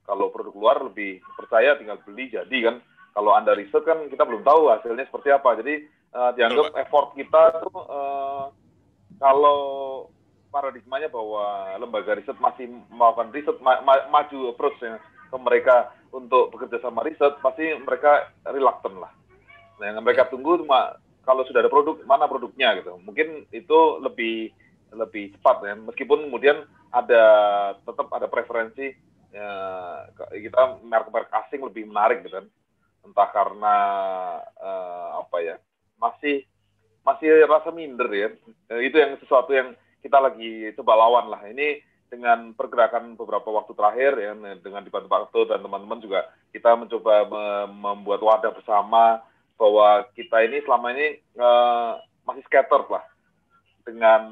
Kalau produk luar lebih percaya tinggal beli jadi kan kalau Anda riset kan kita belum tahu hasilnya seperti apa. Jadi uh, dianggap Betul, effort kita tuh uh, kalau paradigmanya bahwa lembaga riset masih melakukan riset ma ma maju approach ke ya, mereka untuk bekerja sama riset pasti mereka reluctant lah. Nah, yang mereka tunggu cuma kalau sudah ada produk mana produknya gitu. Mungkin itu lebih lebih cepat ya. Meskipun kemudian ada tetap ada preferensi ya, kita merek-merek asing lebih menarik gitu kan entah karena uh, apa ya masih masih rasa minder ya eh, itu yang sesuatu yang kita lagi coba lawan lah ini dengan pergerakan beberapa waktu terakhir ya dengan dibantu Pak Ketua dan teman-teman juga kita mencoba me membuat wadah bersama bahwa kita ini selama ini uh, masih scatter lah dengan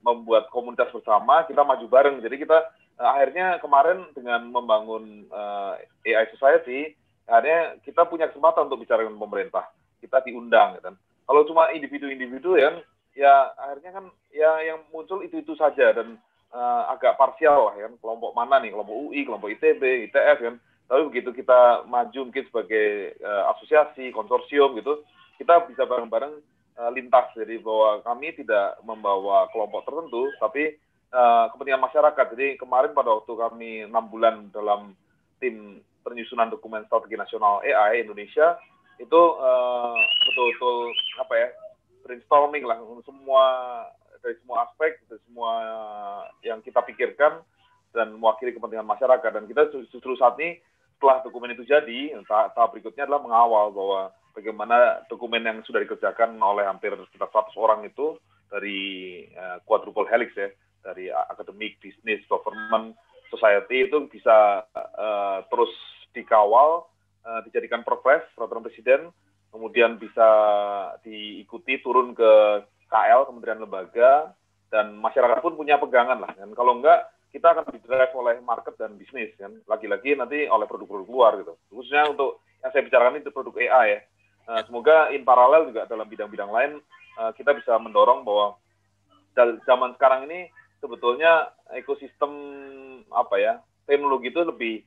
membuat komunitas bersama kita maju bareng jadi kita uh, akhirnya kemarin dengan membangun uh, AI Society akhirnya kita punya kesempatan untuk bicara dengan pemerintah. Kita diundang, ya kan. Kalau cuma individu-individu yang kan, ya akhirnya kan ya yang muncul itu-itu saja dan uh, agak parsial lah ya kan. kelompok mana nih kelompok UI kelompok ITB ITF ya kan tapi begitu kita maju mungkin sebagai uh, asosiasi konsorsium gitu kita bisa bareng-bareng uh, lintas jadi bahwa kami tidak membawa kelompok tertentu tapi uh, kepentingan masyarakat jadi kemarin pada waktu kami enam bulan dalam tim penyusunan dokumen strategi nasional AI Indonesia itu betul eh, betul-betul apa ya brainstorming lah semua dari semua aspek dari semua yang kita pikirkan dan mewakili kepentingan masyarakat dan kita justru saat ini setelah dokumen itu jadi tahap, tahap berikutnya adalah mengawal bahwa bagaimana dokumen yang sudah dikerjakan oleh hampir sekitar 100 orang itu dari uh, quadruple helix ya dari akademik, bisnis, government, society itu bisa uh, terus dikawal, uh, eh, dijadikan perpres, peraturan presiden, kemudian bisa diikuti turun ke KL, kementerian lembaga, dan masyarakat pun punya pegangan lah. Dan kalau enggak, kita akan didrive oleh market dan bisnis kan. Lagi-lagi nanti oleh produk-produk luar gitu. Khususnya untuk yang saya bicarakan itu produk AI ya. Uh, semoga in paralel juga dalam bidang-bidang lain eh, kita bisa mendorong bahwa zaman sekarang ini sebetulnya ekosistem apa ya teknologi itu lebih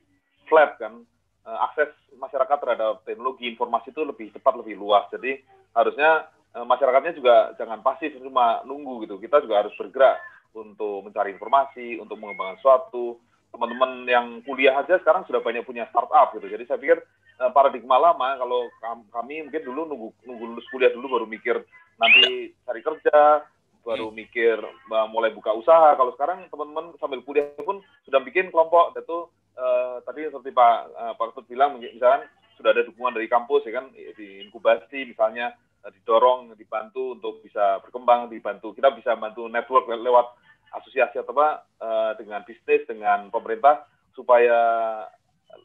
flat kan Eh, akses masyarakat terhadap teknologi informasi itu lebih cepat, lebih luas. Jadi harusnya eh, masyarakatnya juga jangan pasif cuma nunggu gitu. Kita juga harus bergerak untuk mencari informasi, untuk mengembangkan suatu. Teman-teman yang kuliah aja sekarang sudah banyak punya startup gitu. Jadi saya pikir eh, paradigma lama kalau kami mungkin dulu nunggu nunggu lulus kuliah dulu baru mikir nanti iya. cari kerja, baru iya. mikir mulai buka usaha. Kalau sekarang teman-teman sambil kuliah pun sudah bikin kelompok itu Eh, tadi seperti Pak uh, Pak Ketut bilang misalkan sudah ada dukungan dari kampus ya kan di inkubasi misalnya eh, didorong dibantu untuk bisa berkembang dibantu kita bisa bantu network lewat asosiasi atau apa uh, dengan bisnis dengan pemerintah supaya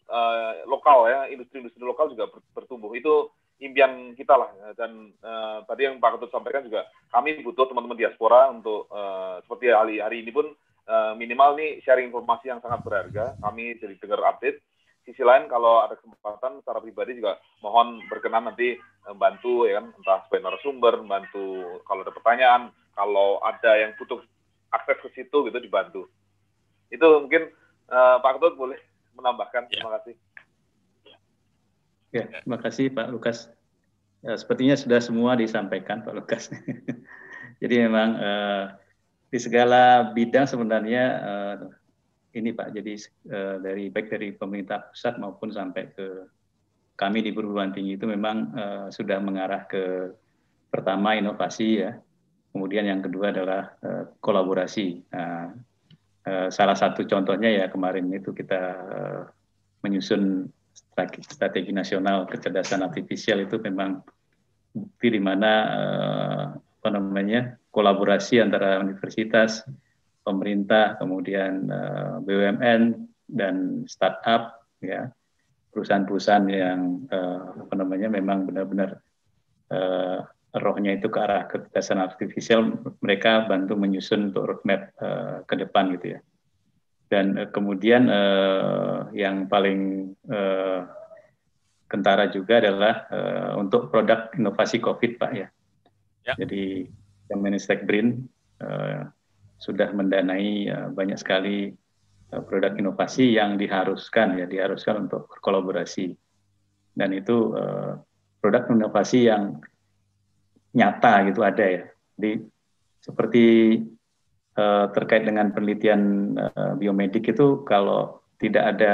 uh, lokal ya industri-industri lokal juga bertumbuh itu impian kita lah ya, dan uh, tadi yang Pak Ketut sampaikan juga kami butuh teman-teman diaspora untuk uh, seperti hari hari ini pun Eh, minimal nih sharing informasi yang sangat berharga. Kami jadi dengar update. Sisi lain kalau ada kesempatan secara pribadi juga mohon berkenan nanti membantu eh, ya kan entah sebagai sumber, membantu kalau ada pertanyaan, kalau ada yang butuh akses ke situ gitu dibantu. Itu mungkin uh, Pak Ketut boleh menambahkan. Ya. Terima kasih. Ya, terima kasih Pak Lukas. Ya, sepertinya sudah semua disampaikan Pak Lukas. Jadi memang eh, di segala bidang sebenarnya uh, ini Pak, jadi uh, dari baik dari pemerintah pusat maupun sampai ke kami di perguruan tinggi itu memang uh, sudah mengarah ke pertama inovasi ya, kemudian yang kedua adalah uh, kolaborasi. Nah, uh, salah satu contohnya ya kemarin itu kita uh, menyusun strategi, nasional kecerdasan artifisial itu memang bukti di mana uh, apa namanya kolaborasi antara universitas, pemerintah, kemudian uh, eh, BUMN dan startup ya perusahaan-perusahaan yang uh, apa namanya memang benar-benar uh, rohnya itu ke arah kecerdasan artifisial mereka bantu menyusun untuk roadmap uh, ke depan gitu ya dan uh, kemudian uh, yang paling uh, kentara juga adalah uh, untuk produk inovasi COVID pak ya, ya. jadi yang manage Brin uh, sudah mendanai uh, banyak sekali uh, produk inovasi yang diharuskan ya diharuskan untuk berkolaborasi dan itu uh, produk inovasi yang nyata gitu ada ya. di seperti uh, terkait dengan penelitian uh, biomedik itu kalau tidak ada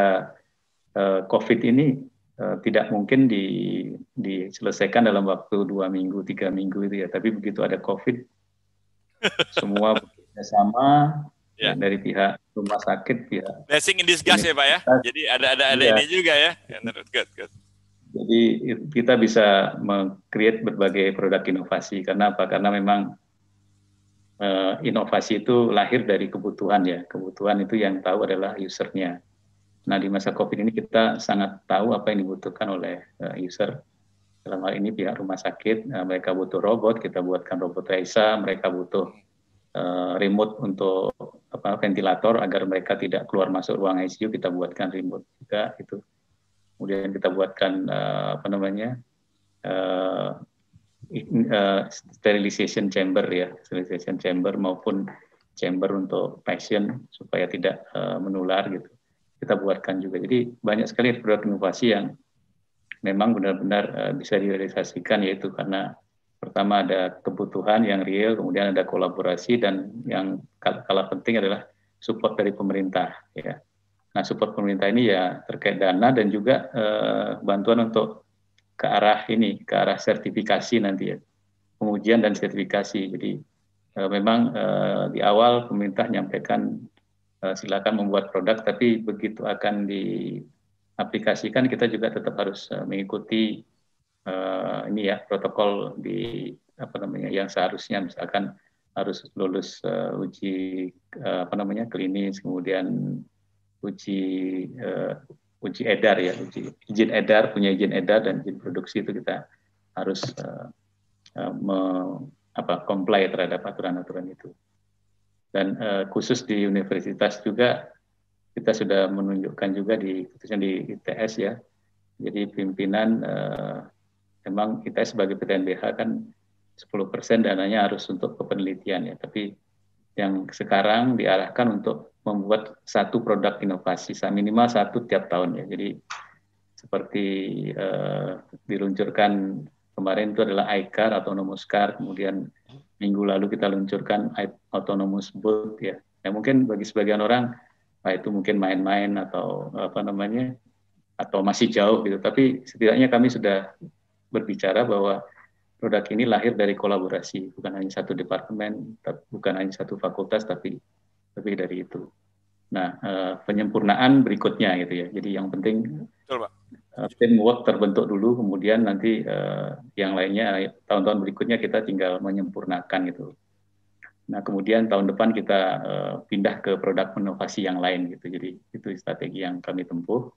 uh, COVID ini Eh, tidak mungkin di, diselesaikan dalam waktu dua minggu tiga minggu itu ya tapi begitu ada covid semua sama yeah. dari pihak rumah sakit pihak blessing in disguise ya pak ya jadi ada ada ada yeah. ini juga ya good ya, good jadi kita bisa create berbagai produk inovasi karena apa karena memang uh, inovasi itu lahir dari kebutuhan ya kebutuhan itu yang tahu adalah usernya Nah, di masa COVID ini kita sangat tahu apa yang dibutuhkan oleh eh, user. Dalam hal ini pihak rumah sakit, eh, mereka butuh robot, kita buatkan robot Raisa, mereka butuh eh, remote untuk apa ventilator agar mereka tidak keluar masuk ruang ICU, kita buatkan remote juga itu. Kemudian kita buatkan apa namanya? sterilization chamber ya, sterilization chamber maupun chamber untuk pasien supaya tidak menular gitu kita buatkan juga. Jadi banyak sekali produk inovasi yang memang benar-benar eh, bisa direalisasikan yaitu karena pertama ada kebutuhan yang real, kemudian ada kolaborasi dan yang kalah penting adalah support dari pemerintah ya. Nah, support pemerintah ini ya terkait dana dan juga eh, bantuan untuk ke arah ini, ke arah sertifikasi nanti ya. Pengujian dan sertifikasi. Jadi eh, memang eh, di awal pemerintah menyampaikan Eh, silakan membuat produk, tapi begitu akan diaplikasikan kita juga tetap harus eh, mengikuti uh, ini ya protokol di apa namanya yang seharusnya misalkan harus lulus uh, uji uh, apa namanya klinis kemudian uji uh, uji edar ya uji izin edar punya izin edar dan izin produksi itu kita harus uh, uh, me, apa comply terhadap aturan-aturan itu dan uh, khusus di universitas juga kita sudah menunjukkan juga di khususnya di ITS ya jadi pimpinan uh, eh, emang ITS sebagai PTNBH kan 10% dananya harus untuk kepenelitian ya tapi yang sekarang diarahkan untuk membuat satu produk inovasi minimal satu tiap tahun ya jadi seperti uh, diluncurkan kemarin itu adalah ICAR atau NOMOSCAR kemudian minggu lalu kita luncurkan autonomous boat ya. Ya mungkin bagi sebagian orang nah itu mungkin main-main atau apa namanya atau masih jauh gitu. Tapi setidaknya kami sudah berbicara bahwa produk ini lahir dari kolaborasi, bukan hanya satu departemen, bukan hanya satu fakultas, tapi lebih dari itu. Nah, eh, penyempurnaan berikutnya gitu ya. Jadi yang penting Eh, work terbentuk dulu, kemudian nanti uh, yang lainnya tahun-tahun berikutnya kita tinggal menyempurnakan gitu. Nah kemudian tahun depan kita uh, pindah ke produk inovasi yang lain gitu. Jadi itu strategi yang kami tempuh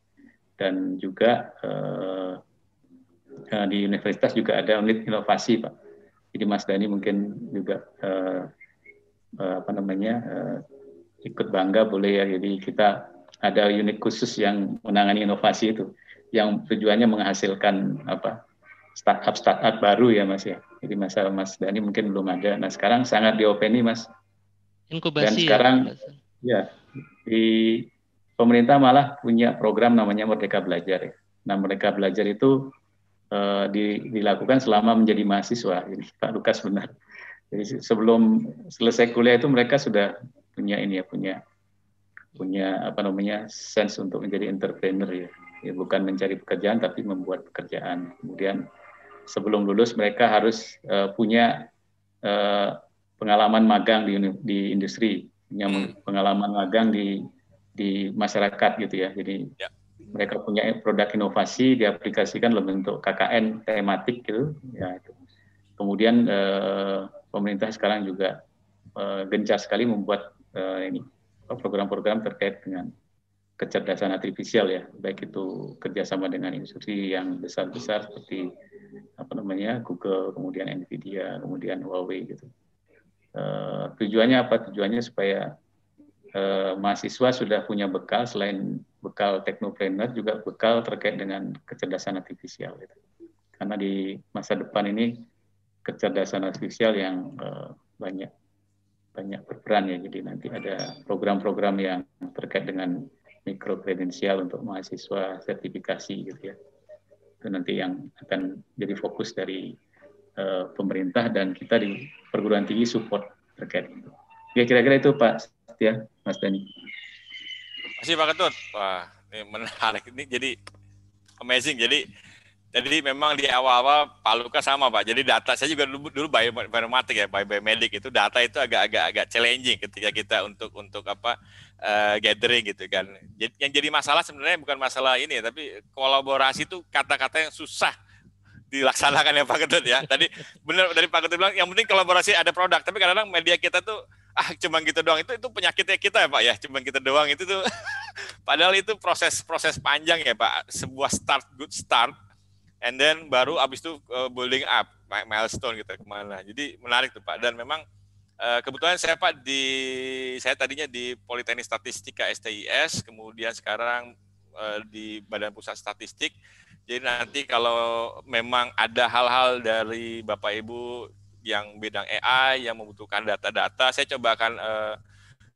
dan juga uh, di universitas juga ada unit inovasi pak. Jadi Mas Dani mungkin juga uh, apa namanya uh, ikut bangga boleh ya. Jadi kita ada unit khusus yang menangani inovasi itu yang tujuannya menghasilkan apa startup startup baru ya mas ya. Jadi masalah mas Dani mungkin belum ada. Nah sekarang sangat diopeni mas. Inkubasi. Dan ya, sekarang ya, ya di pemerintah malah punya program namanya Merdeka Belajar ya. Nah Merdeka Belajar itu eh, di, dilakukan selama menjadi mahasiswa. ini Pak Lukas benar. Jadi sebelum selesai kuliah itu mereka sudah punya ini ya punya punya apa namanya sense untuk menjadi entrepreneur ya ya, bukan mencari pekerjaan tapi membuat pekerjaan. Kemudian sebelum lulus mereka harus uh, punya uh, pengalaman magang di, di industri, punya hmm. pengalaman magang di di masyarakat gitu ya. Jadi ya. mereka punya produk inovasi diaplikasikan dalam bentuk KKN tematik gitu. Ya itu. Kemudian uh, pemerintah sekarang juga uh, gencar sekali membuat uh, ini program-program terkait dengan kecerdasan artifisial ya, baik itu kerjasama dengan industri yang besar-besar seperti apa namanya Google, kemudian Nvidia, kemudian Huawei gitu. Uh, tujuannya apa? Tujuannya supaya uh, mahasiswa sudah punya bekal selain bekal teknopreneur juga bekal terkait dengan kecerdasan artifisial. Gitu. Karena di masa depan ini kecerdasan artifisial yang uh, banyak banyak berperan ya. Jadi nanti ada program-program yang terkait dengan mikro kredensial untuk mahasiswa sertifikasi gitu ya. Itu nanti yang akan jadi fokus dari uh, pemerintah dan kita di perguruan tinggi support terkait itu. Ya kira-kira itu Pak Setia, Mas Dani. Masih Pak Ketut. Wah, ini menarik. Ini jadi amazing. Jadi jadi memang di awal-awal Pak Luka sama Pak. Jadi data saya juga dulu dulu bioinformatik ya, medik itu data itu agak-agak agak challenging ketika kita untuk untuk apa uh, gathering gitu kan. Jadi, yang jadi masalah sebenarnya bukan masalah ini ya, tapi kolaborasi itu kata-kata yang susah dilaksanakan ya Pak Ketut ya. Tadi benar dari Pak Ketut bilang yang penting kolaborasi ada produk, tapi kadang-kadang media kita tuh ah cuman gitu doang itu itu penyakitnya kita ya Pak ya, cuman kita gitu doang itu tuh padahal itu proses-proses panjang ya Pak. Sebuah start good start and then baru abis itu uh, building up milestone gitu kemana. Jadi menarik tuh Pak dan memang Eh, kebetulan saya Pak di saya tadinya di Politeknik Statistika STIS, kemudian sekarang eh, di Badan Pusat Statistik. Jadi nanti kalau memang ada hal-hal dari Bapak Ibu yang bidang AI yang membutuhkan data-data, saya coba akan eh,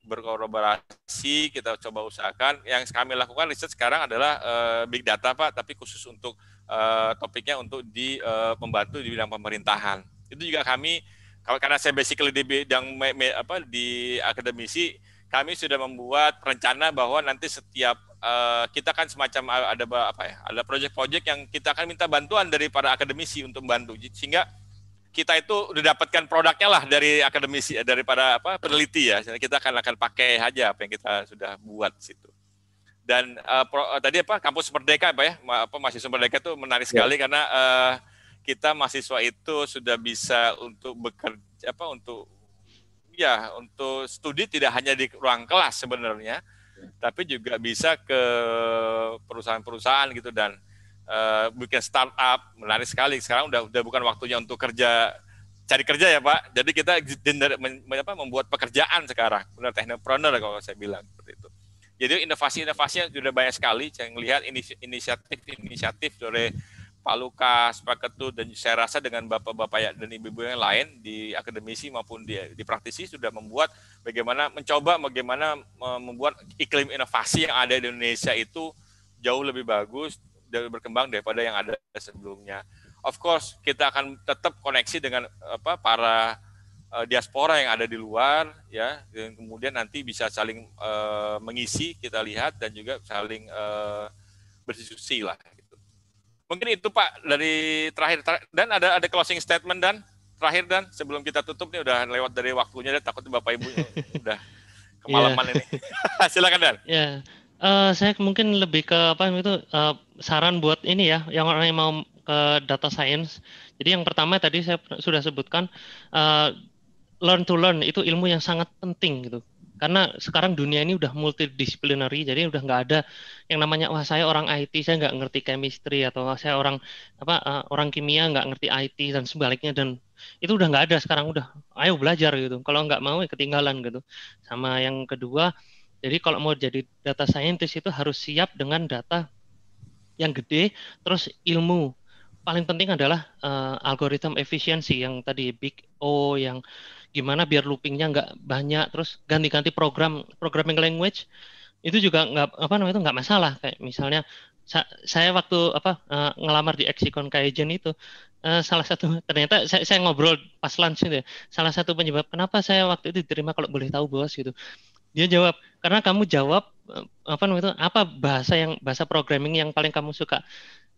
berkolaborasi, kita coba usahakan. Yang kami lakukan riset sekarang adalah big data Pak, tapi khusus untuk topiknya untuk di membantu di bidang pemerintahan. Itu juga kami kalau karena saya basically di bidang me, me, apa di akademisi, kami sudah membuat rencana bahwa nanti setiap uh, kita kan semacam ada apa ya, ada project-project yang kita akan minta bantuan dari para akademisi untuk membantu sehingga kita itu udah dapatkan produknya lah dari akademisi eh, dari para apa peneliti ya. Kita akan akan pakai aja apa yang kita sudah buat situ. Dan uh, pro, uh, tadi apa kampus merdeka apa ya? apa mahasiswa merdeka itu menarik ya. sekali ya. karena uh, kita mahasiswa itu sudah bisa untuk bekerja apa untuk ya untuk studi tidak hanya di ruang kelas sebenarnya tapi juga bisa ke perusahaan-perusahaan gitu dan uh, bikin startup menarik sekali sekarang udah udah bukan waktunya untuk kerja cari kerja ya Pak. Jadi kita gender, men, apa, membuat pekerjaan sekarang, benar teknopreneur kalau saya bilang seperti itu. Jadi inovasi inovasinya sudah banyak sekali. Saya melihat inisiatif-inisiatif dari Pak Lukas, Pak Ketut, dan saya rasa dengan bapak-bapak ya, dan ibu-ibu yang lain di akademisi maupun di, di praktisi sudah membuat bagaimana mencoba bagaimana membuat iklim inovasi yang ada di Indonesia itu jauh lebih bagus dan berkembang daripada yang ada sebelumnya. Of course kita akan tetap koneksi dengan apa para e, diaspora yang ada di luar ya dan kemudian nanti bisa saling uh, mengisi kita lihat dan juga saling uh, berdiskusi lah Mungkin itu Pak dari terakhir, dan ada ada closing statement dan terakhir dan sebelum kita tutup nih udah lewat dari waktunya dan takut Bapak Ibu udah kemalaman iya. ini. Silakan Dan. Ya. Yeah. Uh, saya mungkin lebih ke apa itu uh, saran buat ini ya yang orang yang mau ke data science. Jadi yang pertama tadi saya sudah sebutkan uh, learn to learn itu ilmu yang sangat penting gitu. Karena sekarang dunia ini udah multidisciplinary, jadi udah nggak ada yang namanya wah saya orang IT, saya nggak ngerti chemistry atau wah, saya orang apa uh, orang kimia nggak ngerti IT dan sebaliknya dan itu udah nggak ada sekarang udah ayo belajar gitu. Kalau nggak mau ya ketinggalan gitu. Sama yang kedua, jadi kalau mau jadi data scientist itu harus siap dengan data yang gede, terus ilmu paling penting adalah uh, algoritma efisiensi yang tadi big O yang gimana biar loopingnya nggak banyak terus ganti-ganti program programming language itu juga nggak apa namanya itu nggak masalah kayak misalnya sa saya waktu apa uh, ngelamar di Exicon Kaizen itu uh, salah satu ternyata saya, saya ngobrol pas lunch itu ya, salah satu penyebab kenapa saya waktu itu diterima kalau boleh tahu bos gitu dia jawab karena kamu jawab uh, apa namanya itu apa bahasa yang bahasa programming yang paling kamu suka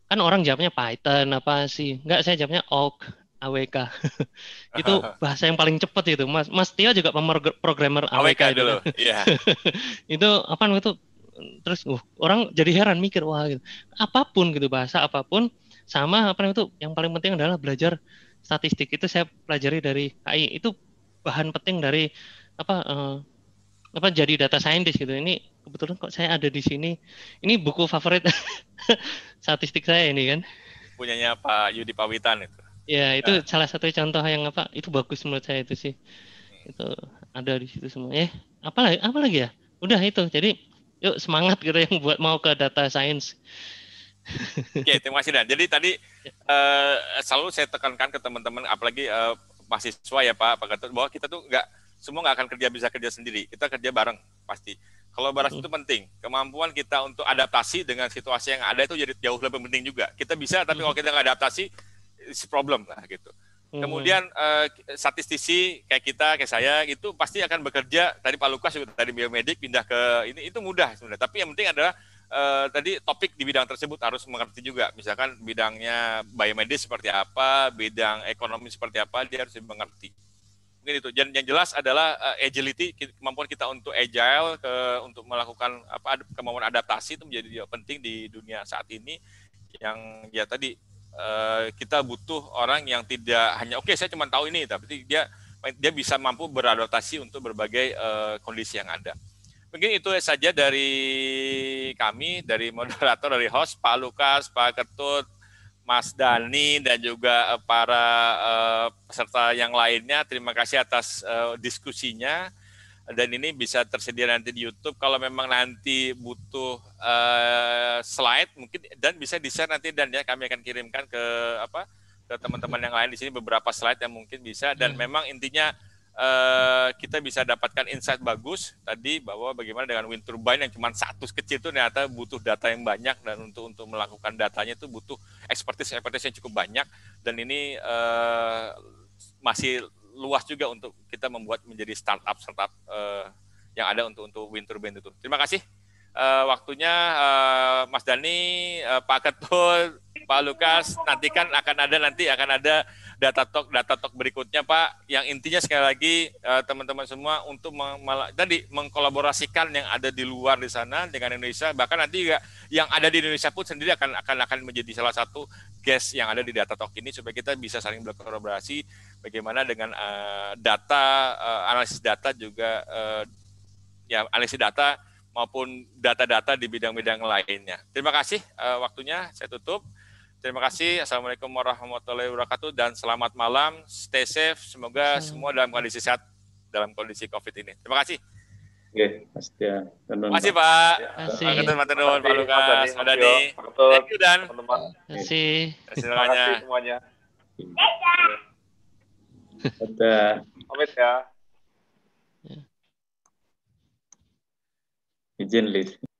kan orang jawabnya Python apa sih nggak saya jawabnya Oak AWK. itu bahasa yang paling cepat itu. Mas Mas Tio juga programmer AWK, AWK gitu dulu. Kan. Iya. Yeah. itu apa namanya itu terus uh, orang jadi heran mikir wah gitu. Apapun gitu bahasa apapun sama apa namanya itu yang paling penting adalah belajar statistik. Itu saya pelajari dari AI. Itu bahan penting dari apa uh, apa jadi data scientist gitu. Ini kebetulan kok saya ada di sini. Ini buku favorit statistik saya ini kan punyanya Pak Yudi Pawitan itu ya itu ya. salah satu contoh yang apa itu bagus menurut saya itu sih itu ada di situ semua ya eh, apalagi lagi ya udah itu jadi yuk semangat kita gitu yang buat mau ke data science Oke, okay, terima kasih Dan. Jadi tadi uh, selalu saya tekankan ke teman-teman, apalagi uh, mahasiswa ya Pak, Pak Gatot, bahwa kita tuh nggak semua nggak akan kerja bisa kerja sendiri. Kita kerja bareng pasti. Kalau hmm. itu penting. Kemampuan kita untuk adaptasi dengan situasi yang ada itu jadi jauh lebih penting juga. Kita bisa, tapi hmm. kalau kita nggak adaptasi, a problem lah gitu. Hmm. Kemudian uh, statistisi kayak kita, kayak saya itu pasti akan bekerja tadi Pak Lukas tadi biomedik pindah ke ini itu mudah sebenarnya. Tapi yang penting adalah uh, tadi topik di bidang tersebut harus mengerti juga. Misalkan bidangnya biomedis seperti apa, bidang ekonomi seperti apa, dia harus mengerti. Mungkin itu. Dan yang jelas adalah uh, agility kemampuan kita untuk agile ke untuk melakukan apa kemampuan adaptasi itu menjadi penting di dunia saat ini yang ya tadi Eh, kita butuh orang yang tidak hanya oke okay, saya cuma tahu ini tapi dia dia bisa mampu beradaptasi untuk berbagai uh, kondisi yang ada. Mungkin itu saja dari kami, dari moderator, dari host, Pak Lukas, Pak Ketut, Mas Dani, dan juga eh, para peserta yang lainnya. Terima kasih atas diskusinya dan ini bisa tersedia nanti di YouTube kalau memang nanti butuh uh, slide mungkin dan bisa di share nanti dan ya kami akan kirimkan ke apa ke teman-teman yang lain di sini beberapa slide yang mungkin bisa dan hmm. memang intinya uh, kita bisa dapatkan insight bagus tadi bahwa bagaimana dengan wind turbine yang cuma satu kecil itu ternyata butuh data yang banyak dan untuk untuk melakukan datanya itu butuh expertise expertise yang cukup banyak dan ini uh, masih luas juga untuk kita membuat menjadi startup startup uh, yang ada untuk untuk wind turbine itu. Terima kasih uh, waktunya uh, Mas Dani, uh, Pak Ketut, Pak Lukas. nantikan akan ada nanti akan ada data talk data talk berikutnya Pak. Yang intinya sekali lagi teman-teman uh, semua untuk malah, tadi mengkolaborasikan yang ada di luar di sana dengan Indonesia. Bahkan nanti juga yang ada di Indonesia pun sendiri akan akan akan menjadi salah satu guest yang ada di data talk ini supaya kita bisa saling berkolaborasi bagaimana dengan uh, data uh, analisis data juga uh, ya analisis data maupun data-data di bidang-bidang lainnya. Terima kasih uh, waktunya saya tutup. Terima kasih. Assalamualaikum warahmatullahi wabarakatuh dan selamat malam. Stay safe. Semoga hmm. semua dalam kondisi sehat dalam kondisi COVID ini. Terima kasih. Oke, pasti ya. Terima kasih Pak. Terima kasih. Terima kasih terima kasih terima kasih Terima kasih. Terima kasih. Terima kasih kasih. Terima kasih kasih. But uh, Amit, yeah. didn't Lee.